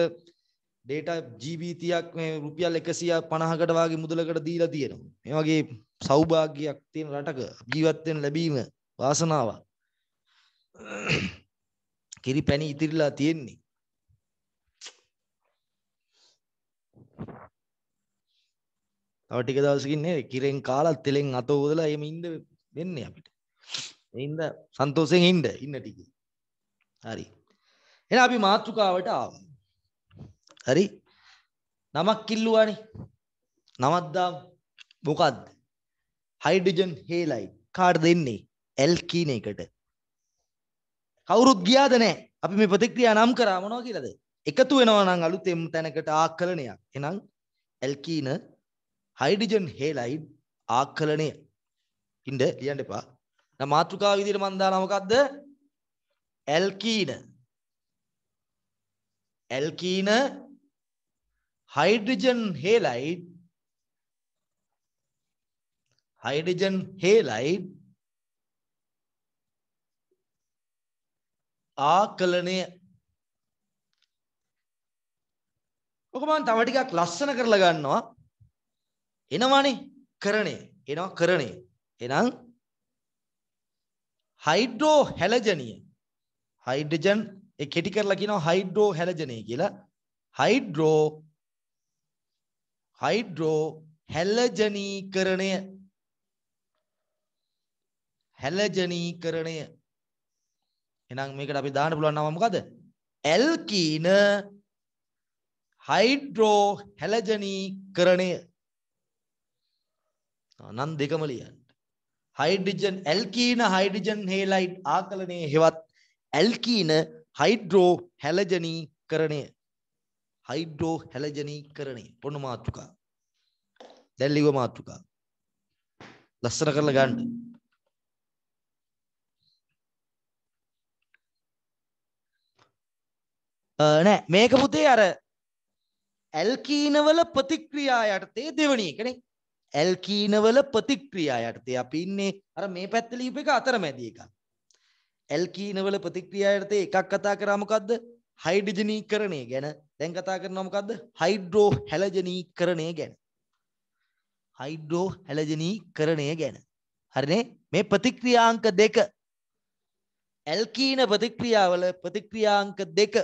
ඩේටා ජීවිතයක් මේ රුපියල් 150කට වගේ මුදලකට දීලා තියෙනවා. මේ වගේ සෞභාග්‍යයක් තියෙන රටක ජීවත් වෙන්න ලැබීම වාසනාවක්. කිරි පැණි ඉතිරිලා තියෙන්නේ. තව ටික දවසකින් නේද කිරෙන් කාලා තෙලෙන් අත උදලා එහෙම ඉන්න වෙන්නේ අපිට. ඒ හින්දා සන්තෝෂයෙන් ඉන්න ඉන්න ටික. හරි. එහෙනම් අපි මාතෘකාවට ආමු. හරි. නමක් කිල්ලුවානේ. නමක් දාමු. මොකද්ද? හයිඩජන් හේලයි කාඩ් දෙන්නේ ඇල් කීන එකට කවුරුත් ගියාද නෑ අපි මේ ප්‍රතික්‍රියා නම් කරා මොනවා කියලාද එකතු වෙනවා නම් අලුතෙන් තැනකට ආකලනයක් එහෙනම් ඇල්කීන හයිඩජන් හේලයිඩ් ආකලනය ඉන්න ලියන්න එපා නම් මාතෘකාව විදිහට මම දානවා මොකද්ද ඇල්කීන ඇල්කීන හයිඩ්‍රජන් හේලයිඩ් hydrogen halide ආකලනය ඔක මම තව ටිකක් ලස්සන කරලා ගන්නවා එනවනේ කරණේ එනවා කරණේ එහෙනම් හයිඩ්‍රෝ හැලජනිය හයිඩ්‍රජන් ඒ කෙටි කරලා කියනවා හයිඩ්‍රෝ හැලජනිය කියලා හයිඩ්‍රෝ හයිඩ්‍රෝ හැලජනීකරණය හැලජනීකරණය එහෙනම් මේකට අපි දාන්න පුළුවන් නම මොකද? ඇල්කීන හයිඩ්‍රෝ හැලජනීකරණය. නන් දෙකම ලියන්න. හයිඩ්‍රජන් ඇල්කීන හයිඩ්‍රජන් හේලයිඩ් ආකලනයේ හෙවත් ඇල්කීන හයිඩ්‍රෝ හැලජනීකරණය. හයිඩ්‍රෝ හැලජනීකරණය. පොන්න මාතෘකා. දැන් ලිව මාතෘකා. ලස්සන කරලා ගන්න. නෑ මේක පුතේ අර ඇල්කීනවල ප්‍රතික්‍රියා යටතේ දෙවනි එකනේ ඇල්කීනවල ප්‍රතික්‍රියා යටතේ අපි ඉන්නේ අර මේ පැත්ත ලියපු එක අතරමැදි එකක් ඇල්කීනවල ප්‍රතික්‍රියා යටතේ එකක් කතා කරා මොකද්ද හයිඩ්‍රජනීකරණය ගැන දැන් කතා කරනවා මොකද්ද හයිඩ්‍රෝ හැලජනීකරණය ගැන හයිඩ්‍රෝ හැලජනීකරණය ගැන හරිනේ මේ ප්‍රතික්‍රියාංක දෙක ඇල්කීන ප්‍රතික්‍රියාවල ප්‍රතික්‍රියාංක දෙක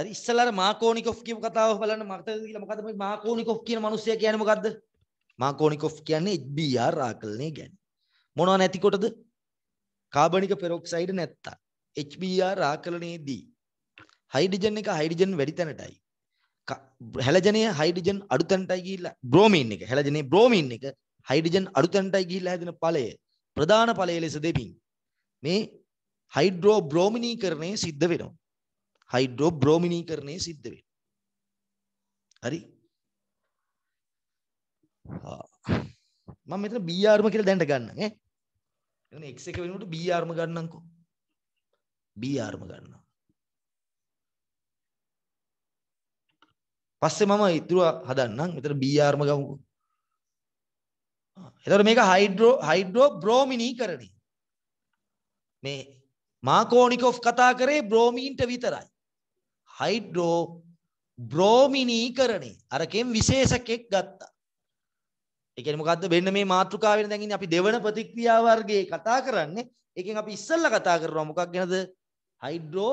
හරි ඉස්සල්ලාර මාකෝනිකොෆ් කියපු කතාව බලන්න මතකද කියලා මොකද්ද මේ මාකෝනිකොෆ් කියන මිනිස්සයා කියන්නේ මොකද්ද මාකෝනිකොෆ් කියන්නේ HBr ආකලනය ගැන මොනවා නැතිකොටද කාබනික පෙරොක්සයිඩ් නැත්තම් HBr ආකලනයේදී හයිඩ්‍රජන් එක හයිඩ්‍රජන් වැඩි තැනටයි හැලජනය හයිඩජන් අඩුතැන්ටයි ගිල්ලා බ්‍රෝමීන් එක හැලජනේ බ්‍රෝමීන් එක හයිඩජන් අඩුතැන්ටයි ගිල්ලා හැදෙන ඵලය ප්‍රධාන ඵලය ලෙස දෙමින් මේ හයිඩ්‍රෝ බ්‍රෝමිනී කරණය සිද්ධ වෙනවා හයිඩ්‍රෝ බ්‍රෝමිනීකරණය සිද්ධ වෙන. හරි මම මෙතන BRම කියලා දැනට ගන්නම් ඈ. එතන x එක වෙනකොට BRම ගන්නම්කෝ. BRම ගන්නවා. පස්සේ මම ඉතුරු හදන්නම්. මෙතන BRම ගමුකෝ. එතකොට මේක හයිඩ්‍රෝ හයිඩ්‍රෝ බ්‍රෝමිනීකරණය. මේ මාකෝනිකොෆ් කතා කරේ බ්‍රෝමීන්ට විතරයි. හයිඩ්‍රෝ බ්‍රෝමිනීකරණය අරකෙන් විශේෂකෙක් ගත්තා. ඒ කියන්නේ මොකද්ද වෙන්න මේ මාතෘකාව වෙන දැන් ඉන්නේ අපි දෙවන ප්‍රතික්‍රියා වර්ගයේ කතා කරන්නේ. ඒකෙන් අපි ඉස්සෙල්ලා කතා කරනවා මොකක් ගැනද? හයිඩ්‍රෝ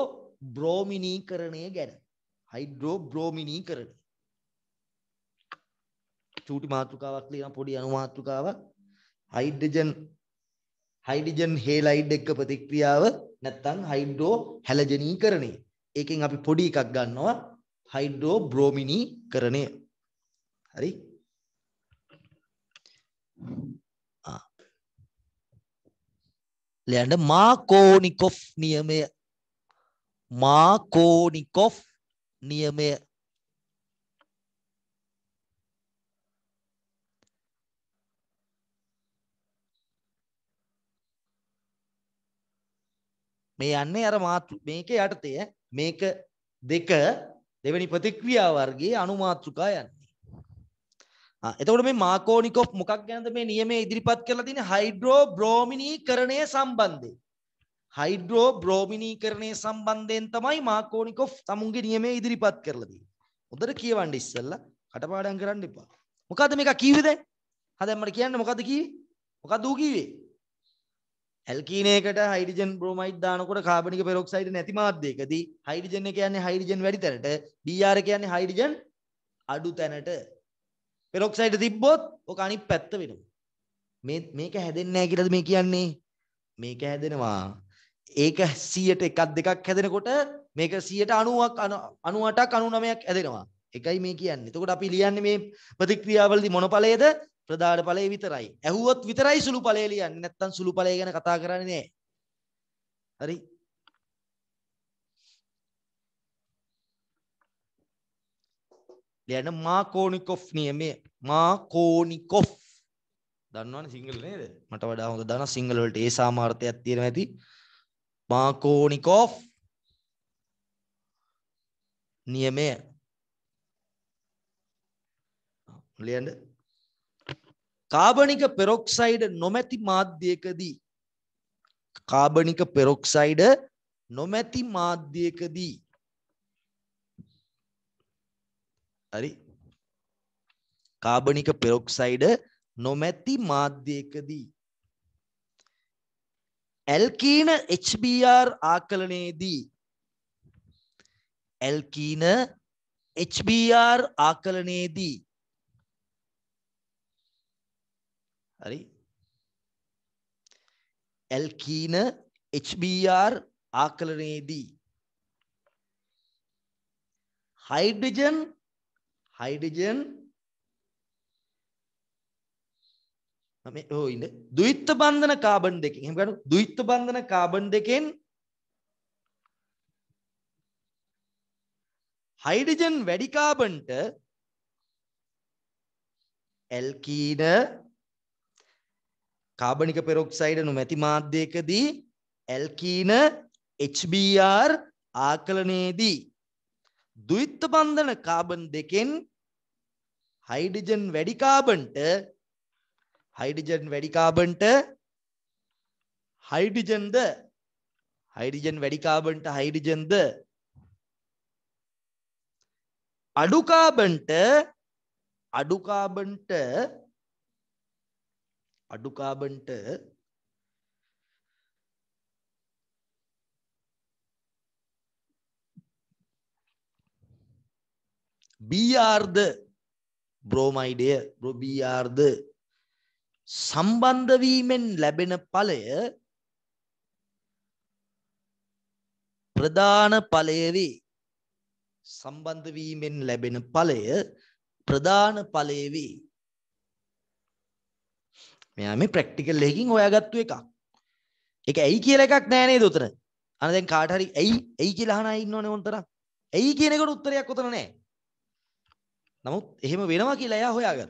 බ්‍රෝමිනීකරණය ගැන. හයිඩ්‍රෝ බ්‍රෝමිනීකරණය. චූටි මාතෘකාවක් ලියන පොඩි අණු මාතෘකාවක්. හයිඩ්‍රජන් හයිඩ්‍රජන් හේලයිඩ් එක්ක ප්‍රතික්‍රියාව නැත්නම් හයිඩ්‍රෝ හැලජනීකරණය. ඒකෙන් අපි පොඩි එකක් ගන්නවා හයිඩ්‍රෝ බ්‍රෝමිනීකරණය. හරි? ආ. ලියන්න මාකෝනිකොෆ් නියමය. මාකෝනිකොෆ් නියමය. මේ යන්නේ අර මාතු මේකේ යටතේ මේක දෙක දෙවෙනි ප්‍රතික්‍රියා වර්ගයේ අනුමාත්‍රිකා යන්නේ. ආ එතකොට මේ මාකෝනිකොෆ් මොකක් ගැනද මේ නියමයේ ඉදිරිපත් කරලා තියෙන්නේ හයිඩ්‍රෝ බ්‍රෝමිනීකරණය සම්බන්ධයෙන්. හයිඩ්‍රෝ බ්‍රෝමිනීකරණය සම්බන්ධයෙන් තමයි මාකෝනිකොෆ් තමුන්ගේ නියමයේ ඉදිරිපත් කරලා තියෙන්නේ. හොඳට කියවන්න ඉස්සෙල්ලා කටපාඩම් කරන්න එපා. මොකද්ද මේක කිව්වේ දැන්? හා දැන් මට කියන්න මොකද්ද කිව්වේ? මොකද්ද ඌ කිව්වේ? ඇල්කීනයකට හයිඩජන් බ්‍රෝමයි් දානකොට කාබනික පෙරොක්සයිට නැති මාධ්‍යකදී හයිඩජන කියන්නේ හයිඩජන් වැඩි තැනට බාර කියන්නේ හයිඩජන් අඩු තැනට පෙරොක්සයිට තිබ්බොත් ඕක අනි පැත්ත වෙනවා මේක හැදෙන්නෑ කියලද මේ කියන්නේ මේක හැදෙනවා ඒක සියට එකක් දෙකක් හැදෙනකොට මේක සියට අනුවක් අනුවටක් අනු නමයක් ඇදෙනවා එකයි මේ කියන්නේ තකොට අපි ලියන්නේ මේ ප්‍රතික්‍රියාවලදි මොනපලේද ප්‍රධාන ඵලය විතරයි. ඇහුවොත් විතරයි සුළු ඵලය ලියන්නේ. නැත්තම් සුළු ඵලය ගැන කතා කරන්නේ නැහැ. හරි. ලියන මාකෝනිකොෆ් නියමය. මාකෝනිකොෆ්. දන්නවනේ සිංහල නේද? මට වඩා හොඳ දන සිංහල වලට ඒ සාමාර්ථයක් තියෙනවා ඇති. මාකෝනිකොෆ් නියමය. ලියන්න කාබනික පෙරොක්සයිඩ් නොමැති මාධ්‍යයකදී කාබනික පෙරොක්සයිඩ් නොමැති මාධ්‍යයකදී හරි කාබනික පෙරොක්සයිඩ් නොමැති මාධ්‍යයකදී ඇල්කීන HBr ආකලනයේදී ඇල්කීන HBr ආකලනයේදී හරි ඇල්කීන HBr ආකලනයේදී හයිඩ්‍රජන් හයිඩ්‍රජන් මේ ඕ ඉන්න ද්විත්ව බන්ධන කාබන් දෙකෙන් එහෙම ගන්න ද්විත්ව බන්ධන කාබන් දෙකෙන් හයිඩ්‍රජන් වැඩි කාබන්ට ඇල්කීන කාබනික පෙරොක්සයිඩ් නොමැති මාධ්‍යයකදී ඇල්කීන HBr ආකලනයේදී ද්විත්ව බන්ධන කාබන් දෙකෙන් හයිඩ්‍රජන් වැඩි කාබන්ට හයිඩ්‍රජන් වැඩි කාබන්ට හයිඩ්‍රජන්ද හයිඩ්‍රජන් වැඩි කාබන්ට හයිඩ්‍රජන්ද අඩු කාබන්ට අඩු කාබන්ට අඩු කාබන්ට බීආර්ද බ්‍රෝමයිඩය බ්‍රෝබීආර්ද සම්බන්ධ වීමෙන් ලැබෙන ඵලය ප්‍රධාන ඵලය වේ සම්බන්ධ වීමෙන් ලැබෙන ඵලය ප්‍රධාන ඵලය වේ මෙයා මේ ප්‍රැක්ටිකල් එකකින් හොයාගත්තු එකක්. ඒක ඇයි කියලා එකක් නෑ නේද උතන? අනේ දැන් කාට හරි ඇයි ඇයි කියලා අහන අය ඉන්නවනේ උන්තරා. ඇයි කියන එකට උත්තරයක් උතන නෑ. නමුත් එහෙම වෙනවා කියලා එයා හොයාගත්තා.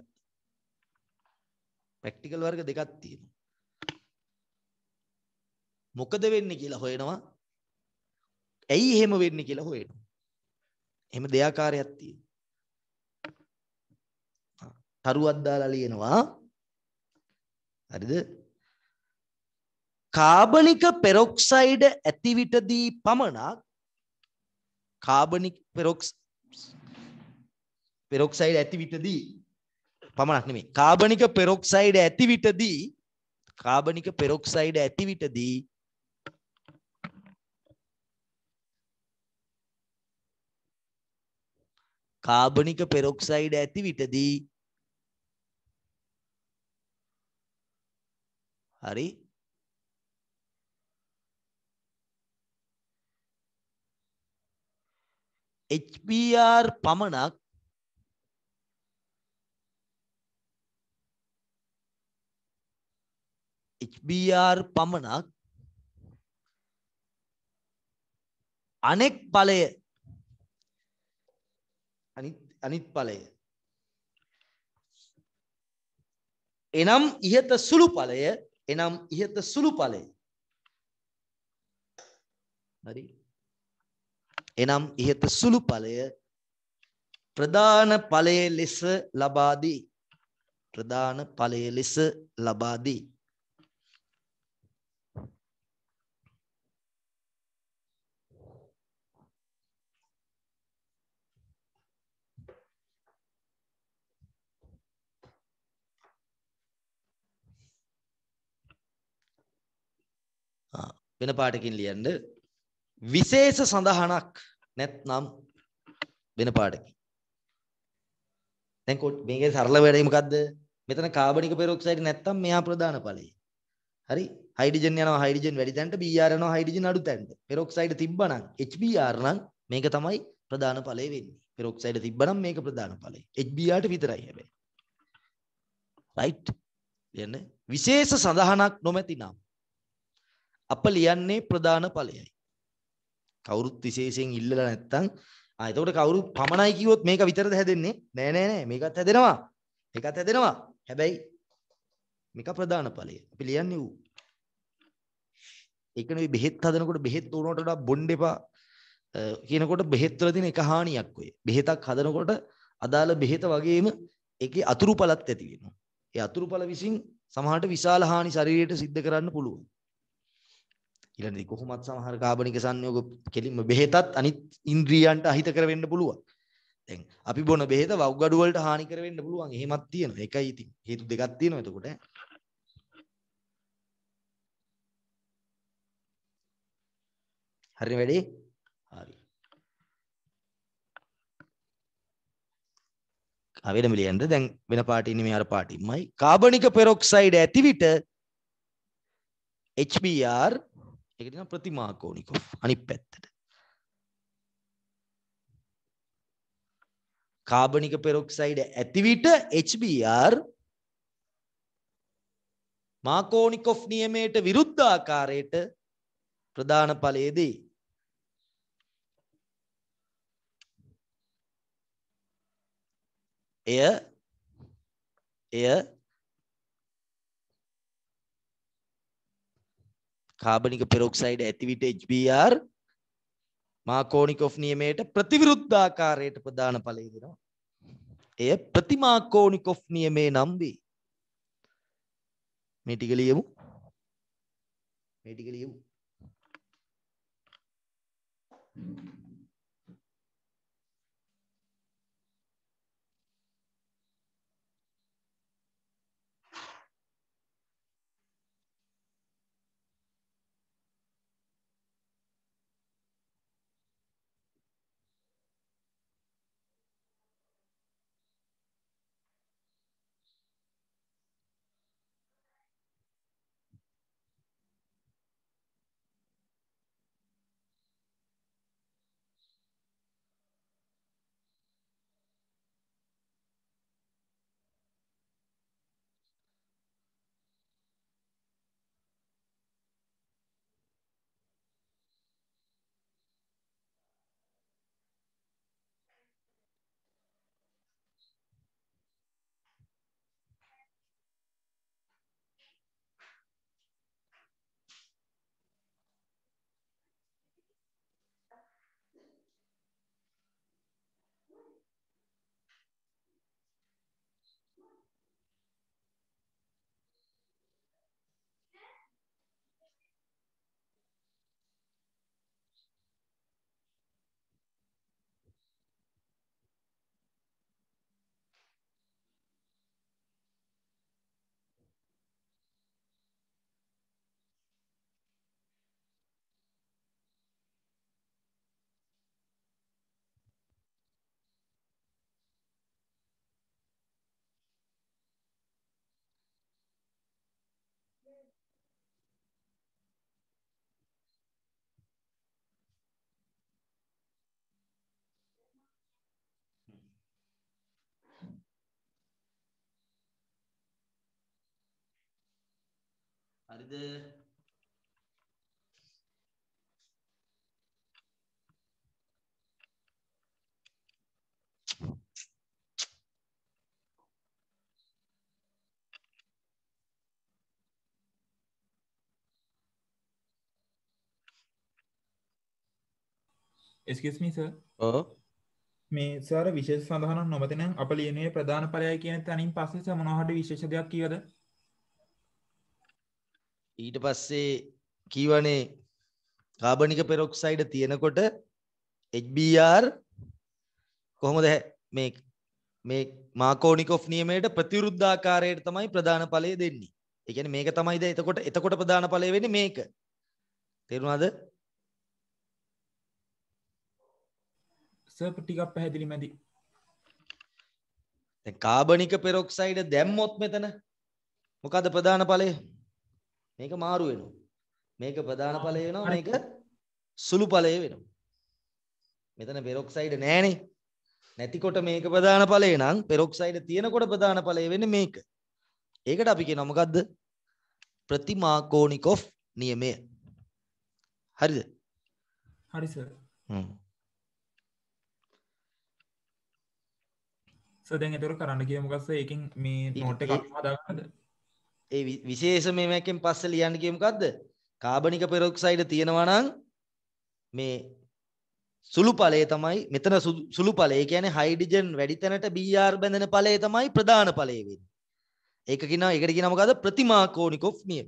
ප්‍රැක්ටිකල් වර්ග දෙකක් තියෙනවා. මොකද වෙන්නේ කියලා හොයනවා. ඇයි එහෙම වෙන්නේ කියලා හොයනවා. එහෙම දෙයාකාරයක් තියෙනවා. තරුවක් දාලා ලියනවා හරිද කාබනික පෙරොක්සයිඩ් ඇතිවිටදී පමණක් කාබනික් පෙරොක්ස් පෙරොක්සයිඩ් ඇතිවිටදී පමණක් නෙමේ කාබනික පෙරොක්සයිඩ් ඇතිවිටදී කාබනික පෙරොක්සයිඩ් ඇතිවිටදී කාබනික පෙරොක්සයිඩ් ඇතිවිටදී හරි HBR පමණක් HBR පමණක් අනෙක් ඵලය අනිත් අනිත් ඵලය එනම් ইহත සුළු ඵලය එනම් ඉහත සුළු ඵලය. හරි. එනම් ඉහත සුළු ඵලය ප්‍රධාන ඵලයේ ලෙස ලබා දී. ප්‍රධාන ඵලයේ ලෙස ලබා දී. වෙන පාටකින් ලියන්න විශේෂ සඳහනක් නැත්නම් වෙන පාටකින් දැන් මේකේ සරල වැඩේ මොකද්ද මෙතන කාබනික පෙරොක්සයිඩ් නැත්නම් මෙයා ප්‍රධාන ඵලයි හරි හයිඩ්‍රජන් යනවා හයිඩ්‍රජන් වැඩි තැනට Br යනවා හයිඩ්‍රජන් අඩු තැනට පෙරොක්සයිඩ් තිබ්බනම් HBr නම් මේක තමයි ප්‍රධාන ඵලය වෙන්නේ පෙරොක්සයිඩ් තිබ්බනම් මේක ප්‍රධාන ඵලය HBr ට විතරයි හැබැයි right එන්නේ විශේෂ සඳහනක් නොමැති නම් අප ලියන්නේ ප්‍රධාන ඵලයයි. කවුරුත් විශේෂයෙන් ඉල්ලලා නැත්තම් ආ එතකොට කවුරු පමණයි කිව්වොත් මේක විතරද හැදෙන්නේ? නෑ නෑ නෑ මේකත් හැදෙනවා. ඒකත් හැදෙනවා. හැබැයි මේක ප්‍රධාන ඵලය. අපි ලියන්නේ ඌ. ඒකනේ බෙහෙත් හදනකොට බෙහෙත් උනට වඩා බොන්න එපා කියනකොට බෙහෙත් වල තියෙන එක හානියක් ඔය. බෙහෙතක් හදනකොට අදාළ බෙහෙත වගේම ඒකේ අතුරුඵලත් ඇති වෙනවා. ඒ අතුරුඵල විසින් සමහරට විශාල හානි ශරීරයට සිද්ධ කරන්න පුළුවන්. ඊළඟදී කොහොමත් සමහර කාබනික සංයෝග කෙලින්ම බෙහෙතත් අනිත් ඉන්ද්‍රියන්ට අහිත කරවෙන්න පුළුවන්. දැන් අපි බොන බෙහෙත වව්ගඩු වලට හානි කරවෙන්න පුළුවන්. එහෙමත් තියෙනවා. ඒකයි ඉතින්. හේතු දෙකක් තියෙනවා එතකොට. හරි වැඩේ. හරි. අවෙලම ලියන්න දැන් වෙන පාටින් නෙමෙයි අර පාටින්මයි කාබනික පෙරොක්සයිඩ් ඇති විට HBr ඒක නිකන් ප්‍රතිමාකෝණිකව අනිත් පැත්තට. කාබනික පෙරොක්සයිඩ් ඇති විට HBr මාකෝනිකොෆ් නියමයට විරුද්ධ ආකාරයට ප්‍රධාන ඵලයේදී එය එය කාබනික පෙරොක්සයිඩ් ඇතිවිට HBr මාකෝනිකොෆ් නියමයට ප්‍රතිවිරුද්ධාකාරයට ප්‍රධාන ඵලය දෙනවා. එය ප්‍රතිමාකෝනිකොෆ් නියමේ නම් වේ. මේ ටික ලියමු. මේ ටික ලියමු. Thank you. හරිද එස්කස් මිස මේ සර විශේෂ සඳහන නොමතින අප ලියනේ ප්‍රධාන පලය කියන තනින් පස්සේ සමනහට විශේෂ දෙයක් කියවද ඊට පස්සේ කීවනේ කාබනික පෙරොක්සයිඩ් තියෙනකොට HBr කොහොමද මේ මේ මාකෝනිකොෆ් නියමයට ප්‍රතිවිරුද්ධ ආකාරයට තමයි ප්‍රධාන ඵලය දෙන්නේ. ඒ කියන්නේ මේක තමයි දැන් එතකොට එතකොට ප්‍රධාන ඵලය වෙන්නේ මේක. තේරුණාද? සර් ටිකක් පැහැදිලි මැදි. දැන් කාබනික පෙරොක්සයිඩ් දැම්මොත් මෙතන මොකද ප්‍රධාන ඵලය? මේක මාරු වෙනවා. මේක ප්‍රධාන ඵලය වෙනවා මේක සුළු ඵලය වෙනවා. මෙතන පෙරොක්සයිඩ් නෑනේ. නැතිකොට මේක ප්‍රධාන ඵලය නම් පෙරොක්සයිඩ් තියෙනකොට ප්‍රධාන ඵලය වෙන්නේ මේක. ඒකට අපි කියනවා මොකද්ද? ප්‍රතිමාකෝනිකොෆ් නියමය. හරිද? හරි සර්. හ්ම්. සර් දැන් ඒතර කරන්න කියමුකස්ස ඒකෙන් මේ නෝට් එක අපි හදාගන්නද? ඒ විශේෂ මේමයක්ෙන් පස්සේ ලියන්න කියේ මොකද්ද? කාබනික පෙරොක්සයිඩ් තියෙනවා නම් මේ සුළු ඵලය තමයි මෙතන සුළු ඵලය. ඒ කියන්නේ හයිඩ්‍රජන් වැඩි තැනට Br බැඳෙන ඵලය තමයි ප්‍රධාන ඵලය වෙන්නේ. ඒක කියනවා ඒකට කියනවා මොකද්ද? ප්‍රතිමාකෝනිකොෆ් නියම.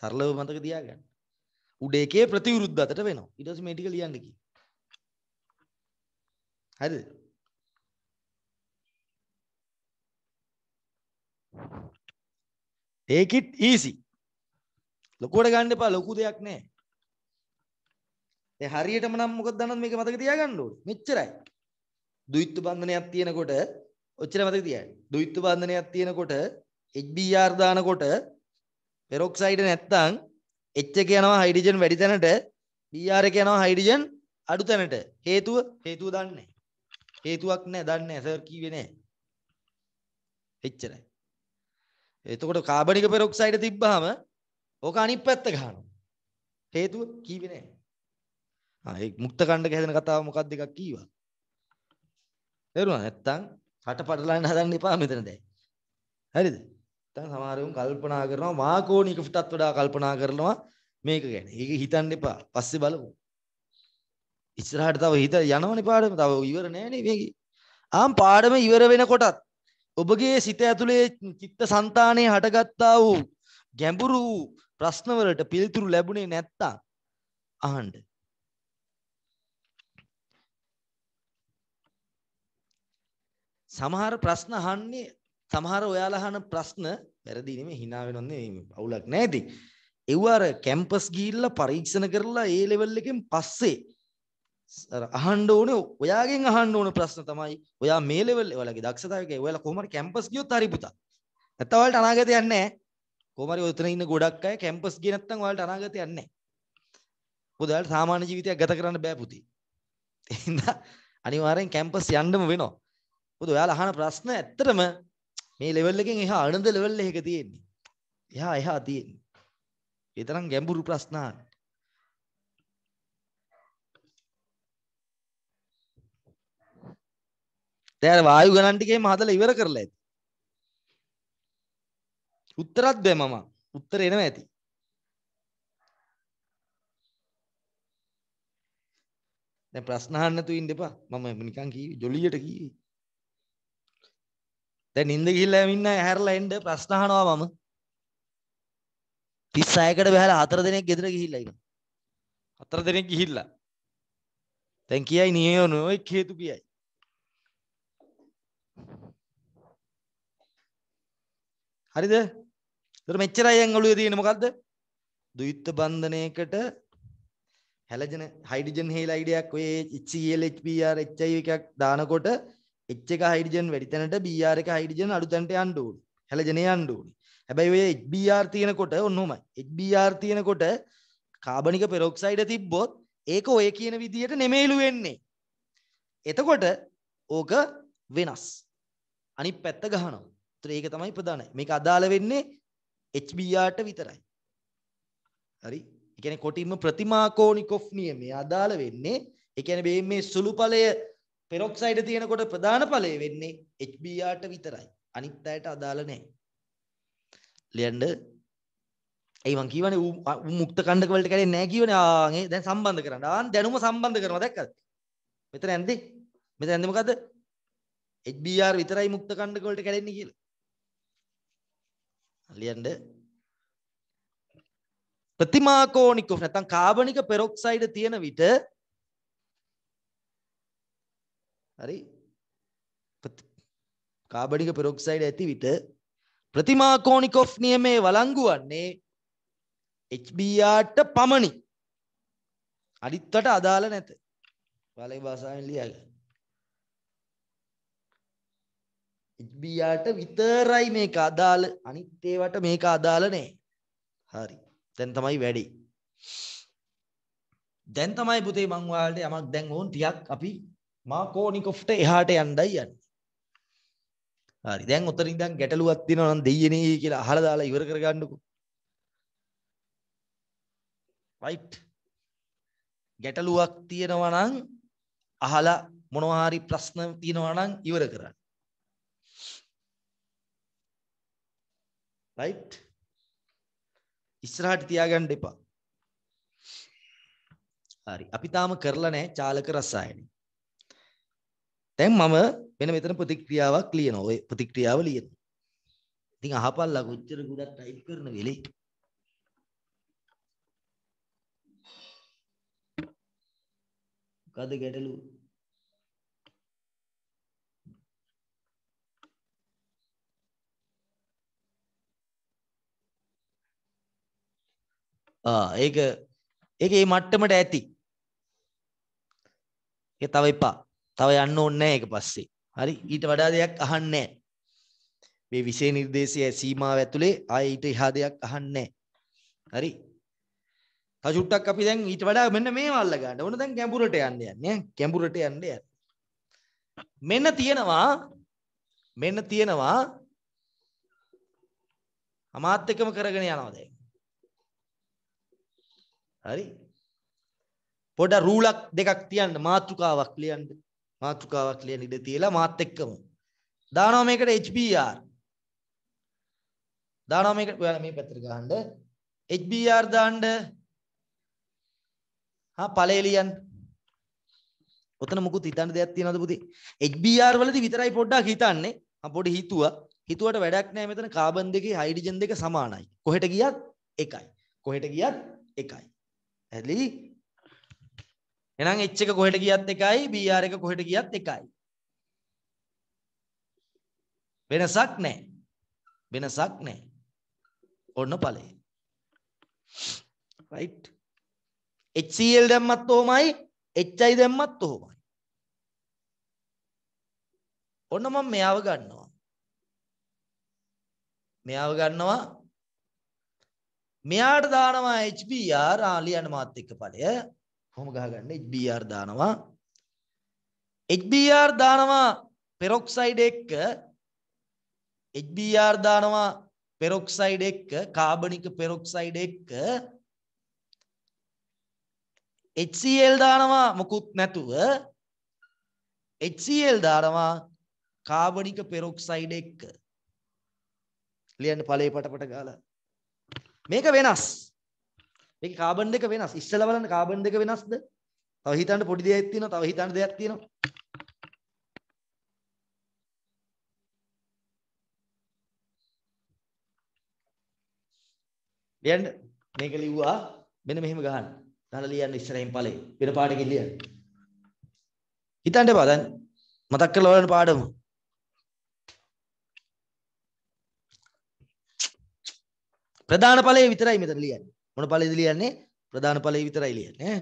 සරලව මතක තියාගන්න. උඩ එකේ ප්‍රතිවිරුද්ධ අතට වෙනවා. ඊට පස්සේ මේ ටික ලියන්න කි. හරිද? take it easy ලොකුවට ගන්න එපා ලොකු දෙයක් නෑ ඒ හරියටම නම් මොකද දන්නවද මේක මතක තියාගන්න ඕනේ මෙච්චරයි දුයිත්තු බන්ධනයක් තියෙනකොට ඔච්චර මතක තියාගන්න දුයිත්තු බන්ධනයක් තියෙනකොට HBr දානකොට පෙරොක්සයිඩ් නැත්තම් H එක යනවා හයිඩ්‍රජන් වැඩි තැනට Br එක යනවා හයිඩ්‍රජන් අඩු තැනට හේතුව හේතුව දන්නේ හේතුවක් නෑ දන්නේ සර් කිවේ නෑ එච්චරයි එතකොට කාබනික පෙරොක්සයිඩ් තිබ්බහම ඕක අනිත් පැත්ත ගහනවා. හේතුව කීවේ නෑ. ආ ඒ මුක්ත කණ්ඩක හැදෙන කතාව මොකක්ද එකක් කීවා. තේරුණා නැත්තම් කටපඩලන්න හදන්න එපා මෙතන දැයි. හරිද? නැත්තම් සමහරවුන් කල්පනා කරනවා මාකෝණික පිටත් වඩා කල්පනා කරනවා මේක ගැන. ඒක හිතන්න එපා. පස්සේ බලමු. ඉස්සරහට තව හිත යනවනේ පාඩම. තව ඉවර නෑනේ මේකේ. ආම් පාඩම ඉවර වෙනකොටත් ඔබගේ සිත ඇතුළේ චිත්ත සන්තානයේ හටගත්තා වූ ගැඹුරු ප්‍රශ්නවලට පිළිතුරු ලැබුණේ නැත්තා අහන්ඩ. සමහර ප්‍රශ්න අහන්නේ සමහර ඔයාලා අහන ප්‍රශ්න වැරදි නෙමෙයි hina වෙනවන්නේ අවුලක් නැති. ඒව අර කැම්පස් ගිහිල්ලා පරීක්ෂණ කරලා ඒ ලෙවල් එකෙන් පස්සේ අහන්ඩ ඕන ඔයාගෙන් අහන්න ඕන ප්‍රශ්න තමයි ඔයා මේලෙවල් වලගේ දක්ෂතාවක ඔයාලා කොහමට කැම්පස් ගියොත් හරි පුතා නැත්තම් ඔයාලට අනාගතයක් නැහැ කොහමරි ඔතන ඉන්න ගොඩක් අය කැම්පස් ගියේ නැත්තම් ඔයාලට අනාගතයක් නැහැ මොකද ඔයාලට සාමාන්‍ය ජීවිතයක් ගත කරන්න බෑ පුතේ එහෙනම් අනිවාර්යෙන් කැම්පස් යන්නම වෙනවා මොකද ඔයාලා අහන ප්‍රශ්න ඇත්තටම මේ ලෙවල් එකෙන් එහා අනද ලෙවල් එකක තියෙන්නේ එහා එහා තියෙන්නේ ඒ තරම් ගැඹුරු ප්‍රශ්න අහන දැන් වායු ගණන් ටිකේම හදලා ඉවර කරලා ඇති. උත්තරත් බෑ මම. උත්තර එනවා ඇති. දැන් ප්‍රශ්න අහන්න නැතු ඉන්න එපා. මම නිකන් කීවි ජොලියට කීවි. දැන් නිින්ද ගිහිල්ලා එමින්න හැරලා එන්න ප්‍රශ්න අහනවා මම. 36කට බහලා හතර දිනක් ගෙදර ගිහිල්ලා ඉන්නවා. හතර දිනක් ගිහිල්ලා. දැන් කියයි නියෝනෝ එක් හේතු කියයි. හරිද? ඒතර මෙච්චරයි යන් ඔළුවේ තියෙන මොකද්ද? ද්විත්ව බන්ධනයකට හැලජන හයිඩ්‍රජන් හෙලයිඩයක් ඔය HCl HBr HIV එකක් දානකොට H එක හයිඩ්‍රජන් වැඩි තැනට Br එක හයිඩ්‍රජන් අඩු තැනට යන්න ඕනේ. හැලජනේ යන්න ඕනේ. හැබැයි ඔය HBr තියෙනකොට ඔන්නෝමයි. HBr තියෙනකොට කාබනික පෙරොක්සයිඩ තිබ්බොත් ඒක ඔය කියන විදියට නෙමෙයිලු වෙන්නේ. එතකොට ඕක වෙනස්. අනිත් පැත්ත ගහනවා. ඒක තමයි ප්‍රධානයි. මේක අදාළ වෙන්නේ HBRට විතරයි. හරි? ඒ කියන්නේ කොටින්ම ප්‍රතිමාකෝනිකොෆ් නියමය අදාළ වෙන්නේ ඒ කියන්නේ මේ මේ සුළු ඵලය පෙරොක්සයිඩ් තියෙනකොට ප්‍රධාන ඵලය වෙන්නේ HBRට විතරයි. අනිත් අයට අදාළ නැහැ. ලියන්න ඒ මං කියවනේ ඌ මුක්ත කණ්ඩක වලට කැඩෙන්නේ නැහැ කියවනේ. ආ දැන් සම්බන්ධ කරන්න. ආන් දැනුම සම්බන්ධ කරනවා දැක්කද? මෙතන ඇන්දේ. මෙතන ඇන්දේ මොකද්ද? HBR විතරයි මුක්ත කණ්ඩක වලට කැඩෙන්නේ කියලා. ලියන්න ප්‍රතිමාකෝනිකෝ නැත්නම් කාබනික පෙරොක්සයිඩ් තියෙන විට හරි කාබනික පෙරොක්සයිඩ් ඇති විට ප්‍රතිමාකෝනිකොෆ් නියමයේ වළංගු වන්නේ HBr ට පමණි. අනිත්වට අදාළ නැත. බලේ භාෂාවෙන් ලියගන්න. HBයාට විතරයි මේක අදාළ අනිත් ඒවට මේක අදාළ නෑ. හරි. දැන් තමයි වැඩි. දැන් තමයි පුතේ මං ඔයාලට යමක් දැන් ඕන් ටිකක් අපි මාකෝනිකොෆ්ට එහාට යන්නයි යන්නේ. හරි. දැන් උතරින් ඉඳන් ගැටලුවක් තියෙනවා නම් දෙයියනේ කියලා අහලා දාලා ඉවර කරගන්නකෝ. right ගැටලුවක් තියෙනවා නම් අහලා මොනවා හරි ප්‍රශ්න තියෙනවා නම් ඉවර කරන්න. right ඉස්සරහට තියාගන්න එපා හරි අපි තාම කරලා නැහැ චාලක රසායන දැන් මම වෙන මෙතන ප්‍රතික්‍රියාවක් ලියනවා ඔය ප්‍රතික්‍රියාව ලියනවා ඉතින් අහපල්ලා කොච්චර ගොඩක් ටයිප් කරන වෙලේ මොකද ගැටලුව ඒක ඒක ඒ මට්ටමට ඇති. ඒක තව එපා. තව යන්න ඕනේ නැහැ ඒක පස්සේ. හරි ඊට වඩා දෙයක් අහන්නේ නැහැ. මේ විෂය නිර්දේශය සීමාව ඇතුලේ ආයෙ ඊට එහා දෙයක් අහන්නේ නැහැ. හරි. තව චුට්ටක් අපි දැන් ඊට වඩා මෙන්න මේව අල්ල ගන්න. ඕන දැන් කැඹුරට යන්න යන්නේ. කැඹුරට යන්න යන්නේ. මෙන්න තියෙනවා මෙන්න තියෙනවා අමාත්‍යකම කරගෙන යනවා දැන්. හරි පොඩ රූලක් දෙකක් තියන්න මාතෘකාවක් ලියන්න මාතෘකාවක් ලියන්න ඉඩ තියලා මාත් එක්කම දානවා මේකට HBR දානවා මේකට ඔයාලා මේ පැත්තට ගහන්න HBR දාන්න හා ඵලේ ලියන්න ඔතන මොකුත් හිතන්න දෙයක් තියනවද පුතේ HBR වලදී විතරයි පොඩ්ඩක් හිතන්නේ මම පොඩි හිතුවා හිතුවට වැඩක් නෑ මෙතන කාබන් දෙකේ හයිඩ්‍රජන් දෙක සමානයි කොහෙට ගියත් එකයි කොහෙට ගියත් එකයි ඇලි එහෙනම් H එක කොහෙට ගියත් එකයි BR එක කොහෙට ගියත් එකයි වෙනසක් නැහැ වෙනසක් නැහැ ඔන්න ඵලය right HCl දැම්මත් ඔහොමයි HI දැම්මත් ඔහොමයි ඔන්න මම මෙයාව ගන්නවා මෙයාව ගන්නවා මෙයාට දානවා HBR ආලියන මාත් එක්ක ඵලය. කොහොම ගහගන්න HBR දානවා. HBR දානවා පෙරොක්සයිඩ් එක්ක HBR දානවා පෙරොක්සයිඩ් එක්ක කාබනික පෙරොක්සයිඩ් එක්ක HCl දානවා මොකුත් නැතුව HCl දානවා කාබනික පෙරොක්සයිඩ් එක්ක ලියන්න ඵලයේ පටපට ගාලා මේක වෙනස්. මේක කාබන් දෙක වෙනස්. ඉස්සලා බලන්න කාබන් දෙක වෙනස්ද? තව හිතන්න පොඩි දෙයක් තියෙනවා. තව හිතන්න දෙයක් තියෙනවා. ලියන්න මේක ලිව්වා මෙන්න මෙහෙම ගහන්න. දාලා ලියන්න ඉස්සරහින් ඵලේ. වෙන පාඩකින් ලියන්න. හිතන්න එපා දැන් මතක් කරලා බලන්න පාඩම. ප්‍රධාන ඵලයේ විතරයි මෙතන ලියන්නේ. මොන ඵලයේද ලියන්නේ? ප්‍රධාන ඵලයේ විතරයි ලියන්නේ.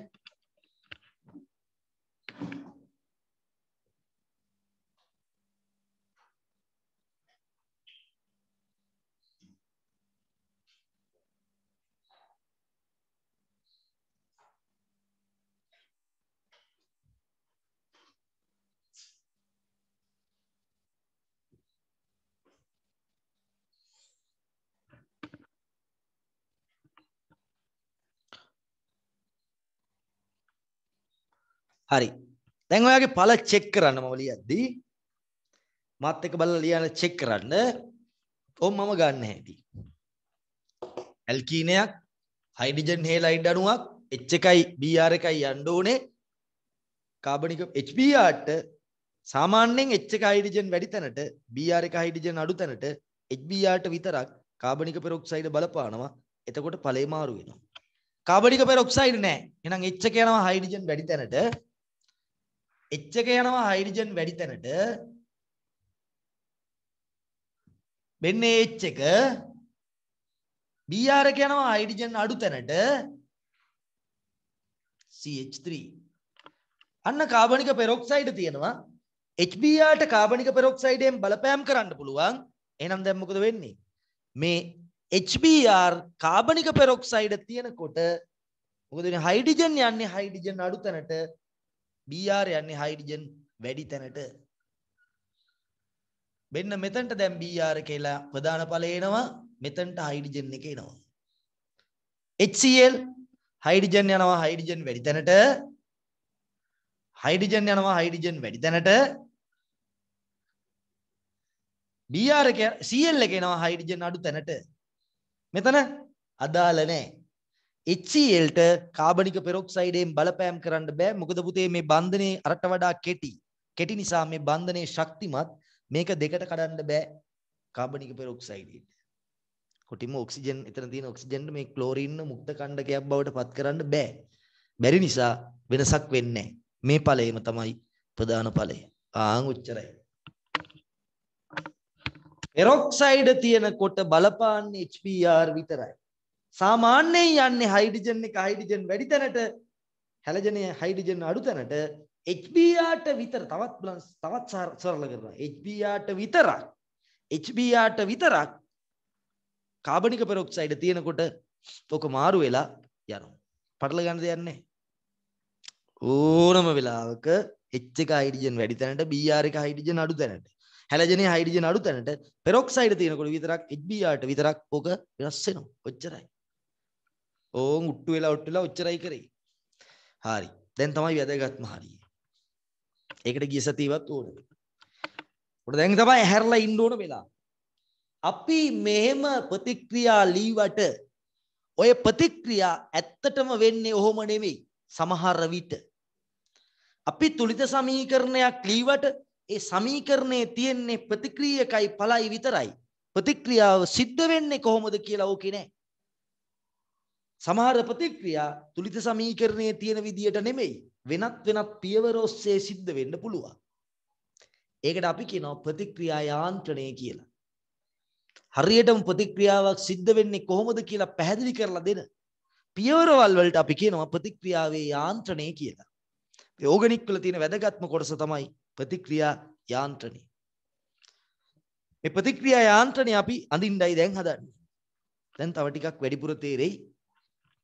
හරි. දැන් ඔයාගේ පළ චෙක් කරන්න මම ලියද්දී මාත් එක බලලා ලියන්න චෙක් කරන්න. ඔම් මම ගන්න හැටි. ඇල්කීනයක් හයිඩ්‍රජන් හේලයිඩ් අණුවක් H එකයි Br එකයි යන්න ඕනේ. කාබනික HBr ට සාමාන්‍යයෙන් H එක හයිඩ්‍රජන් වැඩි තැනට Br එක හයිඩ්‍රජන් අඩු තැනට HBr ට විතරක් කාබනික පෙරොක්සයිඩ් බලපානවා. එතකොට ඵලේ මාරු වෙනවා. කාබනික පෙරොක්සයිඩ් නැහැ. එහෙනම් H එක යනවා හයිඩ්‍රජන් වැඩි තැනට H එක යනවා හයිඩ්‍රජන් වැඩි තැනට. මෙන්න H එක Br එක යනවා හයිඩ්‍රජන් අඩු තැනට. CH3. අන්න කාබනික පෙරොක්සයිඩ් තියෙනවා. HBr ට කාබනික පෙරොක්සයිඩයෙන් බලපෑම් කරන්න පුළුවන්. එහෙනම් දැන් මොකද වෙන්නේ? මේ HBr කාබනික පෙරොක්සයිඩ් තියෙනකොට මොකද වෙන්නේ? හයිඩ්‍රජන් යන්නේ හයිඩ්‍රජන් අඩු තැනට BR යන්නේ හයිඩ්‍රජන් වැඩි තැනට. මෙන්න මෙතනට දැන් BR කියලා ප්‍රධාන ඵලය එනවා. මෙතනට හයිඩ්‍රජන් එක එනවා. HCl හයිඩ්‍රජන් යනවා හයිඩ්‍රජන් වැඩි තැනට. හයිඩ්‍රජන් යනවා හයිඩ්‍රජන් වැඩි තැනට. BR එක CL එක එනවා හයිඩ්‍රජන් අඩු තැනට. මෙතන අදාළ නැහැ. HClට e කාබනික පෙරොක්සයිඩයෙන් බලපෑම් කරන්න බෑ මොකද පුතේ මේ බන්ධනේ අරට වඩා කෙටි. කෙටි නිසා මේ බන්ධනේ ශක්තිමත් මේක දෙකට කඩන්න බෑ කාබනික පෙරොක්සයිඩයට. කොටිම ඔක්සිජන් එතන තියෙන ඔක්සිජන්ට මේ ක්ලෝරින්න මුක්ත කණ්ඩකයක් බවට පත් කරන්න බෑ. බැරි නිසා වෙනසක් වෙන්නේ මේ ඵලයම තමයි ප්‍රධාන ඵලය. ආන් උච්චරයි. පෙරොක්සයිඩ තියෙනකොට බලපාන්නේ HPR විතරයි. සාමාන්‍යයෙන් යන්නේ හයිඩ්‍රජන් එක හයිඩ්‍රජන් වැඩි තැනට හැලජනය හයිඩ්‍රජන් අඩු තැනට HBr විතර තවත් තවත් සරල කරනවා HBr විතරක් HBr විතරක් කාබනික පෙරොක්සයිඩ් තියෙනකොට ඔක මාරු වෙලා යනවා. පටල ගන්න දෙයක් නැහැ. ඕනම වෙලාවක H එක හයිඩ්‍රජන් වැඩි තැනට Br එක හයිඩ්‍රජන් අඩු තැනට හැලජනේ හයිඩ්‍රජන් අඩු තැනට පෙරොක්සයිඩ් තියෙනකොට විතරක් HBr විතරක් ඕක වෙනස් වෙනවා. ඔච්චරයි. ඕන් උට්ටු වෙලා උට්ටු වෙලා ඔච්චරයි කරේ. හරි. දැන් තමයි වැදගත්ම හරිය. ඒකට ගිය සතියවත් ඕන. උඩ දැන් තමයි ඇහැරලා ඉන්න ඕන වෙලා. අපි මෙහෙම ප්‍රතික්‍රියා ලීවට ඔය ප්‍රතික්‍රියා ඇත්තටම වෙන්නේ ඔහොම නෙමෙයි. සමහර විට අපි තුලිත සමීකරණයක් ලීවට ඒ සමීකරණයේ තියෙන්නේ ප්‍රතික්‍රියකයි පළයි විතරයි. ප්‍රතික්‍රියාව සිද්ධ වෙන්නේ කොහොමද කියලා ඕකේ නෑ. සමහර ප්‍රතික්‍රියා තුලිත සමීකරණයේ තියෙන විදියට නෙමෙයි වෙනත් වෙනත් පියවර ඔස්සේ සිද්ධ වෙන්න පුළුවන්. ඒකට අපි කියනවා ප්‍රතික්‍රියා යාන්ත්‍රණය කියලා. හරියටම ප්‍රතික්‍රියාවක් සිද්ධ වෙන්නේ කොහොමද කියලා පැහැදිලි කරලා දෙන පියවරවල් වලට අපි කියනවා ප්‍රතික්‍රියාවේ යාන්ත්‍රණය කියලා. මේ ඕගනික් වල තියෙන වැදගත්ම කොටස තමයි ප්‍රතික්‍රියා යාන්ත්‍රණය. මේ ප්‍රතික්‍රියා යාන්ත්‍රණය අපි අඳින්නයි දැන් හදන්නේ. දැන් තව ටිකක් වැඩිපුර තේරෙයි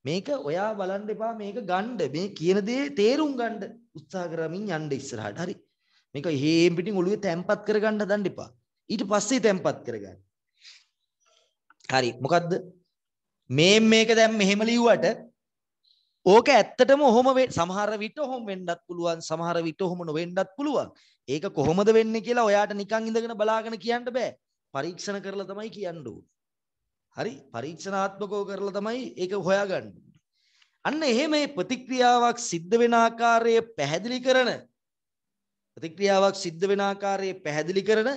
මේක ඔයා බලන්න එපා මේක ගණ්ඩ මේ කියන දේ තේරුම් ගණ්ඩ උත්සා කරමින් යන්ඩ ඉස්සරහට හරි මේක හේම් පිටින් ඔළුවේ තැම්පත් කරගන්න දන්න එපා ඊට පස්සේ තැම්පත් කරගන්න හරි මොකක්ද මේ මේක දැම් මෙහෙම ලිව්වට ඕක ඇත්තටම ඔහොම සමහර විට ඔහොම වෙන්නත් පුළුවන් සමහර විට ඔහොම නොවෙන්නත් පුළුවන් ඒක කොහොමද වෙන්නේ කියලා ඔයාට නිකන් ඉඳගෙන බලාගෙන කියන්න බෑ පරීක්ෂණ කරලා තමයි කියන්න ඕනේ හරි පරීක්ෂණාත්මකව කරලා තමයි ඒක හොයාගන්න. අන්න එහෙම මේ ප්‍රතික්‍රියාවක් සිද්ධ වෙන ආකාරය පැහැදිලි කරන ප්‍රතික්‍රියාවක් සිද්ධ වෙන ආකාරය පැහැදිලි කරන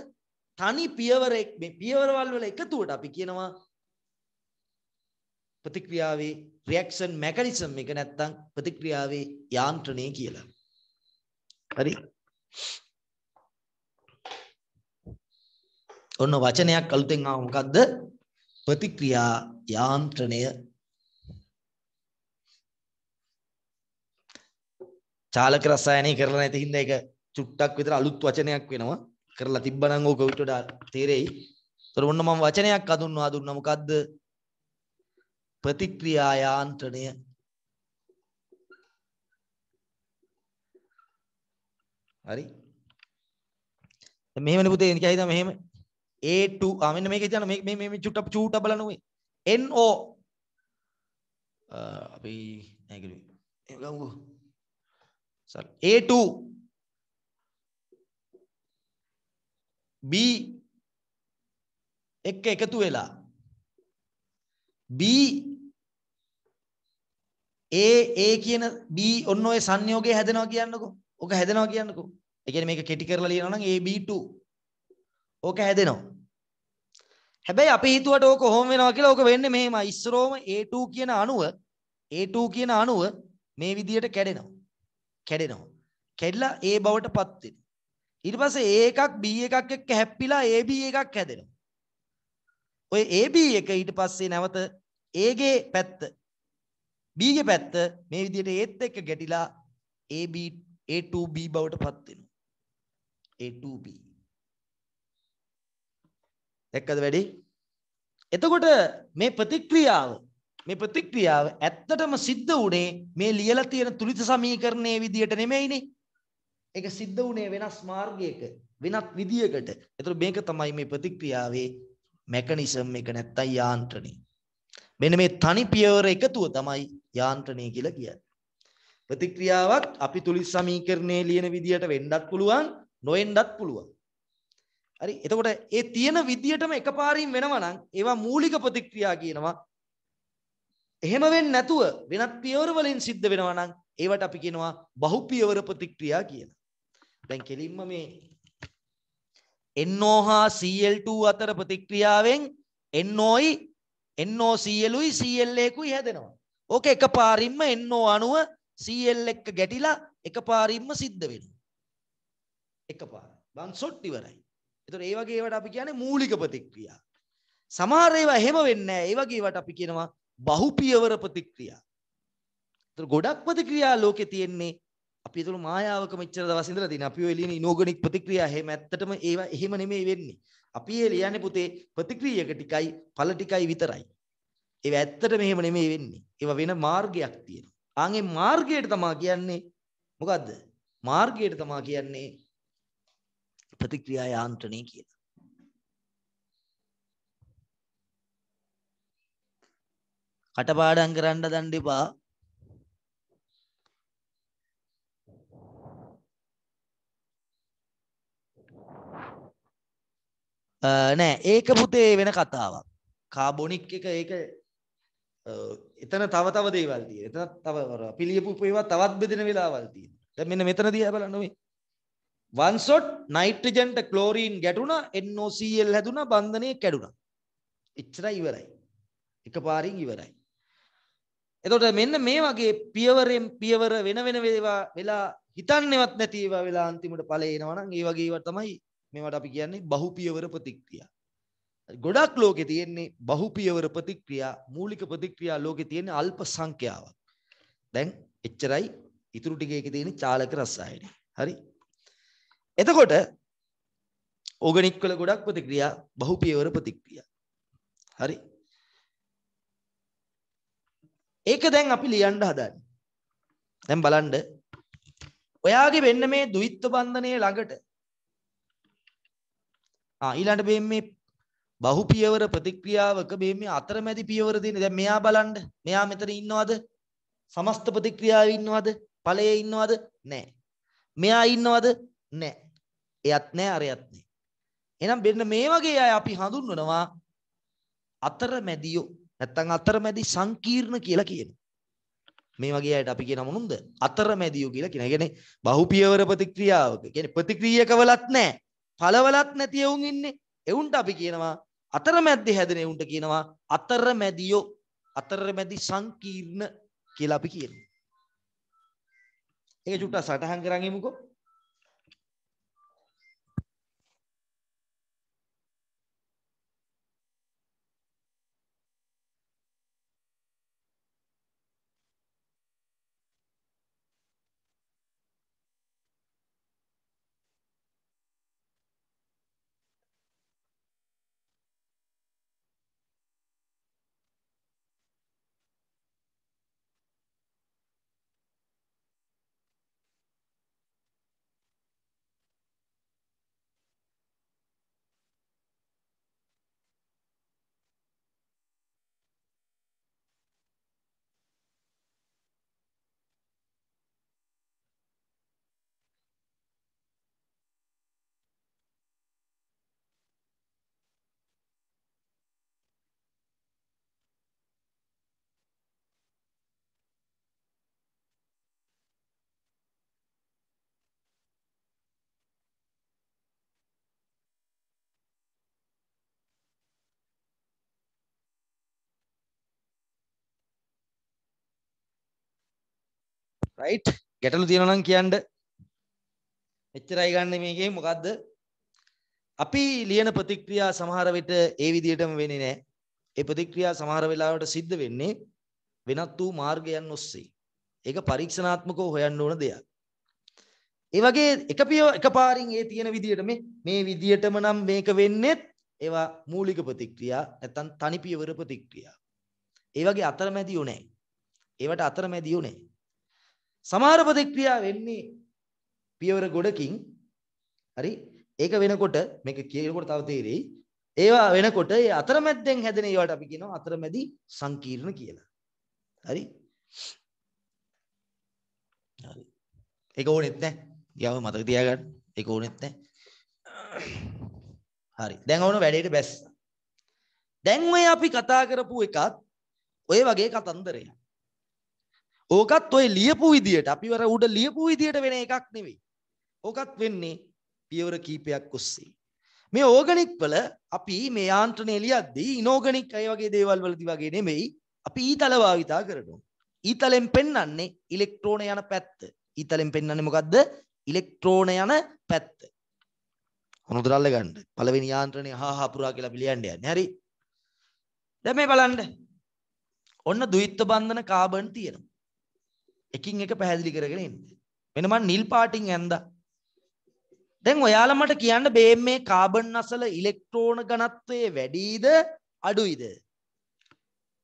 තනි පියවරෙක් මේ පියවරවල් වල එකතුවට අපි කියනවා ප්‍රතික්‍රියාවේ රියැක්ෂන් මෙකනිසම් එක නැත්තම් ප්‍රතික්‍රියාවේ යාන්ත්‍රණය කියලා. හරි. ඔන්න වචනයක් අලුතෙන් ආව මොකද්ද? ප්‍රතික්‍රියා යාන්ත්‍රණය චාලක රසායනය කරලා නැති හින්දා ඒක චුට්ටක් විතර අලුත් වචනයක් වෙනවා කරලා තිබ්බනම් ඕක ඊට වඩා තේරෙයි. ඒතර ඔන්න මම වචනයක් අඳුන්වා දුන්නා මොකද්ද? ප්‍රතික්‍රියා යාන්ත්‍රණය හරි මෙහෙමනේ පුතේ නිකයි තමයි මෙහෙම A2 ආ මෙන්න මේක හිතන්න මේ මේ මේ චුට්ට චූට බලන උවේ NO අපි නැගලු ගමුකෝ සල් A2 B එක්ක එකතු වෙලා B A A කියන B ඔන්න ඔය සංයෝගය හැදෙනවා කියන්නකෝ. ඕක හැදෙනවා කියන්නකෝ. ඒ කියන්නේ මේක කෙටි කරලා ලියනවා නම් AB2. ඕක හැදෙනවා. හැබැයි අපි හිතුවට ඕක කොහොම වෙනවා කියලා ඕක වෙන්නේ මෙහෙම ඉස්සරෝම A2 කියන අණුව A2 කියන අණුව මේ විදියට කැඩෙනවා. කැඩෙනවා. කැඩිලා A බවට පත් වෙනවා. ඊට පස්සේ A එකක් B එකක් එක්ක හැප්පිලා AB එකක් හැදෙනවා. ඔය AB එක ඊට පස්සේ නැවත A ගේ පැත්ත B ගේ පැත්ත මේ විදියට ඒත් එක්ක ගැටිලා AB A2B බවට පත් වෙනවා. A2B එක්කද වැඩි? එතකොට මේ ප්‍රතික්‍රියාව මේ ප්‍රතික්‍රියාව ඇත්තටම සිද්ධ වුණේ මේ ලියලා තියෙන තුලිත සමීකරණයේ විදියට නෙමෙයිනේ. ඒක සිද්ධ වුණේ වෙනස් මාර්ගයක වෙනත් විදියකට. ඒතර මේක තමයි මේ ප්‍රතික්‍රියාවේ මෙකනිසම් එක නැත්තම් යාන්ත්‍රණය. මෙන්න මේ තනි පියවර එකතුව තමයි යාන්ත්‍රණය කියලා කියන්නේ. ප්‍රතික්‍රියාවක් අපි තුලිත සමීකරණයේ ලියන විදියට වෙන්නත් පුළුවන්, නොවෙන්නත් පුළුවන්. හරි එතකොට ඒ තියෙන විදියටම එකපාරින් වෙනවා නම් ඒවා මූලික ප්‍රතික්‍රියා කියනවා. එහෙම වෙන්නේ නැතුව වෙනත් පියවර වලින් සිද්ධ වෙනවා නම් ඒවට අපි කියනවා බහුපියවර ප්‍රතික්‍රියා කියලා. දැන් කෙලින්ම මේ NO හා CL2 අතර ප්‍රතික්‍රියාවෙන් NOයි NOCLුයි CL එකකුයි හැදෙනවා. ඕක එකපාරින්ම NO අණුව CL එක්ක ගැටිලා එකපාරින්ම සිද්ධ වෙනවා. එකපාර. බන්සොට් ඉවරයි. එතකොට ඒ වගේ ඒවට අපි කියන්නේ මූලික ප්‍රතික්‍රියා. සමහර ඒවා එහෙම වෙන්නේ නැහැ. ඒ වගේ ඒවට අපි කියනවා බහුපියවර ප්‍රතික්‍රියා. එතකොට ගොඩක් ප්‍රතික්‍රියා ලෝකේ තියෙන්නේ අපි ඒතුළු මායාවක මෙච්චර දවස් ඉඳලා තියෙන අපි ඔය ලියන ඉනෝගනික් ප්‍රතික්‍රියා එහෙම ඇත්තටම ඒවා එහෙම නෙමෙයි වෙන්නේ. අපි ඒ ලියන්නේ පුතේ ප්‍රතික්‍රියක ටිකයි ඵල ටිකයි විතරයි. ඒවා ඇත්තටම එහෙම නෙමෙයි වෙන්නේ. ඒවා වෙන මාර්ගයක් තියෙනවා. ආන්ගේ මාර්ගයට තමයි කියන්නේ මොකද්ද? මාර්ගයට තමයි කියන්නේ ප්‍රතික්‍රියා යාන්ත්‍රණය කියලා. කටපාඩම් කරන්න දන්න එපා. නෑ ඒක පුතේ වෙන කතාවක්. කාබොනික් එක ඒක එතන තව තව දේවල් තියෙනවා. එතන තව පිළියපු ඒවා තවත් බෙදෙන වෙලාවල් තියෙනවා. දැන් මෙන්න මෙතන දිහා බලන්න මේ වන්සොට් නයිට්‍රජන්ට ක්ලෝරීන් ගැටුණ එන්නෝසල් හැදුන බන්ධනය කැඩුණ. එච්චර ඉවරයි. එක පාරින් ඉවරයි. එතොට මෙන්න මේ වගේ පියවරෙන් පියවර වෙන වෙන වේවා වෙලා හිතන්නෙවත් නැතිව වෙලා අන්තිමට පලේනවනම් ඒ වගේව තමයි මේවට අපි කියන්නේ බහු පියවර ප්‍රතික්‍රියා. ගොඩක් ලෝකෙ තියෙන්නේ බහු පියවර ප්‍රතික්‍රියා මූලික ප්‍රතික්‍රියා ලෝකෙ තියෙන අල්ප සංඛ්‍යාවක්. දැන් එච්චරයි ඉතුරු ටික ඒකේ තියෙන චාලක රසායනය. හරි. එතකොට ඕගනික් වල ගොඩක් ප්‍රතික්‍රියා බහුපියවර ප්‍රතික්‍රියා. හරි. ඒක දැන් අපි ලියන්න හදන්නේ. දැන් බලන්න ඔයාගේ වෙන්න මේ ද්විත්ව බන්ධනයේ ළඟට ආ ඊළඟට මේ මේ බහු පියවර ප්‍රතික්‍රියාවක මේ මේ අතරමැදි පියවර තියෙන දැන් මෙයා බලන්න මෙයා මෙතන ඉන්නවද සමස්ත ප්‍රතික්‍රියාවේ ඉන්නවද ඵලයේ ඉන්නවද නැහැ මෙයා ඉන්නවද නැහැ එයත් නෑ අරයත් නෑ. එහෙනම් මෙන්න මේ වගේ අය අපි හඳුන්වනවා අතරමැදියෝ. නැත්තම් අතරමැදි සංකීර්ණ කියලා කියනවා. මේ වගේ අයට අපි කියන මොනුන්ද? අතරමැදියෝ කියලා කියන. ඒ කියන්නේ බහුපියවර ප්‍රතික්‍රියාවක. කියන්නේ ප්‍රතික්‍රියකවලත් නැහැ. පළවලත් නැති එවුන් ඉන්නේ. එවුන්ට අපි කියනවා අතරමැද්දේ හැදෙන එවුන්ට කියනවා අතරමැදියෝ. අතරමැදි සංකීර්ණ කියලා අපි කියනවා. ඒක චුට්ටක් සටහන් කරන් ඉමුකෝ. රයිට් ගැටලු තියෙනවා නම් කියන්න එච්චරයි ගන්න මේකේ මොකද්ද අපි ලියන ප්‍රතික්‍රියා සමහර විට ඒ විදිහටම වෙන්නේ නැහැ ඒ ප්‍රතික්‍රියා සමහර වෙලාවට සිද්ධ වෙන්නේ වෙනත් වූ මාර්ගයන් ඔස්සේ ඒක පරීක්ෂණාත්මකව හොයන්න ඕන දෙයක් ඒ වගේ එකපිය එකපාරින් ඒ තියෙන විදිහට මේ මේ විදිහටම නම් මේක වෙන්නේත් ඒවා මූලික ප්‍රතික්‍රියා නැත්නම් තනි පියවර ප්‍රතික්‍රියා. ඒ වගේ අතරමැදියෝ නැහැ. ඒවට අතරමැදියෝ නැහැ. සමහර ප්‍රතික්‍රියා වෙන්නේ පියවර ගොඩකින් හරි ඒක වෙනකොට මේක කියනකොට තව තේරෙයි ඒවා වෙනකොට ඒ අතරමැද්දෙන් හැදෙන ඒවාට අපි කියනවා අතරමැදි සංකීර්ණ කියලා හරි හරි ඒක ඕනෙත් නැහැ යව මතක තියාගන්න ඒක ඕනෙත් නැහැ හරි දැන් ඕන වැඩේට බැස්සා දැන් ඔය අපි කතා කරපු එකත් ඔය වගේ කතන්දරයක් ඕකත් ඔය ලියපු විදියට අපිවර උඩ ලියපු විදියට වෙන එකක් නෙවෙයි. ඕකත් වෙන්නේ පියවර කීපයක් ඔස්සේ. මේ ඕගනික් වල අපි මේ යාන්ත්‍රණය ලියද්දී ඉනෝගනික් අය වගේ දේවල් වලදී වගේ නෙමෙයි අපි ඊතල භාවිතා කරනවා. ඊතලෙන් පෙන්වන්නේ ඉලෙක්ට්‍රෝන යන පැත්ත. ඊතලෙන් පෙන්වන්නේ මොකද්ද? ඉලෙක්ට්‍රෝන යන පැත්ත. හොනුදරල්ල ගන්න. පළවෙනි යාන්ත්‍රණය හා හපුරා කියලා අපි ලියන්න යන්නේ. හරි. දැන් මේ බලන්න. ඔන්න ද්විත්ව බන්ධන කාබන් තියෙනවා. එකින් එක පැහැදිලි කරගෙන ඉන්න. මෙන්න මම නිල් පාටින් ඇඳා. දැන් ඔයාලා මට කියන්න බේ මේ කාබන් අසල ඉලෙක්ට්‍රෝන ඝනත්වයේ වැඩිද අඩුයිද?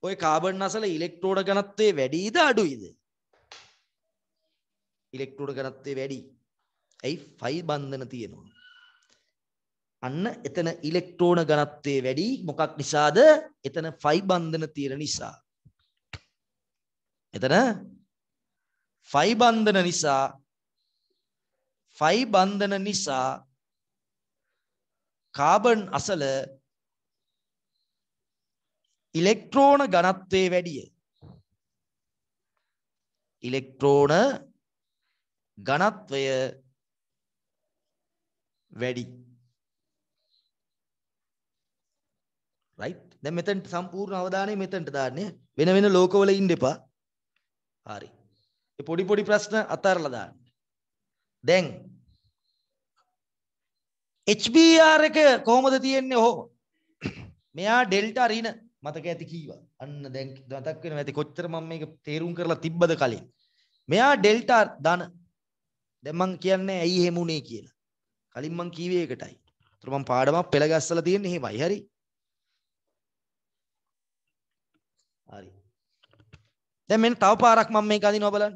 ওই කාබන් අසල ඉලෙක්ට්‍රෝන ඝනත්වයේ වැඩිද අඩුයිද? ඉලෙක්ට්‍රෝන ඝනත්වයේ වැඩි. ඇයි 5 බන්ධන තියෙනවා. අන්න එතන ඉලෙක්ට්‍රෝන ඝනත්වයේ වැඩි මොකක් නිසාද? එතන 5 බන්ධන තියෙන නිසා. එතන ෆයි බන්ධන නිසා ෆයි බන්ධන නිසා කාබන් අසල ඉලෙක්ට්‍රෝන ඝනත්වයේ වැඩිය. ඉලෙක්ට්‍රෝන ඝනත්වය වැඩි. රයිට් දැන් මෙතෙන්ට සම්පූර්ණ අවධානය මෙතෙන්ට දාන්නේ වෙන වෙන ලෝකවල ඉන්න එපා. හරි. පොඩි පොඩි ප්‍රශ්න අතාරලා දාන්න. දැන් HBR එක කොහොමද තියෙන්නේ? ඔහොම. මෙයා ඩෙල්ටා රින මතක ඇති කීවා. අන්න දැන් මතක් වෙනවා ඇති කොච්චර මම මේක තේරුම් කරලා තිබ්බද කලින්. මෙයා ඩෙල්ටා ධන. දැන් මම කියන්නේ ඇයි එහෙම උනේ කියලා. කලින් මම කීවේ ඒකටයි. ඒතර මම පාඩමක් පෙළ ගැස්සලා තියෙන්නේ එහෙමයි. හරි. හරි. දැන් මෙන්න තව පාරක් මම මේක අඳිනවා බලන්න.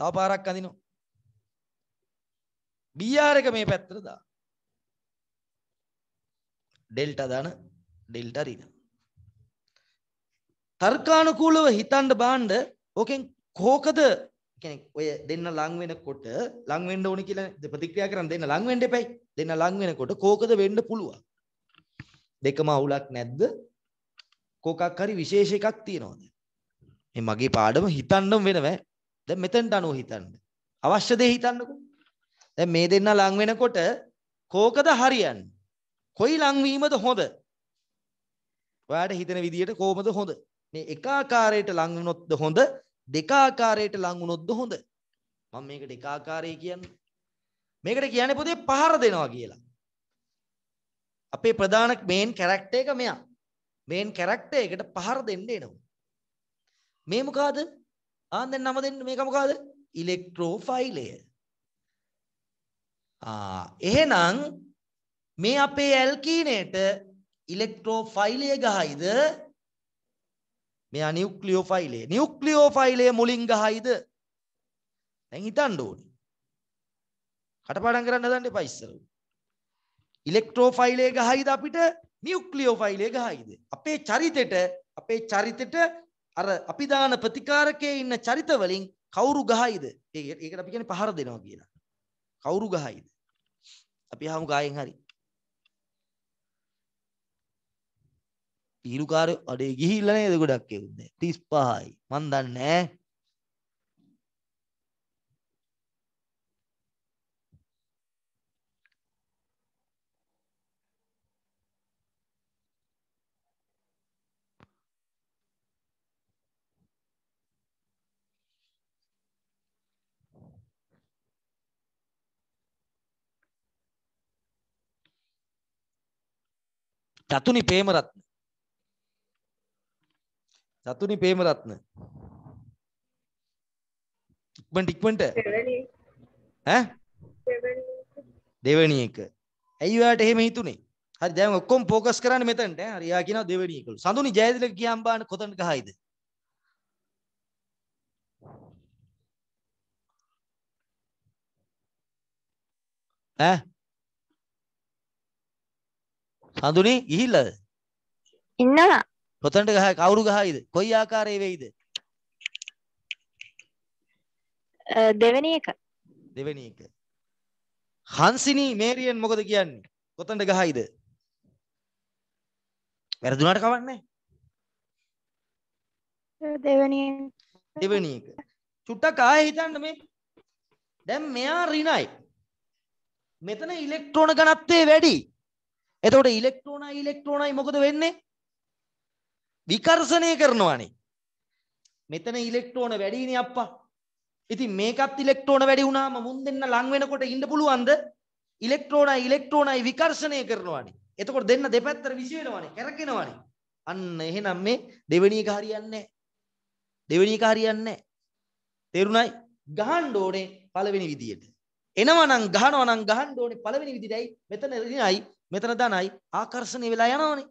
තව පාරක් අඳිනවා. BR එක මේ පැත්තට දාන. ඩෙල්ටා දාන ඩෙල්ටා රින. තර්කානුකූලව හිතන්න බාන්න ඕකෙන් කෝකද කියන්නේ ඔය දෙන්න ලං වෙනකොට ලං වෙන්න ඕනේ කියලා ප්‍රතික්‍රියා කරන් දෙන්න ලං වෙන්න එපයි. දෙන්න ලං වෙනකොට කෝකද වෙන්න පුළුවන්. දෙකම අවුලක් නැද්ද? කෝකක් හරි විශේෂ එකක් තියනවාද? මේ මගේ පාඩම හිතන්නම් වෙනවෑ. දැන් මෙතනට අනුව හිතන්න. අවශ්‍ය දේ හිතන්නකෝ. දැන් මේ දෙන්න ලං වෙනකොට කෝකද හරියන්නේ? කොයි ලංවීමද හොඳ? ඔයාට හිතෙන විදියට කොහොමද හොඳ? මේ එක ආකාරයට ලං වුණොත්ද හොඳ? දෙක ආකාරයට ලං වුණොත්ද හොඳ? මම මේකට එක ආකාරය කියන්නේ. මේකට කියන්නේ පොතේ පහර දෙනවා කියලා. අපේ ප්‍රධාන මේන් කැරක්ටර් එක මෙයා. මේන් කැරක්ටර් එකට පහර දෙන්න එනවා. මේ මොකಾದ? ආන් දැන් නම දෙන්න මේක මොකද්ද? ඉලෙක්ට්‍රෝෆයිලය. ආ එහෙනම් මේ අපේ ඇල්කීනේට ඉලෙක්ට්‍රෝෆයිලය ගහයිද? මෙයා නියුක්ලියෝෆයිලය. නියුක්ලියෝෆයිලය මුලින් ගහයිද? දැන් හිතන්න ඕනේ. කටපාඩම් කරන්න හදන්න එපා ඉස්සර. ඉලෙක්ට්‍රෝෆයිලය ගහයිද අපිට? නියුක්ලියෝෆයිලය ගහයිද? අපේ චරිතෙට අපේ චරිතෙට අර අපි දාන ප්‍රතිකාරකයේ ඉන්න චරිත වලින් කවුරු ගහයිද? ඒකට අපි කියන්නේ පහර දෙනවා කියලා. කවුරු ගහයිද? අපි අහමු ගායෙන් හරි. පීරුකාරය අඩේ ගිහිල්ලා නේද ගොඩක් ඒවුන්නේ 35යි. මන් දන්නේ නැහැ. දතුනි ප්‍රේමරත්න දතුනි ප්‍රේමරත්න ඉක්මනට ඉක්මනට ඈ දෙවෙනි එක ඇයි ඔයාට එහෙම හිතුනේ හරි දැන් ඔක්කොම ફોකස් කරන්න මෙතනට ඈ හරි යා කියනවා දෙවෙනි එකලු සඳුනි ජයතිලක කියම් බාන කොතනට ගහයිද ඈ සඳුනි ගිහිල්ලාද? ඉන්නවා. කොතනට ගහයි? කවුරු ගහයිද? කොයි ආකාරයේ වෙයිද? දෙවෙනි එක. දෙවෙනි එක. හංසිනි මේරියන් මොකද කියන්නේ? කොතනට ගහයිද? වැරදුනාට කවන්නේ. දෙවෙනි දෙවෙනි එක. චුට්ටක් ආයෙ හිතන්න මේ. දැන් මෙයා ඍණයි. මෙතන ඉලෙක්ට්‍රෝන ඝනත්වය වැඩි. එතකොට ඉලෙක්ට්‍රෝනයි ඉලෙක්ට්‍රෝනයි මොකද වෙන්නේ? විකර්ෂණය කරනවානේ. මෙතන ඉලෙක්ට්‍රෝන වැඩිනේ අප්පා. ඉතින් මේකත් ඉලෙක්ට්‍රෝන වැඩි වුණාම මුන් දෙන්න ලං වෙනකොට ඉන්න පුළුවන්ද? ඉලෙක්ට්‍රෝනයි ඉලෙක්ට්‍රෝනයි විකර්ෂණය කරනවානේ. එතකොට දෙන්න දෙපැත්තට විශ් වෙනවානේ, කැරකෙනවානේ. අන්න එහෙනම් මේ දෙවෙනි එක හරියන්නේ නැහැ. දෙවෙනි එක හරියන්නේ නැහැ. තේරුණයි? ගහන්න ඕනේ පළවෙනි විදියට. එනවනම් ගහනවනම් ගහන්න ඕනේ පළවෙනි විදියටයි මෙතන ඍණයි මෙතන ධනයි ආකර්ෂණය වෙලා යනවනේ.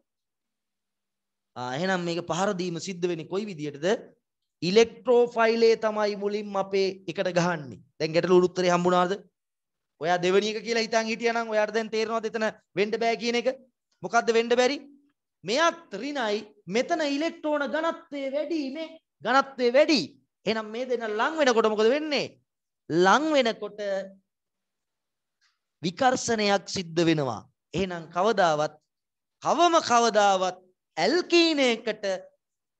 ආ එහෙනම් මේක පහර දීම සිද්ධ වෙන්නේ කොයි විදියටද? ඉලෙක්ට්‍රෝෆයිලේ තමයි මුලින්ම අපේ එකට ගහන්නේ. දැන් ගැටලු උත්තරේ හම්බුණාද? ඔයා දෙවෙනි එක කියලා හිතන් හිටියනම් ඔයාට දැන් තේරෙනවද එතන වෙන්න බෑ කියන එක? මොකද්ද වෙන්න බැරි? මෙයත් ඍණයි මෙතන ඉලෙක්ට්‍රෝන ඝනත්වය වැඩි මේ ඝනත්වය වැඩි. එහෙනම් මේ දෙන ලං වෙනකොට මොකද වෙන්නේ? ලං වෙනකොට විකර්ෂණයක් සිද්ධ වෙනවා. එහෙනම් කවදාවත් කවම කවදාවත් ඇල්කීනයකට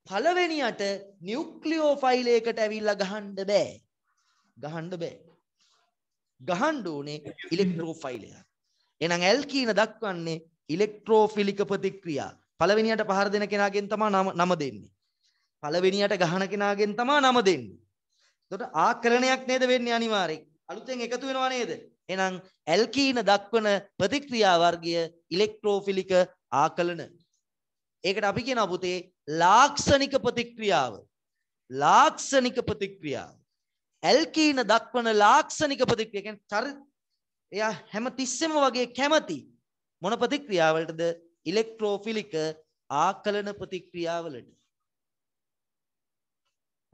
පළවෙනියට නිියුක්ලියෝෆයිලයකට ඇවිල්ලා ගහන්ඩ බෑ ගහන්ඩ බෑ ගහන්ඩ ඕනේ ඉලෙක්ට්‍රෝෆයිලය එනම් ඇල්කීන දක්වන්නේ ඉලෙක්ට්‍රෝෆිලික ප්‍රතික්‍රියා පළවෙනියට පහර දෙන කෙනාගෙන් තමා නම දෙන්නේ පළවෙනියට ගහන කෙනාගෙන් තමා නම දෙන්නේ එතකොට ආකරණයක් නේද වෙන්නේ අනිවාර්යෙන් අලුතෙන් එකතු වෙනවා නේද? එහෙනම් ඇල්කීන දක්වන ප්‍රතික්‍රියා වර්ගය ඉලෙක්ට්‍රෝෆිලික ආකලන. ඒකට අපි කියනවා පුතේ ලාක්ෂණික ප්‍රතික්‍රියාව. ලාක්ෂණික ප්‍රතික්‍රියාව. ඇල්කීන දක්වන ලාක්ෂණික ප්‍රතික්‍රියාව කියන්නේ චරි එයා හැම තිස්සෙම වගේ කැමති මොන ප්‍රතික්‍රියාවලටද ඉලෙක්ට්‍රෝෆිලික ආකලන ප්‍රතික්‍රියාවලට.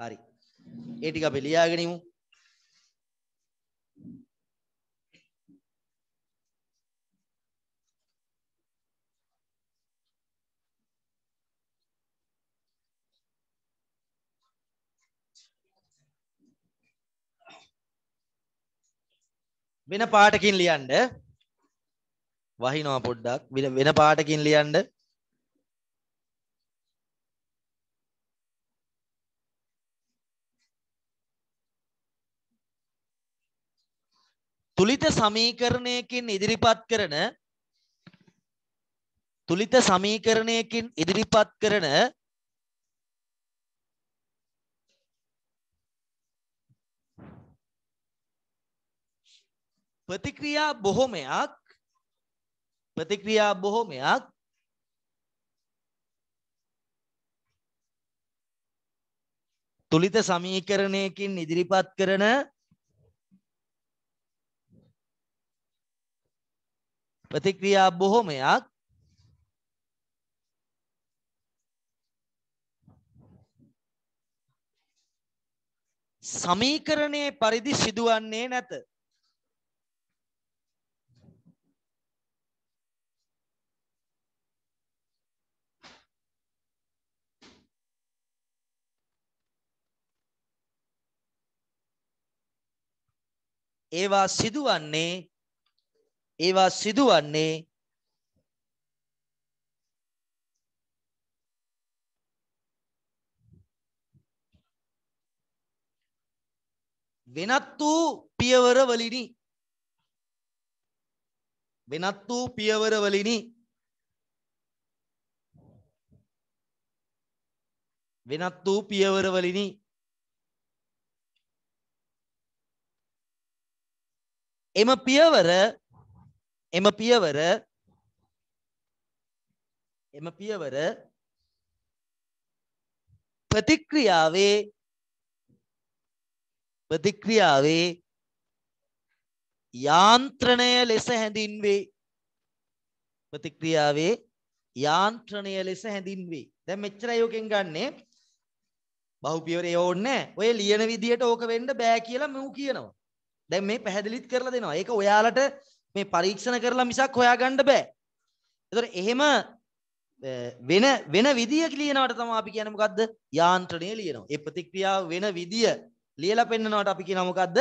හරි. ඒ ටික අපි ලියාගෙනමු. වෙන පාටකින් ලියන්ඩ වහිනවා පොඩ්ඩක් වෙන පාටකින් ලියන්ඩ තුළිත සමීකරණයකින් ඉදිරිපත් කරන තුළිත සමීකරණයකින් ඉදිරිපත් කරන ප්‍රතික්‍රියා බොහොමයක් ප්‍රතික්‍රියා බොහොමයක් තුලිත සමීකරණයකින් ඉදිරිපත් කරන ප්‍රතික්‍රියා බොහොමයක් සමීකරණයේ පරිදි සිදුවන්නේ නැත ඒවා සිදුවන්නේ ඒවා සිදුවන්නේ වෙනත් වූ පියවර වලිනි වෙනත් වූ පියවර වලිනි වෙනත් වූ පියවර වලිනි එම පියවර එම පියවර එම පියවර ප්‍රතික්‍රියාවේ ප්‍රතික්‍රියාවේ යාන්ත්‍රණය ලෙස හැඳින්වේ ප්‍රතික්‍රියාවේ යාන්ත්‍රණය ලෙස හැඳින්වේ දැන් මෙච්චරයි ඔකෙන් ගන්නේ බහුපියවරේ ඕන්නේ ඔය ලියන විදියට ඕක වෙන්න බෑ කියලා මම කියනවා දැන් මේ පැහැදිලිත් කරලා දෙනවා. ඒක ඔයාලට මේ පරීක්ෂණ කරලා මිසක් හොයාගන්න බෑ. ඒතර එහෙම වෙන වෙන විදිය කියනවට තමයි අපි කියන්නේ මොකද්ද? යාන්ත්‍රණය ලියනවා. ඒ ප්‍රතික්‍රියාව වෙන විදිය ලියලා පෙන්නනවට අපි කියනවා මොකද්ද?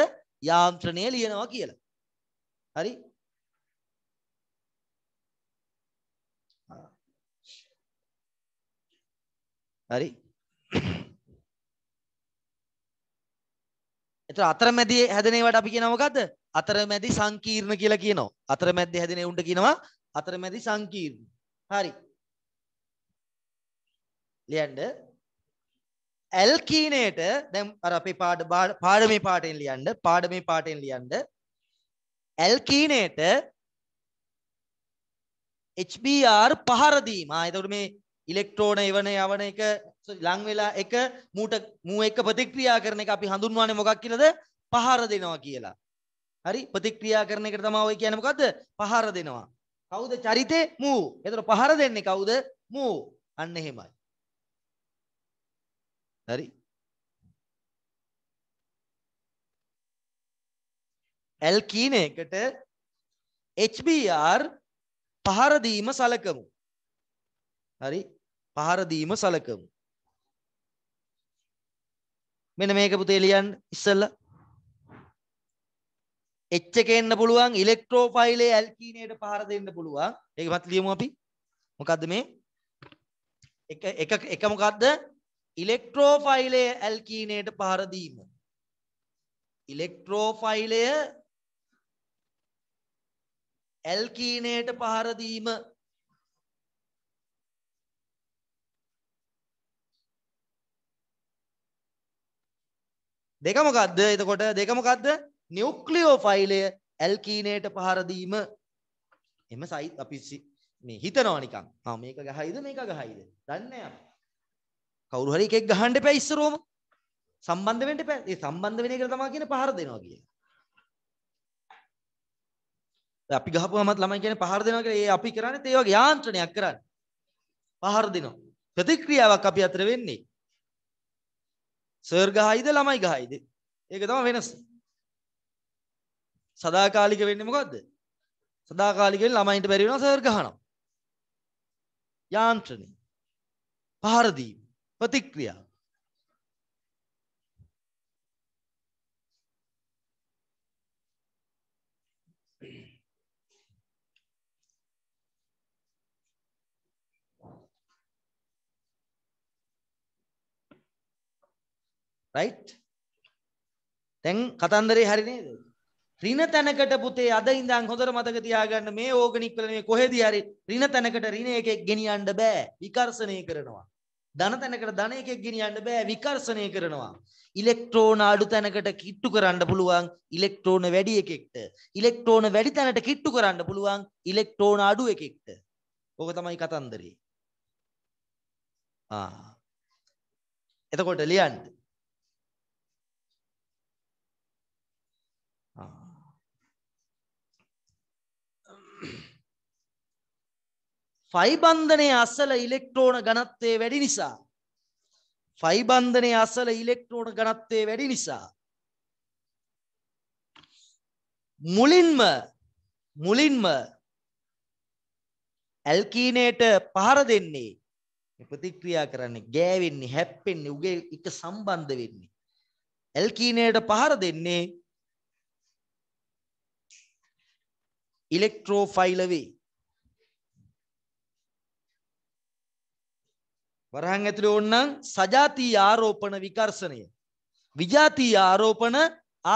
යාන්ත්‍රණය ලියනවා කියලා. හරි? හරි එතකොට අතරමැදි හැදෙන ඒවට අපි කියනවා මොකද්ද? අතරමැදි සංකීර්ණ කියලා කියනවා. අතරමැද්දේ හැදෙන උන්ට කියනවා අතරමැදි සංකීර්ණ. හරි. ලියන්න. ඇල්කීනේට දැන් අර අපේ පාඩ පාඩමේ පාඩයෙන් ලියන්න. පාඩමේ පාඩයෙන් ලියන්න. ඇල්කීනේට HBr පහර දීම. ආ එතකොට මේ ඉලෙක්ට්‍රෝන එවන යවන එක ලං වෙලා එක මූට මූ එක්ක ප්‍රතික්‍රියා කරන එක අපි හඳුන්වන්නේ මොකක් කියලාද? පහර දෙනවා කියලා. හරි ප්‍රතික්‍රියා කරන එකට තමයි ඔය කියන්නේ මොකද්ද? පහර දෙනවා. කවුද චරිතේ? මූ. එතකොට පහර දෙන්නේ කවුද? මූ. අන්න එහෙමයි. හරි. ඇල්කීන එකට HBr පහර දීම සලකමු. හරි. පහර දීම සලකමු. මෙන්න මේක පුතේ ලියන්න ඉස්සෙල්ලා H එක එන්න පුළුවන් ඉලෙක්ට්‍රෝෆයිලේ ඇල්කීනයට පහර දෙන්න පුළුවන් ඒක මත් ලියමු අපි මොකද්ද මේ එක එක එක මොකද්ද ඉලෙක්ට්‍රෝෆයිලේ ඇල්කීනයට පහර දීම ඉලෙක්ට්‍රෝෆයිලය ඇල්කීනයට පහර දීම දෙකමකක්ද එතකොට දෙකමකක්ද නිියුක්ලියෝ ෆයිලය ඇල්කීනයට පහරදීම එම සයිත් අපි මේ හිතනවානිකම් ආ මේක ගහයිද මේක ගහයිද දන්නේ කවුරු හරි එකෙක් ගහන්න එපා ඉස්සරෝම සම්බන්ධ වෙන්න එපා ඒ සම්බන්ධ වෙන එකට තමයි කියන්නේ පහර දෙනවා කියලා අපි ගහපුවමත් ළමයි කියන්නේ පහර දෙනවා කියලා ඒ අපි කරන්නේ ඒ වගේ යාන්ත්‍රණයක් කරන්නේ පහර දෙනවා ප්‍රතික්‍රියාවක් අපි අතර වෙන්නේ සර් ගහයිද ළමයි ගහයිද ඒක තම වෙනස් සදාකාලික වෙන්නේ මොකක්ද සදාකාලිකෙන් ළමයින්ට බැරි වෙනවා සර් ගහනවා යාන්ත්‍රණය පහර දීම ප්‍රතික්‍රියා රයිට් දැන් කතන්දරේ හරි නේද ඍණ තැනකට පුතේ අද ඉඳන් හොඳට මතක තියාගන්න මේ ඕගනික් වල නෙමෙයි කොහෙදී හරි ඍණ තැනකට ඍණ එකෙක් ගෙනියන්න බෑ විකර්ෂණය කරනවා ධන තැනකට ධන එකෙක් ගෙනියන්න බෑ විකර්ෂණය කරනවා ඉලෙක්ට්‍රෝන අඩු තැනකට කිට්ටු කරන්න පුළුවන් ඉලෙක්ට්‍රෝන වැඩි එකෙක්ට ඉලෙක්ට්‍රෝන වැඩි තැනට කිට්ටු කරන්න පුළුවන් ඉලෙක්ට්‍රෝන අඩු එකෙක්ට ඕක තමයි කතන්දරේ ආ එතකොට ලියන්න ෆයිබන්ධනයේ අසල ඉලෙක්ට්‍රෝන ගණත්වය වැඩි නිසා. ෆයිබන්ධනය අසල ඉලෙක්ට්‍රෝන ගණත්වය වැඩි නිසා. මුලින්ම මුලින්ම ඇල්කීනයට පහර දෙන්නේ ප්‍රතික්‍රියා කරන්නේ ගෑවෙන්නේ හැප්පෙන්නේ උගේ එක සම්බන්ධ වෙන්නේ. ඇල්කීනයට පහර දෙන්නේ ඉලෙක්ට්‍රෝෆයිල වේ. වරහන් ඇතුළේ ඕනනම් සජාතීය ආරෝපණ විකර්ෂණය විජාතීය ආරෝපණ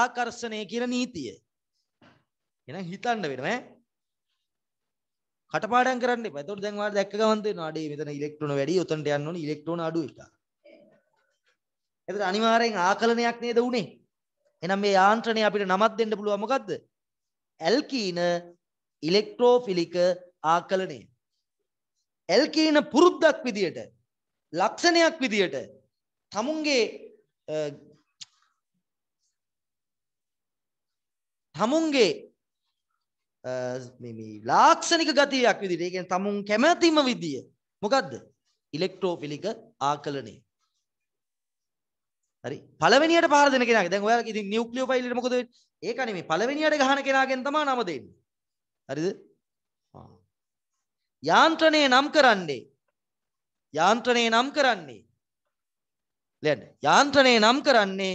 ආකර්ෂණය කියන නීතිය එහෙනම් හිතන්න වෙනවා ඈ කටපාඩම් කරන්න එපා. එතකොට දැන් ඔයාලා දැක්ක ගමන් තේරෙනවා අඩේ මෙතන ඉලෙක්ට්‍රෝන වැඩි උතනට යන්න ඕනේ ඉලෙක්ට්‍රෝන අඩු එක. එතකොට අනිවාර්යෙන් ආකලනයක් නේද උනේ. එහෙනම් මේ යාන්ත්‍රණය අපිට නමක් දෙන්න පුළුවන් මොකද්ද? ඇල්කීන ඉලෙක්ට්‍රෝෆිලික ආකලනය. ඇල්කීන පුරුද්දක් විදියට ලක්ෂණයක් විදියට තමුන්ගේ තමුන්ගේ ලාක්ෂණික ගතියක් විදිට ඒ කියන්නේ තමුන් කැමැතිම විදිය මොකද්ද ඉලෙක්ට්‍රෝෆිලික ආකලනය හරි පළවෙනියට පහර දෙන කෙනාගේ දැන් ඔයාලා ඉතින් නියුක්ලියෝෆයිල් එක මොකද වෙන්නේ ඒක නෙමෙයි පළවෙනියට ගහන කෙනාගෙන් තමයි නම දෙන්නේ හරිද යාන්ත්‍රණය නම් කරන්නේ යාන්ත්‍රණය නම් කරන්නේ ලෙන් යාන්ත්‍රණය නම් කරන්නේ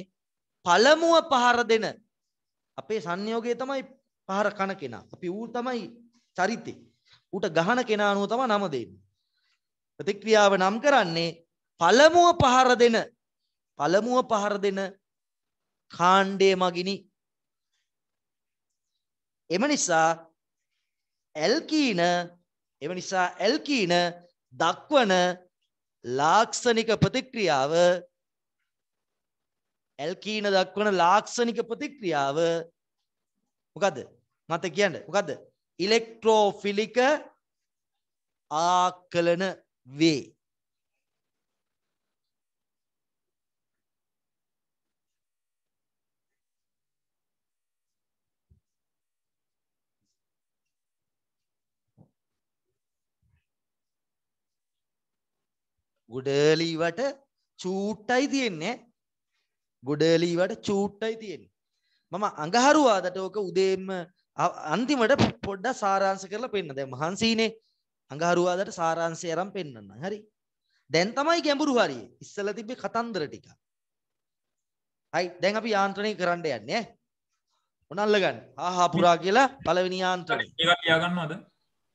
පළමුව පහර දෙන අපේ සංයෝගයේ තමයි පහර කන කෙනා. අපි ඌ තමයි චරිතේ. ඌට ගහන කෙනා අනුව තමයි නම දෙන්නේ. ප්‍රතික්‍රියාව නම් කරන්නේ පළමුව පහර දෙන පළමුව පහර දෙන කාණ්ඩයේ මගිනි. එම නිසා ඇල්කීන එම නිසා ඇල්කීන දක්වන ලාක්ෂණික ප්‍රතික්‍රියාව ඇල්කීන දක්වන ලාක්ෂණික ප්‍රතික්‍රියාව මොකද්ද මත කියන්න මොකද්ද ඉලෙක්ට්‍රෝෆිලික ආකලන වේ ගුඩලීවට චූට්ටයි තියෙන්නේ ගුඩලීවට චූට්ටයි තියෙන්නේ මම අඟහරුවාදට ඕක උදේම අන්තිමට පොඩ්ඩක් සාරාංශ කරලා පෙන්න දැන් මහන්සීනේ අඟහරුවාදට සාරාංශය අරන් පෙන්නන්න හරි දැන් තමයි ගැඹුරු හරියේ ඉස්සලා තිබ්බේ කතන්දර ටික හයි දැන් අපි යාන්ත්‍රණය කරන්න යන්නේ ඈ ඔන්න අල්ලගන්න ආහා පුරා කියලා පළවෙනි යාන්ත්‍රණය ඒක ලියා ගන්නවද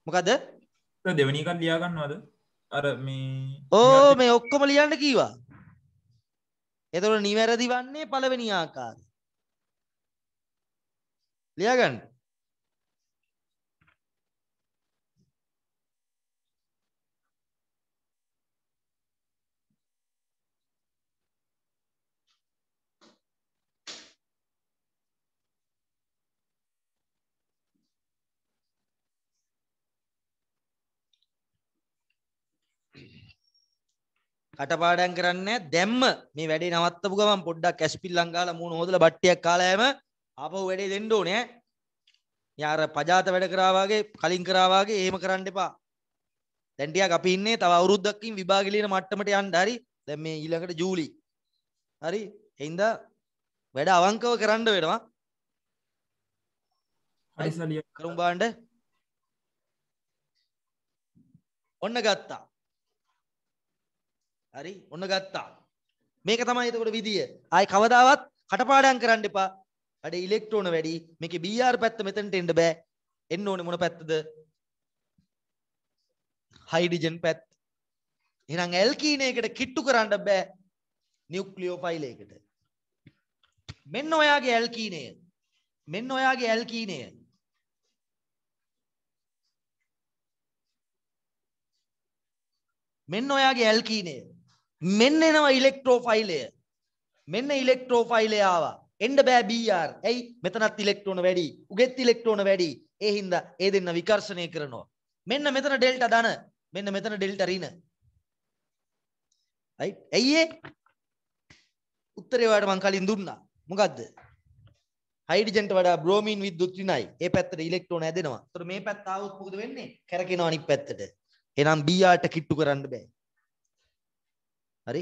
මොකද දෙවෙනි එකත් ලියා ගන්නවද අර මේ ඕ මේ ඔක්කොම ලියන්න කීවා එතකොට නිවැරදි වන්නේ පළවෙනි ආකාරය ලියාගන්න කටපාඩම් කරන්නේ දැම්ම මේ වැඩේ නවත්තපු ගමන් පොඩ්ඩක් ඇස්පිල්ලම් ගාලා මූණ හොදලා බට්ටියක් කාලා එම ආපහු වැඩේ දෙන්න ඕනේ යාර පජාත වැඩ කරා වගේ කලින් කරා වගේ එහෙම කරන්න එපා දැන් ටිකක් අපි ඉන්නේ තව අවුරුද්දකින් විභාගෙ ලියන මට්ටමට යන්න හරි දැන් මේ ඊළඟට ජූලි හරි එහෙනම් වැඩ අවංකව කරන්න වෙනවා හරි සලිය කරමු බලන්න ඔන්න ගත්තා හරි ඔන්න ගත්තා. මේක තමයි එතකොට විදිය. ආයි කවදාවත් කටපාඩම් කරන්න එපා. අඩේ ඉලෙක්ට්‍රෝන වැඩි. මේකේ BR පැත්ත මෙතනට එන්න බෑ. එන්න ඕනේ මොන පැත්තද? හයිඩ්‍රජන් පැත්ත. එහෙනම් ඇල්කීනයකට කිට්ටු කරන්න බෑ නියුක්ලියෝෆයිල් එකට. මෙන්න ඔයාගේ ඇල්කීනය. මෙන්න ඔයාගේ ඇල්කීනය. මෙන්න ඔයාගේ ඇල්කීනය. මෙන්න එනවා ඉලෙක්ට්‍රෝෆයිලය මෙන්න ඉලෙක්ට්‍රෝෆයිලය ආවා එන්න බෑ BR ඇයි මෙතනත් ඉලෙක්ට්‍රෝන වැඩි උගෙත් ඉලෙක්ට්‍රෝන වැඩි ඒ හින්දා ඒ දෙන්න විකර්ෂණය කරනවා මෙන්න මෙතන ඩෙල්ටා ධන මෙන්න මෙතන ඩෙල්ටා ඍණ right ඇයි ඒ උත්තරේ ඔයාලට මං කලින් දුන්නා මොකද්ද හයිඩ්‍රජන්ට වඩා බ්‍රෝමීන් විද්‍යුත් ඍණයි ඒ පැත්තට ඉලෙක්ට්‍රෝන හැදෙනවා ඒතර මේ පැත්ත ආවොත් මොකද වෙන්නේ කැරකෙනවා අනිත් පැත්තට එහෙනම් BR ට කිට්ටු කරන්න බෑ හරි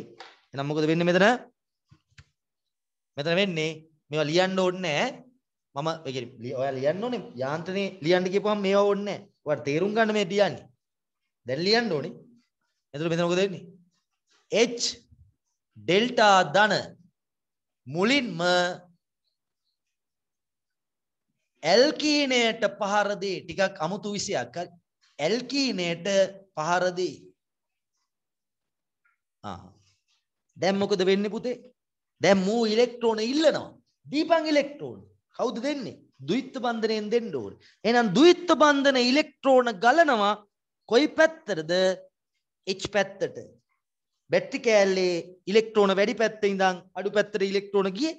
එහෙනම් මොකද වෙන්නේ මෙතන මෙතන වෙන්නේ මේවා ලියන්න ඕනේ මම ඒ කියන්නේ ඔයා ලියන්න ඕනේ යාන්ත්‍රනේ ලියන්න කියපුවම මේවා ඕනේ නැහැ ඔයාට තේරුම් ගන්න මේ ලියන්නේ දැන් ලියන්න ඕනේ එතකොට මෙතන මොකද වෙන්නේ h ඩෙල්ටා ධන මුලින්ම ඇල්කීනයට පහර දී ටිකක් අමුතු විසයක් ඇල්කීනයට පහර දී ආ දැන් මොකද වෙන්නේ පුතේ? දැන් මූ ඉලෙක්ට්‍රෝන ඉල්ලනවා. දීපන් ඉලෙක්ට්‍රෝන. කවුද දෙන්නේ? ද්විත්ව බන්ධනයෙන් දෙන්න ඕනේ. එහෙනම් ද්විත්ව බන්ධන ඉලෙක්ට්‍රෝන ගලනවා කොයි පැත්තටද? H පැත්තට. බැටරි කෑල්ලේ ඉලෙක්ට්‍රෝන වැඩි පැත්තේ ඉඳන් අඩු පැත්තට ඉලෙක්ට්‍රෝන ගියේ.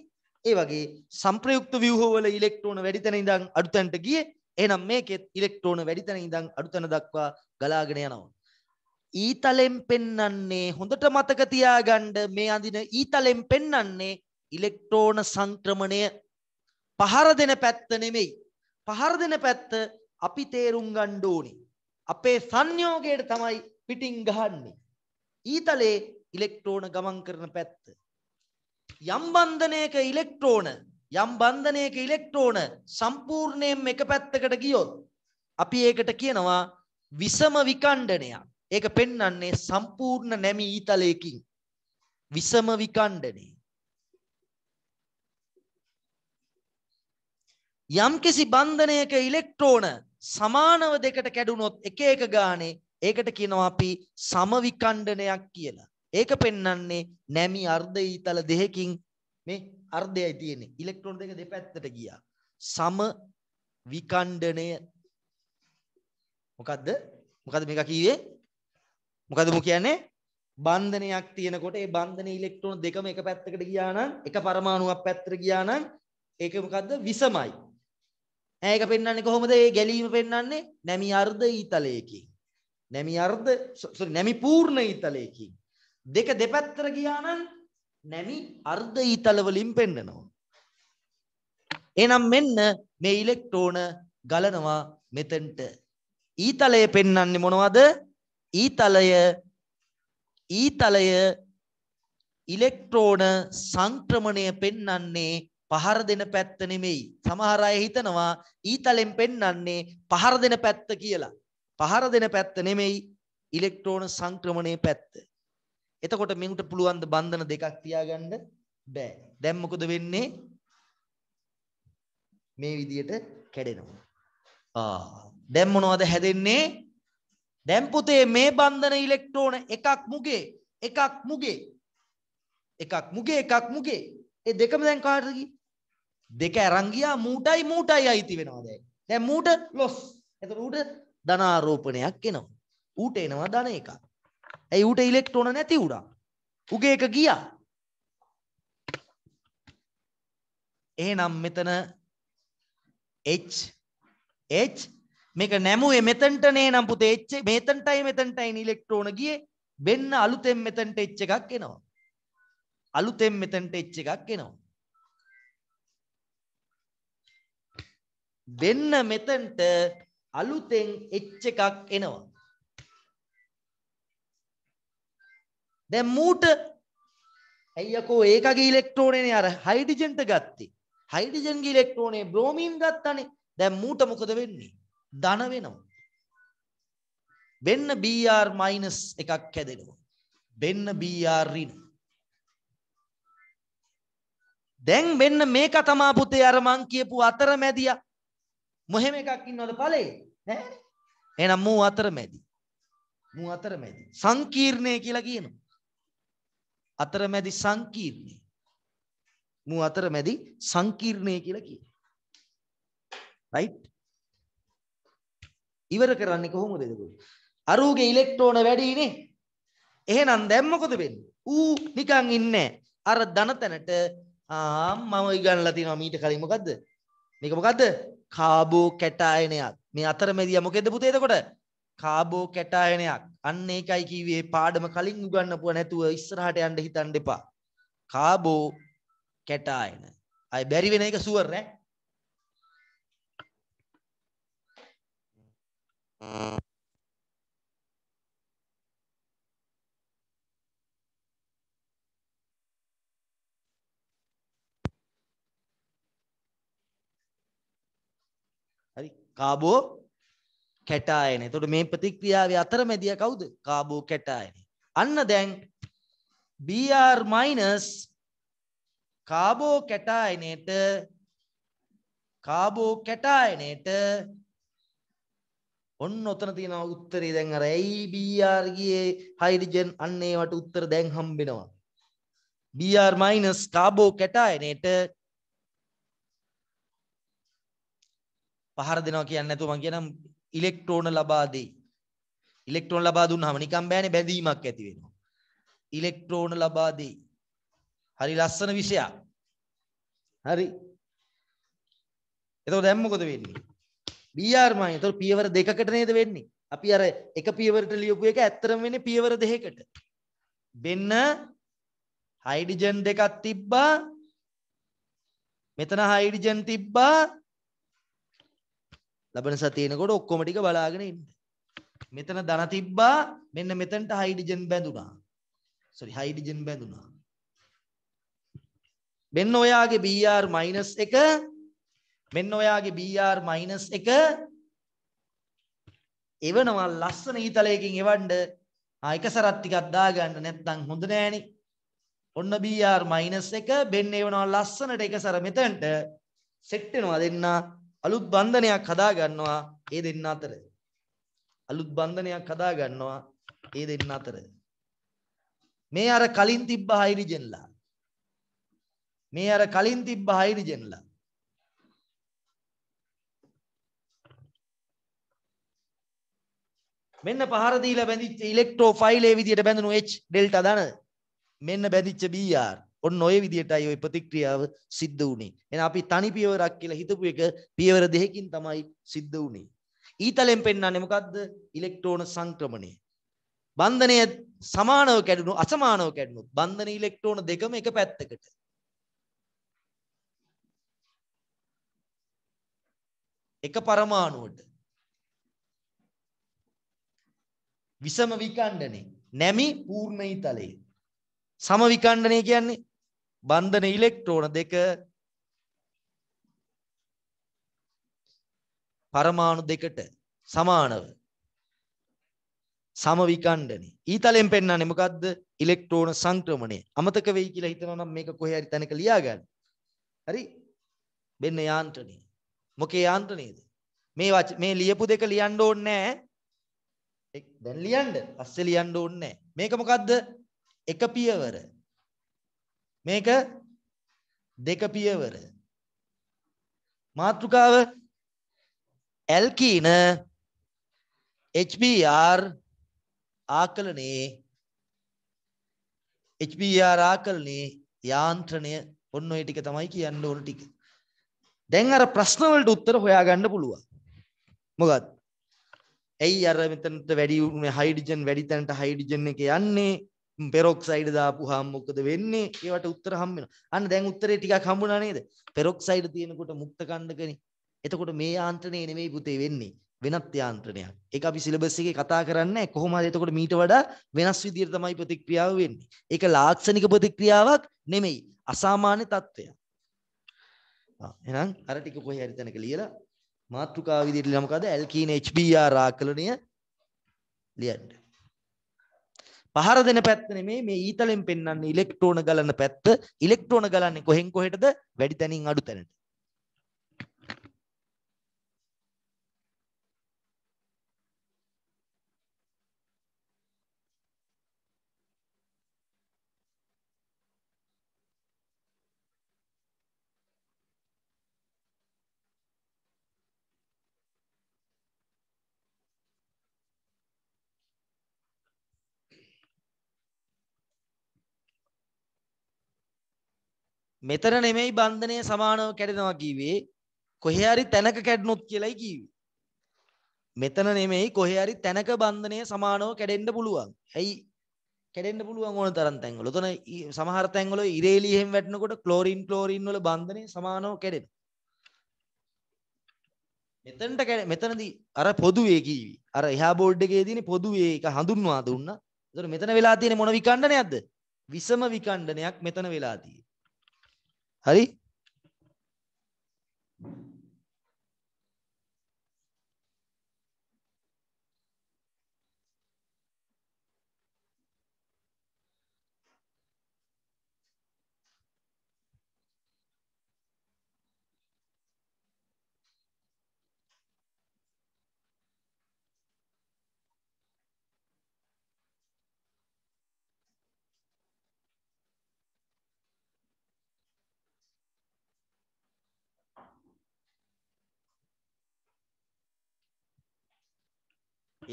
ඒ වගේ සංප්‍රයුක්ත ව්‍යුහවල ඉලෙක්ට්‍රෝන වැඩි තැන ඉඳන් අඩු තැනට ගියේ. එහෙනම් මේකෙත් ඉලෙක්ට්‍රෝන වැඩි තැන ඉඳන් අඩු තැන දක්වා ගලාගෙන යනවා. ඊතලෙන් පෙන්නන්නේ හොඳට මතක තියාගන්න මේ අඳින ඊතලෙන් පෙන්නන්නේ ඉලෙක්ට්‍රෝන සංක්‍රමණය පහර දෙන පැත්ත නෙමෙයි. පහර දෙන පැත්ත අපි තේරුම් ගන්න ඕනේ. අපේ සංයෝගයට තමයි පිටින් ගහන්නේ. ඊතලේ ඉලෙක්ට්‍රෝන ගමන් කරන පැත්ත. යම් බන්ධනයක ඉලෙක්ට්‍රෝන යම් බන්ධනයක ඉලෙක්ට්‍රෝන සම්පූර්ණයෙන් එක පැත්තකට ගියොත් අපි ඒකට කියනවා විසම විකණ්ඩනයක්. ඒක පෙන්වන්නේ සම්පූර්ණ නැමි ඊතලයකින් විසම විකණ්ඩනේ යම්කිසි බන්ධනයක ඉලෙක්ට්‍රෝන සමානව දෙකට කැඩුනොත් එක එක ගානේ ඒකට කියනවා අපි සමවිකණ්ඩනයක් කියලා. ඒක පෙන්වන්නේ නැමි අර්ධ ඊතල දෙකකින් මේ අර්ධයයි තියෙන්නේ. ඉලෙක්ට්‍රෝන දෙක දෙපැත්තට ගියා. සම විකණ්ඩනය මොකද්ද? මොකද්ද මේක කිව්වේ? මොකද මු කියන්නේ බන්ධනයක් තියෙනකොට ඒ බන්ධන ඉලෙක්ට්‍රෝන දෙකම එක පැත්තකට ගියා නම් එක පරමාණුවක් පැත්තට ගියා නම් ඒක මොකද්ද විසමයි. ඈ ඒක පෙන්වන්නේ කොහොමද? ඒ ගැලීම පෙන්වන්නේ නැමි අර්ධ ඊතලයකින්. නැමි අර්ධ සෝරි නැමි පූර්ණ ඊතලයකින්. දෙක දෙපැත්තට ගියා නම් නැමි අර්ධ ඊතල වලින් පෙන්වනවා. එහෙනම් මෙන්න මේ ඉලෙක්ට්‍රෝන ගලනවා මෙතෙන්ට. ඊතලය පෙන්වන්නේ මොනවද? ඊතලය ඊතලය ඉලෙක්ට්‍රෝන සංක්‍රමණය පෙන්වන්නේ පහර දෙන පැත්ත නෙමෙයි. සමහර අය හිතනවා ඊතලෙන් පෙන්වන්නේ පහර දෙන පැත්ත කියලා. පහර දෙන පැත්ත නෙමෙයි ඉලෙක්ට්‍රෝන සංක්‍රමණයේ පැත්ත. එතකොට මින්ට පුළුවන් ද බන්ධන දෙකක් තියාගන්න බෑ. දැන් මොකද වෙන්නේ? මේ විදියට කැඩෙනවා. ආ දැන් මොනවද හැදෙන්නේ? දැන් පුතේ මේ බන්ධන ඉලෙක්ට්‍රෝන එකක් මුගේ එකක් මුගේ එකක් මුගේ එකක් මුගේ ඒ දෙකම දැන් කාටද ගියේ දෙක අරන් ගියා මූටයි මූටයි අයිති වෙනවා දැන් දැන් මූට ලොස් එතකොට ඌට ධනාරෝපණයක් එනවා ඌට එනවා ධන එකක් ඇයි ඌට ඉලෙක්ට්‍රෝන නැති උනා උගේ එක ගියා එහෙනම් මෙතන H H මේක නැමුවේ මෙතනටනේ නම් පුතේ එච් මෙතනටයි මෙතනටයි ඉලෙක්ට්‍රෝන ගියේ වෙන්න අලුතෙන් මෙතනට එච් එකක් එනවා අලුතෙන් මෙතනට එච් එකක් එනවා වෙන්න මෙතනට අලුතෙන් එච් එකක් එනවා දැන් මූට ඇයියකෝ ඒකගේ ඉලෙක්ට්‍රෝනේනේ අර හයිඩ්‍රජන්ට ගත්තේ හයිඩ්‍රජන්ගේ ඉලෙක්ට්‍රෝනේ බ්‍රෝමීන් ගත්තනේ දැන් මූට මොකද වෙන්නේ ධන වෙනවා. බෙන්න BR- එකක් හැදෙනවා. බෙන්න BR ඍණ. දැන් මෙන්න මේක තමා පුතේ අර මං කියපු අතරමැදියා. මොහෙම එකක් ඉන්නවද ඵලේ? නෑනේ. එහෙනම් මූ අතරමැදි. මූ අතරමැදි. සංකීර්ණය කියලා කියනවා. අතරමැදි සංකීර්ණය. මූ අතරමැදි සංකීර්ණය කියලා කියනවා. right? ඉවර කරන්නේ කොහොමද එතකොට? අරූගේ ඉලෙක්ට්‍රෝන වැඩිනේ. එහෙනම් දැන් මොකද වෙන්නේ? ඌ නිකන් ඉන්නේ අර ධනතැනට ආ මම ඉගන්ලා තියෙනවා මීට කලින් මොකද්ද? මේක මොකද්ද? කාබෝ කැටායනයක්. මේ අතරමැදියා මොකෙද පුතේ එතකොට? කාබෝ කැටායනයක්. අන්න ඒකයි කිව්වේ පාඩම කලින් උගන්නපුව නැතුව ඉස්සරහට යන්න හිතන්න එපා. කාබෝ කැටායන. අය බැරි වෙන එක සුවර් ඈ. හරි කාබෝ කැටායන. එතකොට මේ ප්‍රතික්‍රියාවේ අතරමැදිය කවුද? කාබෝ කැටායන. අන්න දැන් Br- කාබෝ කැටායනයේට කාබෝ කැටායනයේට ඔන්න ඔතන තියෙනවා උත්තරේ දැන් අර ඇයි BR ගියේ හයිඩ්‍රජන් අන්න ඒවට උත්තර දැන් හම්බෙනවා BR minus කාබෝ කැටායනේට පහර දෙනවා කියන්නේ නැතුව මම කියනම් ඉලෙක්ට්‍රෝන ලබා දෙයි ඉලෙක්ට්‍රෝන ලබා දුන්නාම නිකන් බෑනේ බැඳීමක් ඇති වෙනවා ඉලෙක්ට්‍රෝන ලබා දෙයි හරි ලස්සන විෂයක් හරි එතකොට දැන් මොකද වෙන්නේ BR මං ඒතකොට පියවර දෙකකට නේද වෙන්නේ. අපි අර එක පියවරට ලියපු එක ඇත්තටම වෙන්නේ පියවර දෙකකට. වෙන්න හයිඩ්‍රජන් දෙකක් තිබ්බා. මෙතන හයිඩ්‍රජන් තිබ්බා. ලබන සතියේ එනකොට ඔක්කොම ටික බලාගෙන ඉන්න. මෙතන ධන තිබ්බා. මෙන්න මෙතනට හයිඩ්‍රජන් බැඳුනා. සෝරි හයිඩ්‍රජන් බැඳුනා. වෙන්න ඔයාගේ BR- එක මෙන්න ඔයාගේ BR minus 1 එවනවා ලස්සන ඊතලයකින් එවන්න ආ එක සරත් ටිකක් දාගන්න නැත්නම් හොඳ නෑනේ ඔන්න BR minus 1 බෙන් එවනවා ලස්සනට එක සර මෙතනට සෙට් වෙනවා දෙන්න අලුත් බන්ධනයක් හදා ගන්නවා ඒ දෙන්න අතර අලුත් බන්ධනයක් හදා ගන්නවා ඒ දෙන්න අතර මේ අර කලින් තිබ්බ හයිරිජන්ලා මේ අර කලින් තිබ්බ හයිරිජන්ලා මෙන්න පහර දීලා බැඳිච්ච ඉලෙක්ට්‍රෝෆයිල් ඒ විදියට බැඳුණු H ඩෙල්ටා ධනද? මෙන්න බැඳිච්ච BR. ඔන්න ඔය විදියටයි ওই ප්‍රතික්‍රියාව සිද්ධ වුණේ. එහෙනම් අපි තනි පියවරක් කියලා හිතපු එක පියවර දෙකකින් තමයි සිද්ධ වුණේ. ඊතලෙන් පෙන්වන්නේ මොකද්ද? ඉලෙක්ට්‍රෝන සංක්‍රමණය. බන්ධනය සමානව කැඩුණු අසමානව කැඩුණු බන්ධන ඉලෙක්ට්‍රෝන දෙකම එක පැත්තකට. එක පරමාණුවට විසම විකණ්ඩනේ නැමි පූර්ණයි තලයේ සම විකණ්ඩනය කියන්නේ බන්ධන ඉලෙක්ට්‍රෝන දෙක පරමාණු දෙකට සමානව සම විකණ්ඩනේ ඊතලෙන් පෙන්වන්නේ මොකද්ද ඉලෙක්ට්‍රෝන සංක්‍රමණය අමතක වෙයි කියලා හිතනවා නම් මේක කොහේ හරි තැනක ලියාගන්න හරි වෙන්න යාන්ත්‍රණය මොකේ යාන්ත්‍රණයද මේ මේ ලියපු දෙක ලියන්න ඕනේ නැහැ දැන් ලියන්න. පස්සේ ලියන්න ඕනේ මේක මොකද්ද? එක පියවර. මේක දෙක පියවර. මාතෘකාව ඇල්කීන HBr ආකලනයේ HBr ආකලනයේ යාන්ත්‍රණය ඔන්න ඔය ටික තමයි කියන්න ඕන ටික. දැන් අර ප්‍රශ්න වලට උත්තර හොයාගන්න පුළුවන්. මොකද්ද? ඇයි අර මෙතනට වැඩි උනේ හයිඩ්‍රජන් වැඩි තැනට හයිඩ්‍රජන් එක යන්නේ පෙරොක්සයිඩ් දාපුහම මොකද වෙන්නේ ඒවට උත්තර හම්බ වෙනවා අන්න දැන් උත්තරේ ටිකක් හම්බුණා නේද පෙරොක්සයිඩ් තියෙනකොට මුක්ත කණ්ඩකනේ එතකොට මේ යාන්ත්‍රණය නෙමෙයි පුතේ වෙන්නේ වෙනත් යාන්ත්‍රණයක් ඒක අපි සිලබස් එකේ කතා කරන්නේ කොහොමද එතකොට මීට වඩා වෙනස් විදිහට තමයි ප්‍රතික්‍රියාව වෙන්නේ ඒක ලාක්ෂණික ප්‍රතික්‍රියාවක් නෙමෙයි අසාමාන්‍ය තත්ත්වයක් එහෙනම් අර ටික කොහේ හරි තැනක ලියලා මාතෘකා විදිහට ලියලා මොකද ඇල්කීන HBr ආකලනය ලියන්න. පහර දෙන පැත්ත නෙමෙයි මේ ඊතලෙන් පෙන්වන්නේ ඉලෙක්ට්‍රෝන ගලන පැත්ත. ඉලෙක්ට්‍රෝන ගලන්නේ කොහෙන් කොහෙටද? වැඩි තැනින් අඩු තැනට. මෙතන නෙමෙයි බන්ධනය සමානව කැඩෙනවා කිව්වේ කොහේ හරි තැනක කැඩුණොත් කියලායි කිව්වේ. මෙතන නෙමෙයි කොහේ හරි තැනක බන්ධනය සමානව කැඩෙන්න පුළුවන්. ඇයි කැඩෙන්න පුළුවන් ඕන තරම් තැන්වල. උතන සමහර තැන්වල ඉරේලි එහෙම වැටෙනකොට ක්ලෝරින් ක්ලෝරින් වල බන්ධනය සමානව කැඩෙනවා. මෙතනට මෙතනදී අර පොදුවේ කිවි. අර එහා බෝඩ් එකේ තියෙන පොදුවේ එක හඳුන්වා දුන්නා. ඒතර මෙතන වෙලා තියෙන මොන විකණ්ඩනයක්ද? විසම විකණ්ඩනයක් මෙතන වෙලා තියෙන්නේ. Allez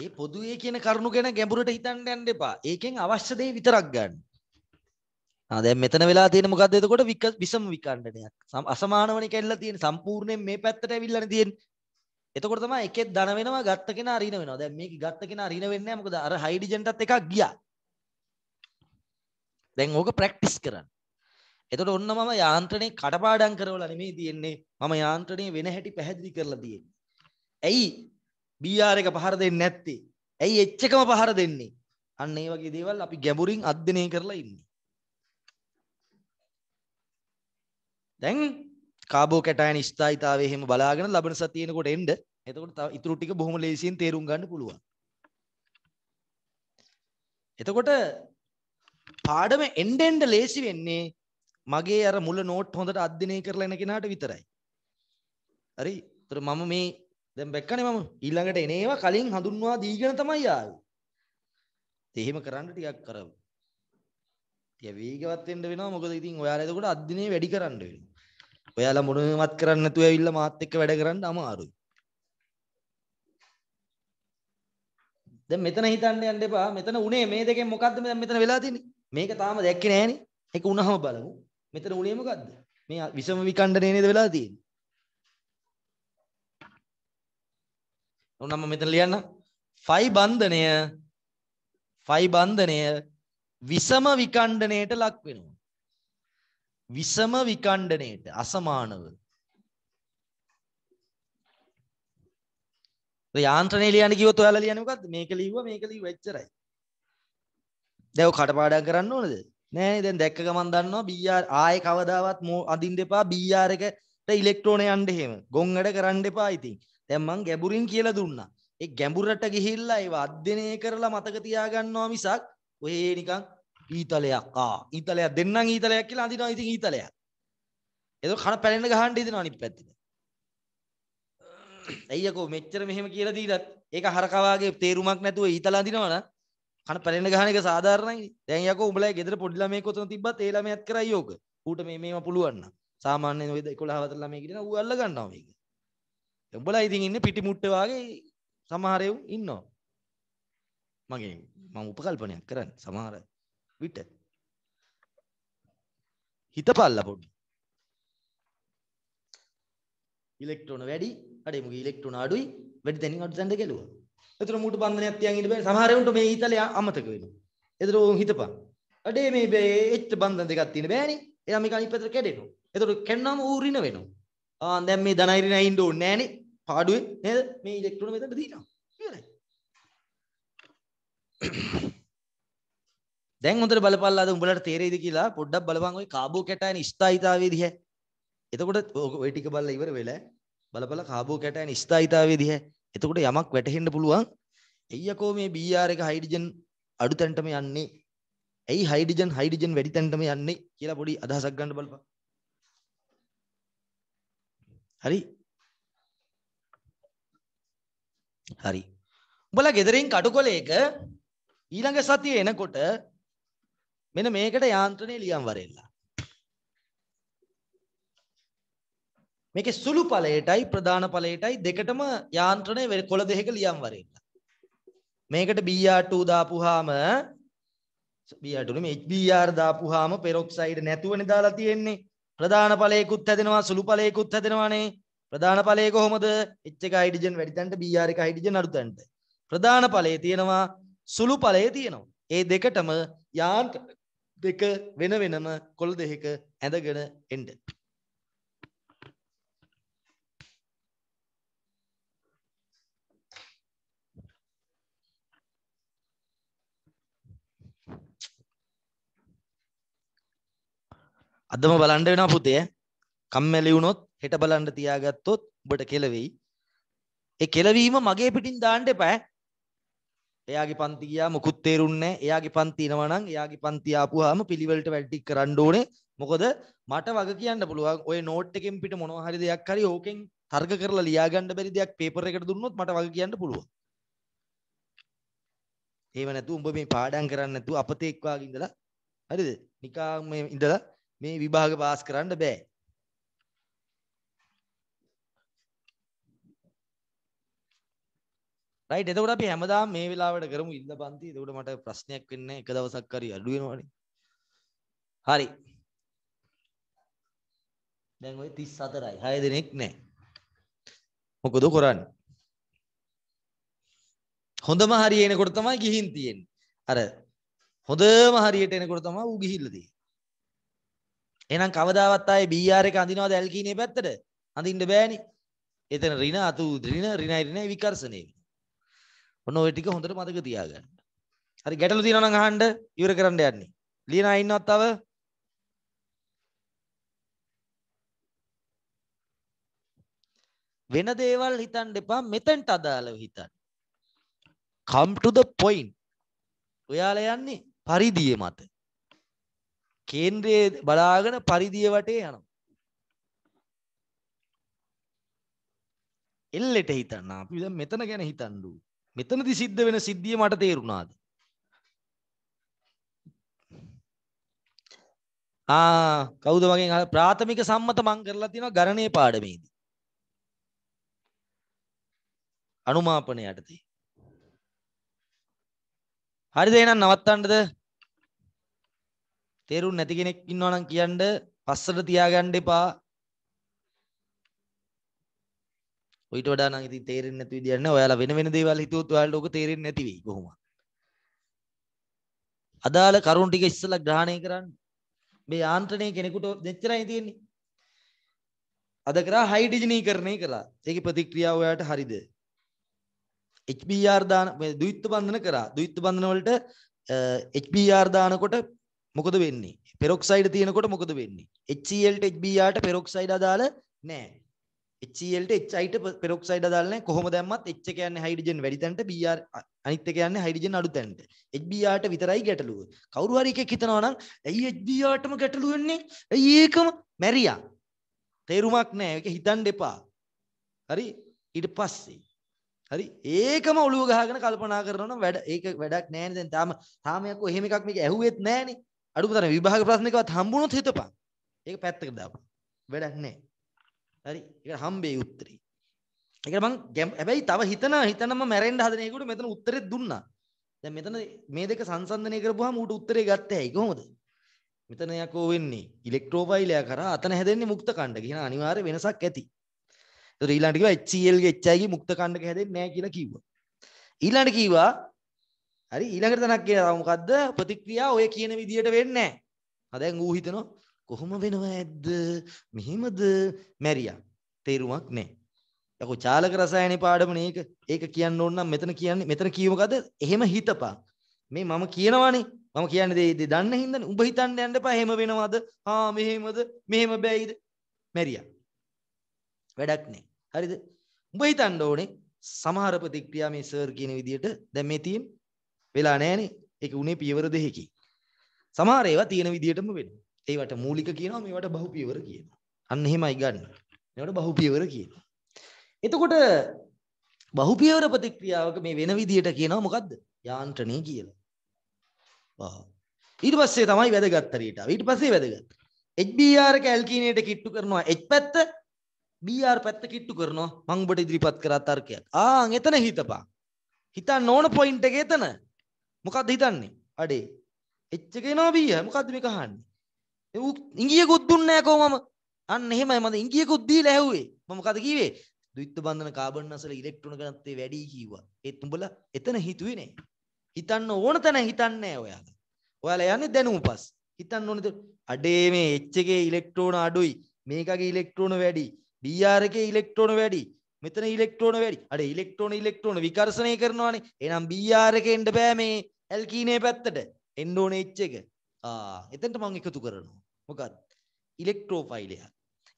ඒ පොදුවේ කියන කරුණු ගැන ගැඹුරට හිතන්න යන්න එපා. ඒකෙන් අවශ්‍ය දේ විතරක් ගන්න. ආ දැන් මෙතන වෙලා තියෙන මොකද්ද එතකොට විසම විකණ්ඩනයක්. අසමානවනේ කැඩලා තියෙන සම්පූර්ණයෙන් මේ පැත්තට ඇවිල්ලානේ තියෙන්නේ. එතකොට තමයි එකෙක් ධන වෙනවා ගත්ත කෙනා ඍණ වෙනවා. දැන් මේක ගත්ත කෙනා ඍණ වෙන්නේ නැහැ. මොකද අර හයිඩ්‍රජන්ටත් එකක් ගියා. දැන් ඕක ප්‍රැක්ටිස් කරන්න. එතකොට ඔන්න මම යාන්ත්‍රණේ කඩපාඩම් කරවලා නෙමෙයි තියෙන්නේ. මම යාන්ත්‍රණේ වෙන හැටි පැහැදිලි කරලා තියෙන්නේ. ඇයි BR එක පහර දෙන්නේ නැත්තේ. ඇයි එච්චකම පහර දෙන්නේ? අන්න ඒ වගේ දේවල් අපි ගැඹුරින් අධ්‍යයනය කරලා ඉන්නේ. දැන් කාබෝ කැටයන් ස්ථායිතාවය එහෙම බලාගෙන ලබන සතියේනකොට එන්න. එතකොට තව ඉතුරු ටික බොහොම ලේසියෙන් තේරුම් ගන්න පුළුවන්. එතකොට පාඩම එන්න එන්න ලේසි වෙන්නේ මගේ අර මුල නෝට් හොඳට අධ්‍යයනය කරලා එන කෙනාට විතරයි. හරි? ඒතර මම මේ දැන් බැක්කනේ මම ඊළඟට එන ඒවා කලින් හඳුන්වා දීගෙන තමයි ආවේ. එහෙම කරන්න ටිකක් කර. ටික වේගවත් වෙන්න වෙනවා මොකද ඉතින් ඔයාලා එතකොට අද්දිනේ වැඩි කරන්න වෙනවා. ඔයාලා මොනවත් කරන්න නැතුව ඇවිල්ලා මාත් එක්ක වැඩ කරන්න අමාරුයි. දැන් මෙතන හිතන්න යන්න එපා. මෙතන උනේ මේ දෙකෙන් මොකද්ද දැන් මෙතන වෙලා තියෙන්නේ? මේක තාම දැක්කේ නෑනේ. ඒක උනහම බලමු. මෙතන උනේ මොකද්ද? මේ විසම විකණ්ඩනේ නේද වෙලා තියෙන්නේ? උනම මෙතන ලියන්න ෆයි බන්ධනය ෆයි බන්ධනය විසම විකණ්ඩනයට ලක් වෙනවා. විසම විකණ්ඩනයට අසමානව. යාන්ත්‍රණය ලියන්න කිව්වොත් ඔයාලා ලියන්නේ මොකද්ද? මේක ලිව්වා මේක ලිව්වා එච්චරයි. දැන් ඔය කටපාඩම් කරන්න ඕනද? නෑ දැන් දැක්ක ගමන් දන්නවා BR ආයේ කවදාවත් අදින්න එපා BR එකට ඉලෙක්ට්‍රෝන යන්න එහෙම. ගොන් වැඩ කරන්න එපා ඉතින්. දැන් මං ගැඹුරින් කියලා දුන්නා. ඒ ගැඹුරට ගිහිල්ලා ඒව අධ්‍යයනය කරලා මතක තියාගන්නවා මිසක් ඔය නිකන් ඊතලයක් ආ ඊතලයක් දෙන්නම් ඊතලයක් කියලා අඳිනවා ඉතින් ඊතලයක්. ඒක කන පැලෙන්න ගහන්න හිතෙනවා අනිත් පැත්තට. ඇයියකෝ මෙච්චර මෙහෙම කියලා දීලත් ඒක හරකවාගේ තේරුමක් නැතුව ඊතල අඳිනවනම් කන පැලෙන්න ගහන එක සාධාරණයි. දැන් යකෝ උඹලගේ ගෙදර පොඩි ළමයෙක් ඔතන තිබ්බත් ඒ ළමයාත් කරයි ඕක. ඌට මේ මේව පුළුවන් නම් සාමාන්‍යයෙන් ඔය 11 වතර ළමයි කියන ඌ අල්ල ගන්නවා මේක. උඹලා ඉතින් ඉන්නේ පිටි මුට්ට වාගේ සමහරෙව් ඉන්නවා. මගේ මම උපකල්පනයක් කරන්නේ සමහර විට. හිතපල්ලා පොඩි. ඉලෙක්ට්‍රෝන වැඩි අඩේ මගේ ඉලෙක්ට්‍රෝන අඩුයි වැඩි තැනින් අඩු තැනට ගැලුවා. එතකොට මූට බන්ධනයක් තියන් ඉන්න බෑ සමහර උන්ට මේ ඊතලේ අමතක වෙනවා. එතකොට උන් හිතපන්. අඩේ මේ එච්ච බන්ධන දෙකක් තියෙන බෑනේ. එයා මේක අනිත් පැත්තට කැඩෙනවා. එතකොට කැන්නාම ඌ ඍණ වෙනවා. ආ දැන් මේ ධනයිරිණ ඇින්න ඕනේ නෑනේ. පාඩුවේ නේද මේ ඉලෙක්ට්‍රෝන මෙතනට දීනවා ඉවරයි දැන් හොඳට බලපල්ලාද උඹලට තේරෙයිද කියලා පොඩ්ඩක් බලපන් ওই කාබෝ කැටයන් ස්ථායිතාවයේ දිහැ එතකොට ඔය ටික බලලා ඉවර වෙලා බලපලා කාබෝ කැටයන් ස්ථායිතාවයේ දිහැ එතකොට යමක් වැටහෙන්න පුළුවන් එయ్యකෝ මේ BR එක හයිඩ්‍රජන් අඩු තැනටම යන්නේ ඇයි හයිඩ්‍රජන් හයිඩ්‍රජන් වැඩි තැනටම යන්නේ කියලා පොඩි අදහසක් ගන්න බලපන් හරි හරි. උඹලා ගෙදරින් කටුකොලේක ඊළඟ සතියේ එනකොට මෙන්න මේකට යාන්ත්‍රණය ලියම් වරෙල්ලා. මේකේ සුළු ඵලයටයි ප්‍රධාන ඵලයටයි දෙකටම යාන්ත්‍රණය කොළ දෙකක ලියම් වරෙල්ලා. මේකට BR2 දාපුවාම BR2 නෙමෙයි HBr දාපුවාම පෙරොක්සයිඩ් නැතුවනේ දාලා තියෙන්නේ. ප්‍රධාන ඵලයකුත් හැදෙනවා සුළු ඵලයකුත් හැදෙනවානේ. ප්‍රධාන ඵලය කොහොමද? H එක හයිඩ්‍රජන් වැඩි තැනට Br එක හයිඩ්‍රජන් අඩු තැනට. ප්‍රධාන ඵලයේ තියෙනවා සුළු ඵලයේ තියෙනවා. ඒ දෙකටම යාන් දෙක වෙන වෙනම කොළ දෙකක ඇඳගෙන එන්න. අදම බලන්න වෙනවා පුතේ. කම්මැලි වුණොත් හෙට බලන්න තියාගත්තොත් ඔබට කෙලවෙයි. ඒ කෙලවීම මගේ පිටින් දාන්න එපා. එයාගේ පන්ති ගියා මොකුත් තේරුන්නේ නැහැ. එයාගේ පන්ති ඉනවා නම් එයාගේ පන්ති ආපුවාම පිළිවෙලට වැඩි කරන්න ඕනේ. මොකද මට වග කියන්න පුළුවන් ඔය නෝට් එකෙන් පිට මොනවා හරි දෙයක් හරි ඕකෙන් තර්ක කරලා ලියා ගන්න බැරි දෙයක් පේපර් එකට දුන්නොත් මට වග කියන්න පුළුවන්. ඒව නැතු උඹ මේ පාඩම් කරන්න නැතු අපතේ එක්වාගේ ඉඳලා හරිද? නිකන් මේ ඉඳලා මේ විභාග පාස් කරන්න බෑ. රයිට් එතකොට අපි හැමදාම මේ වෙලාවට කරමු ඉන්න පන්ති. එතකොට මට ප්‍රශ්නයක් වෙන්නේ එක දවසක් හරි අඩු වෙනවනේ. හරි. දැන් ওই 34යි. 6 දිනක් නැහැ. මොකද කරන්නේ? හොඳම හරි එනකොට තමයි ගිහින් තියෙන්නේ. අර හොඳම හරියට එනකොට තමයි ඌ ගිහිල්ලා තියෙන්නේ. එහෙනම් කවදාවත් ආයේ BR එක අඳිනවද ඇල්කීනේ පැත්තට? අඳින්න බෑනේ. එතන ඍණ අතු ඍණ ඍණයි ඍණයි විකර්ෂණේ. ඔන්න ඔය ටික හොඳට මතක තියාගන්න. හරි ගැටලු තියෙනවා නම් අහන්න ඉවර කරන්න යන්නේ. ලීනා ඉන්නවත් තව? වෙන දේවල් හිතන්න එපා මෙතෙන්ට අදාළව හිතන්න. come to the point. ඔයාලා යන්නේ පරිධිය මත. කේන්ද්‍රයේ බලාගෙන පරිධිය වටේ යනවා. එල්ලෙට හිතන්න අපි දැන් මෙතන ගැන හිතන්න ඕනේ. මෙතනදි සිද්ධ වෙන සිද්ධිය මට තේරුණාද? ආ කවුද මගෙන් ප්‍රාථමික සම්මත මං කරලා තියෙනවා ගණනේ පාඩමේදී. අනුමාපන යටතේ. හරිද එහෙනම් නවත්තන්නද? තේරුම් නැති කෙනෙක් ඉන්නවා නම් කියන්න පස්සට තියාගන්න එපා. ඔයිට වඩා නම් ඉතින් තේරෙන්නේ නැති විදියක් නෑ. ඔයාලා වෙන වෙන දේවල් හිතුවොත් ඔයාලට ඕක තේරෙන්නේ නැති වෙයි කොහොම. අදාළ කරුණු ටික ඉස්සලා ග්‍රහණය කරන්න. මේ යාන්ත්‍රණය කෙනෙකුට දෙච්චරයි තියෙන්නේ. අද කරා හයිඩ්‍රජනීකරණය කළා. ඒකේ ප්‍රතික්‍රියාව ඔයාලට හරිද? HBR දාන මේ ද්විත්ව බන්ධන කරා. ද්විත්ව බන්ධන වලට HBR දානකොට මොකද වෙන්නේ? පෙරොක්සයිඩ් තියෙනකොට මොකද වෙන්නේ? HCl ට HBr ට පෙරොක්සයිඩ් අදාළ නැහැ. HCl e ට HI ට පෙරොක්සයිඩ් අදාළ නැහැ. කොහොම දැම්මත් H කියන්නේ හයිඩ්‍රජන් වැඩි තැනට Br අනිත් එක කියන්නේ හයිඩ්‍රජන් අඩු තැනට. HBr ට විතරයි ගැටලුව. කවුරු හරි එකෙක් හිතනවා නම් ඇයි HBr ටම ගැටලුව වෙන්නේ? ඇයි ඒකම මැරියා. තේරුමක් නැහැ. ඒක හිතන්න එපා. හරි ඊට පස්සේ හරි ඒකම ඔළුව ගහගෙන කල්පනා කරනවා නම් වැඩ ඒක වැඩක් නෑනේ දැන් තාම තාම යකෝ එහෙම එකක් මේක ඇහුවෙත් නෑනේ අඩුම තරම විභාග ප්‍රශ්නකවත් හම්බුනොත් හිතපන් ඒක පැත්තකට දාපන් වැඩක් නෑ හරි ඒක හම්බේ උත්තරේ ඒකට මං හැබැයි තව හිතන හිතනම මැරෙන්න හදන එකට මෙතන උත්තරේ දුන්නා දැන් මෙතන මේ දෙක සංසන්දනය කරපුවාම ඌට උත්තරේ ගත්තේ ඇයි කොහොමද මෙතන යකෝ වෙන්නේ ඉලෙක්ට්‍රෝපයිලය කරා අතන හැදෙන්නේ මුක්ත කණ්ඩ කියන අනිවාර්ය වෙනසක් ඇති ඒතර ඊළඟට කිව්වා HCl ගේ HI ගේ මුක්ත කණ්ඩක හැදෙන්නේ නැහැ කියලා කිව්වා ඊළඟට කිව්වා හරි ඊළඟට තනක් කියලා මොකද්ද ප්‍රතික්‍රියා ඔය කියන විදියට වෙන්නේ නැහැ. ආ දැන් ඌ හිතනවා කොහොම වෙනවා ඇද්ද මෙහෙමද මැරියා තේරුමක් නැහැ යකෝ චාලක රසායනේ පාඩම මේක ඒක කියන්න ඕන නම් මෙතන කියන්නේ මෙතන කියවකද එහෙම හිතපන් මේ මම කියනවානේ මම කියන්නේ දේ දේ දන්න හින්දානේ උඹ හිතන්න යන්න එපා එහෙම වෙනවද ආ මෙහෙමද මෙහෙම බෑයිද මැරියා වැඩක් නැහැ හරිද උඹ හිතන්න ඕනේ සමහර ප්‍රතික්‍රියා මේ සර් කියන විදියට දැන් මේ තියෙන වෙලා නැහනේ ඒක උනේ පියවර දෙකකින් සමහර ඒවා තියෙන විදියටම වෙනවා ඒවට මූලික කියනවා මේවට බහුපියවර කියනවා. අන්න එහෙමයි ගන්න. මේවට බහුපියවර කියනවා. එතකොට බහුපියවර ප්‍රතික්‍රියාවක මේ වෙන විදියට කියනවා මොකද්ද? යාන්ත්‍රණය කියලා. වහ්. ඊට පස්සේ තමයි වැදගත් හරියට. ඊට පස්සේ වැදගත්. HBr කැල්කිනේට කිට්ටු කරනවා H පැත්ත BR පැත්ත කිට්ටු කරනවා මම ඔබට ඉදිරිපත් කරා තර්කයක්. ආන් එතන හිතපන්. හිතන්න ඕන පොයින්ට් එක එතන. මොකද්ද හිතන්නේ? අඩේ H එක එනවා B මොකද්ද මේක අහන්නේ? ඉංගියකුත් දුන්නේ නැහැ කොහොමම අන්න එහෙමයි මම ඉංගියකුත් දීලා ඇහුවේ මම මොකද කිව්වේ ද්විත්ව බන්ධන කාබන් අසල ඉලෙක්ට්‍රෝන ඝනත්වය වැඩි කිව්වා ඒත් උඹලා එතන හිතුවේ නෑ හිතන්න ඕන තැන හිතන්නේ නෑ ඔයාලා ඔයාලා යන්නේ දැනුම පස් හිතන්න ඕනද අඩේ මේ H එකේ ඉලෙක්ට්‍රෝන අඩුයි මේකගේ ඉලෙක්ට්‍රෝන වැඩි BR එකේ ඉලෙක්ට්‍රෝන වැඩි මෙතන ඉලෙක්ට්‍රෝන වැඩි අඩේ ඉලෙක්ට්‍රෝන ඉලෙක්ට්‍රෝන විකර්ෂණය කරනවානේ එහෙනම් BR එකේ එන්න බෑ මේ ඇල්කීනේ පැත්තට එන්න ඕනේ H එක ආ එතනට මම එකතු කරනවා මොකක්ද? ඉලෙක්ට්‍රෝෆයිලයක්.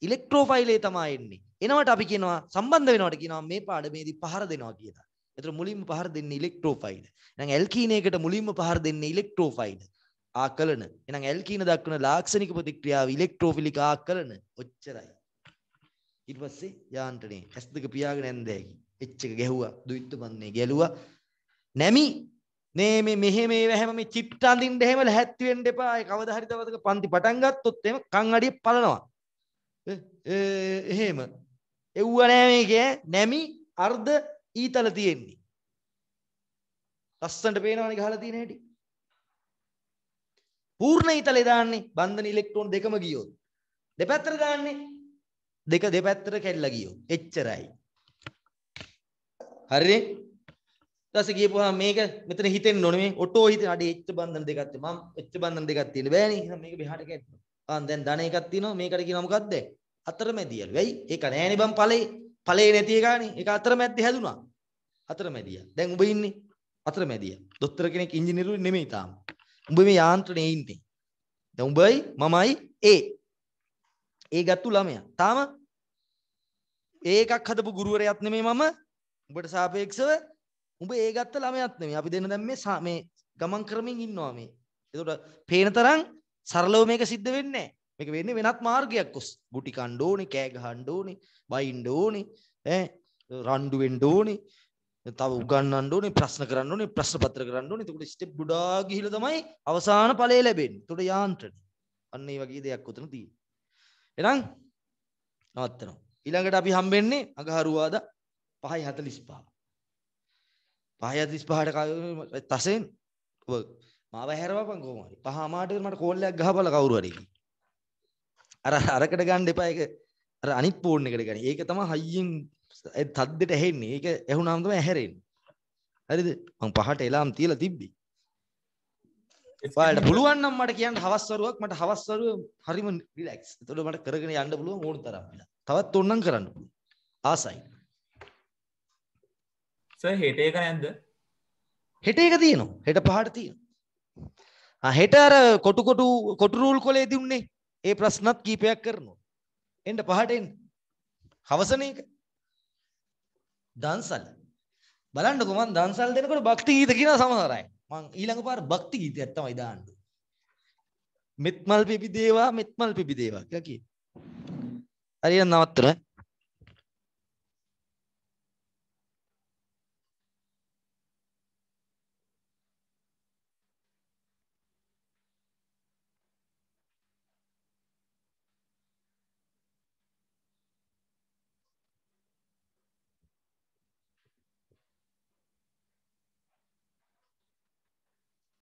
ඉලෙක්ට්‍රෝෆයිලේ තමයි එන්නේ. එනවට අපි කියනවා සම්බන්ධ වෙනවට කියනවා මේ පාඩමේදී පහර දෙනවා කියලා. එතකොට මුලින්ම පහර දෙන්නේ ඉලෙක්ට්‍රෝෆයිල්. එහෙනම් ඇල්කීනයකට මුලින්ම පහර දෙන්නේ ඉලෙක්ට්‍රෝෆයිල්. ආකලන. එහෙනම් ඇල්කීන දක්වන ලාක්ෂණික ප්‍රතික්‍රියාව ඉලෙක්ට්‍රෝෆිලික ආකලන. ඔච්චරයි. ඊට පස්සේ යාන්ත්‍රණය. ඇස් දෙක පියාගෙන ඇන්දෑකි. එච් එක ගැහුවා. දුවිත්ත බන්නේ ගැලුවා. නැමි මේ මේ මෙහෙ මේ හැම මේ චිප්ට අඳින්න එහෙම ලැහැත්ති වෙන්න එපා. ඒ කවදා හරි දවසක පන්ති පටන් ගත්තොත් එහෙම කන් අඩිය පලනවා. එහෙම. එව්ව නෑ මේකේ නැමි අර්ධ ඊතල තියෙන්නේ. ලස්සනට පේනවනේ ගහලා තියෙන හැටි. පූර්ණ ඊතලේ දාන්නේ බන්ධන ඉලෙක්ට්‍රෝන දෙකම ගියොත්. දෙපැත්තට දාන්නේ දෙක දෙපැත්තට කැඩලා ගියොත්. එච්චරයි. හරිනේ? ඊටසේ ගියපුවාම මේක මෙතන හිතෙන්න ඕනේ මේ ඔටෝ හිතෙන අඩේ එච්ච බන්ධන දෙකක් තියෙනවා මම එච්ච බන්ධන දෙකක් තියෙන බෑනේ එහෙනම් මේක මෙහාට කැට්ටු ආන් දැන් ධන එකක් තියෙනවා මේකට කියනවා මොකක්ද අතරමැදියලු වෙයි ඒක නෑනේ බං ඵලේ ඵලේ නැති එකනේ ඒක අතරමැද්ද හැදුනා අතරමැදියා දැන් උඹ ඉන්නේ අතරමැදියා දොස්තර කෙනෙක් ඉංජිනේරු නෙමෙයි තාම උඹ මේ යාන්ත්‍රණේ ඉන්නේ දැන් උඹයි මමයි ඒ ඒ ගත්තු ළමයා තාම ඒකක් හදපු ගුරුවරයාත් නෙමෙයි මම උඹට සාපේක්ෂව උඹ ඒ ගත්ත ළමයක් නෙමෙයි. අපි දෙන්න දැන් මේ මේ ගමන් කරමින් ඉන්නවා මේ. ඒකට පේන තරම් සරලව මේක සිද්ධ වෙන්නේ නැහැ. මේක වෙන්නේ වෙනත් මාර්ගයක් ඔස්. ගුටි කන්න ඕනේ, කෑ ගහන්න ඕනේ, බයින්න ඕනේ, ඈ රණ්ඩු වෙන්න ඕනේ. තව උගන්නන්න ඕනේ, ප්‍රශ්න කරන්න ඕනේ, ප්‍රශ්න පත්‍ර කරන්න ඕනේ. එතකොට ස්ටෙප් ගොඩාක් ගිහිලා තමයි අවසාන ඵලය ලැබෙන්නේ. එතකොට යාන්ත්‍රණය. අන්න ඒ වගේ දෙයක් උතන තියෙනවා. එහෙනම් නවත්තනවා. ඊළඟට අපි හම්බෙන්නේ අගහරුවාදා 5:45. 5:35ට තසෙන් ඔබ මාව හැරවපන් කොහොම හරි. පහ අමාරට මට කෝල් එකක් ගහපළ කවුරු හරි. අර අරකට ගන්න එපා ඒක. අර අනිත් ෆෝන් එකට ගන්න. ඒක තමයි හයියෙන් තද්දෙට ඇහෙන්නේ. ඒක ඇහුණාම තමයි ඇහැරෙන්නේ. හරිද? මං පහට එලාම් තියලා තිබ්බි. ඔයාලට පුළුවන් නම් මට කියන්න හවස්වරුවක් මට හවස්වරුව හරිම රිලැක්ස්. එතකොට මට කරගෙන යන්න පුළුවන් ඕන තරම්. තවත් ඕනනම් කරන්න පුළුවන්. ආසයි. ස හෙට ඒක නැද්ද හෙට එක තියනවා හෙට පහට තියෙන හෙට අර කොටුකොටු කොටුරූල් කොලේ දුන්නේ ඒ ප්‍රශ්නත් කීපයක් කරනවා එන්ට පහට එන්න හවසන එක දන්සල් බලන්නකො මං දන්සල් දෙනකොට භක්ති ගීත කියන සමහරයි මං ඊළඟ පාර භක්ති ගීතයක් තමයි දාන්න මෙත්මල් පිපි දේවා මෙත්මල් පිපි දේවා කියලා කියන හරියට නවත්තර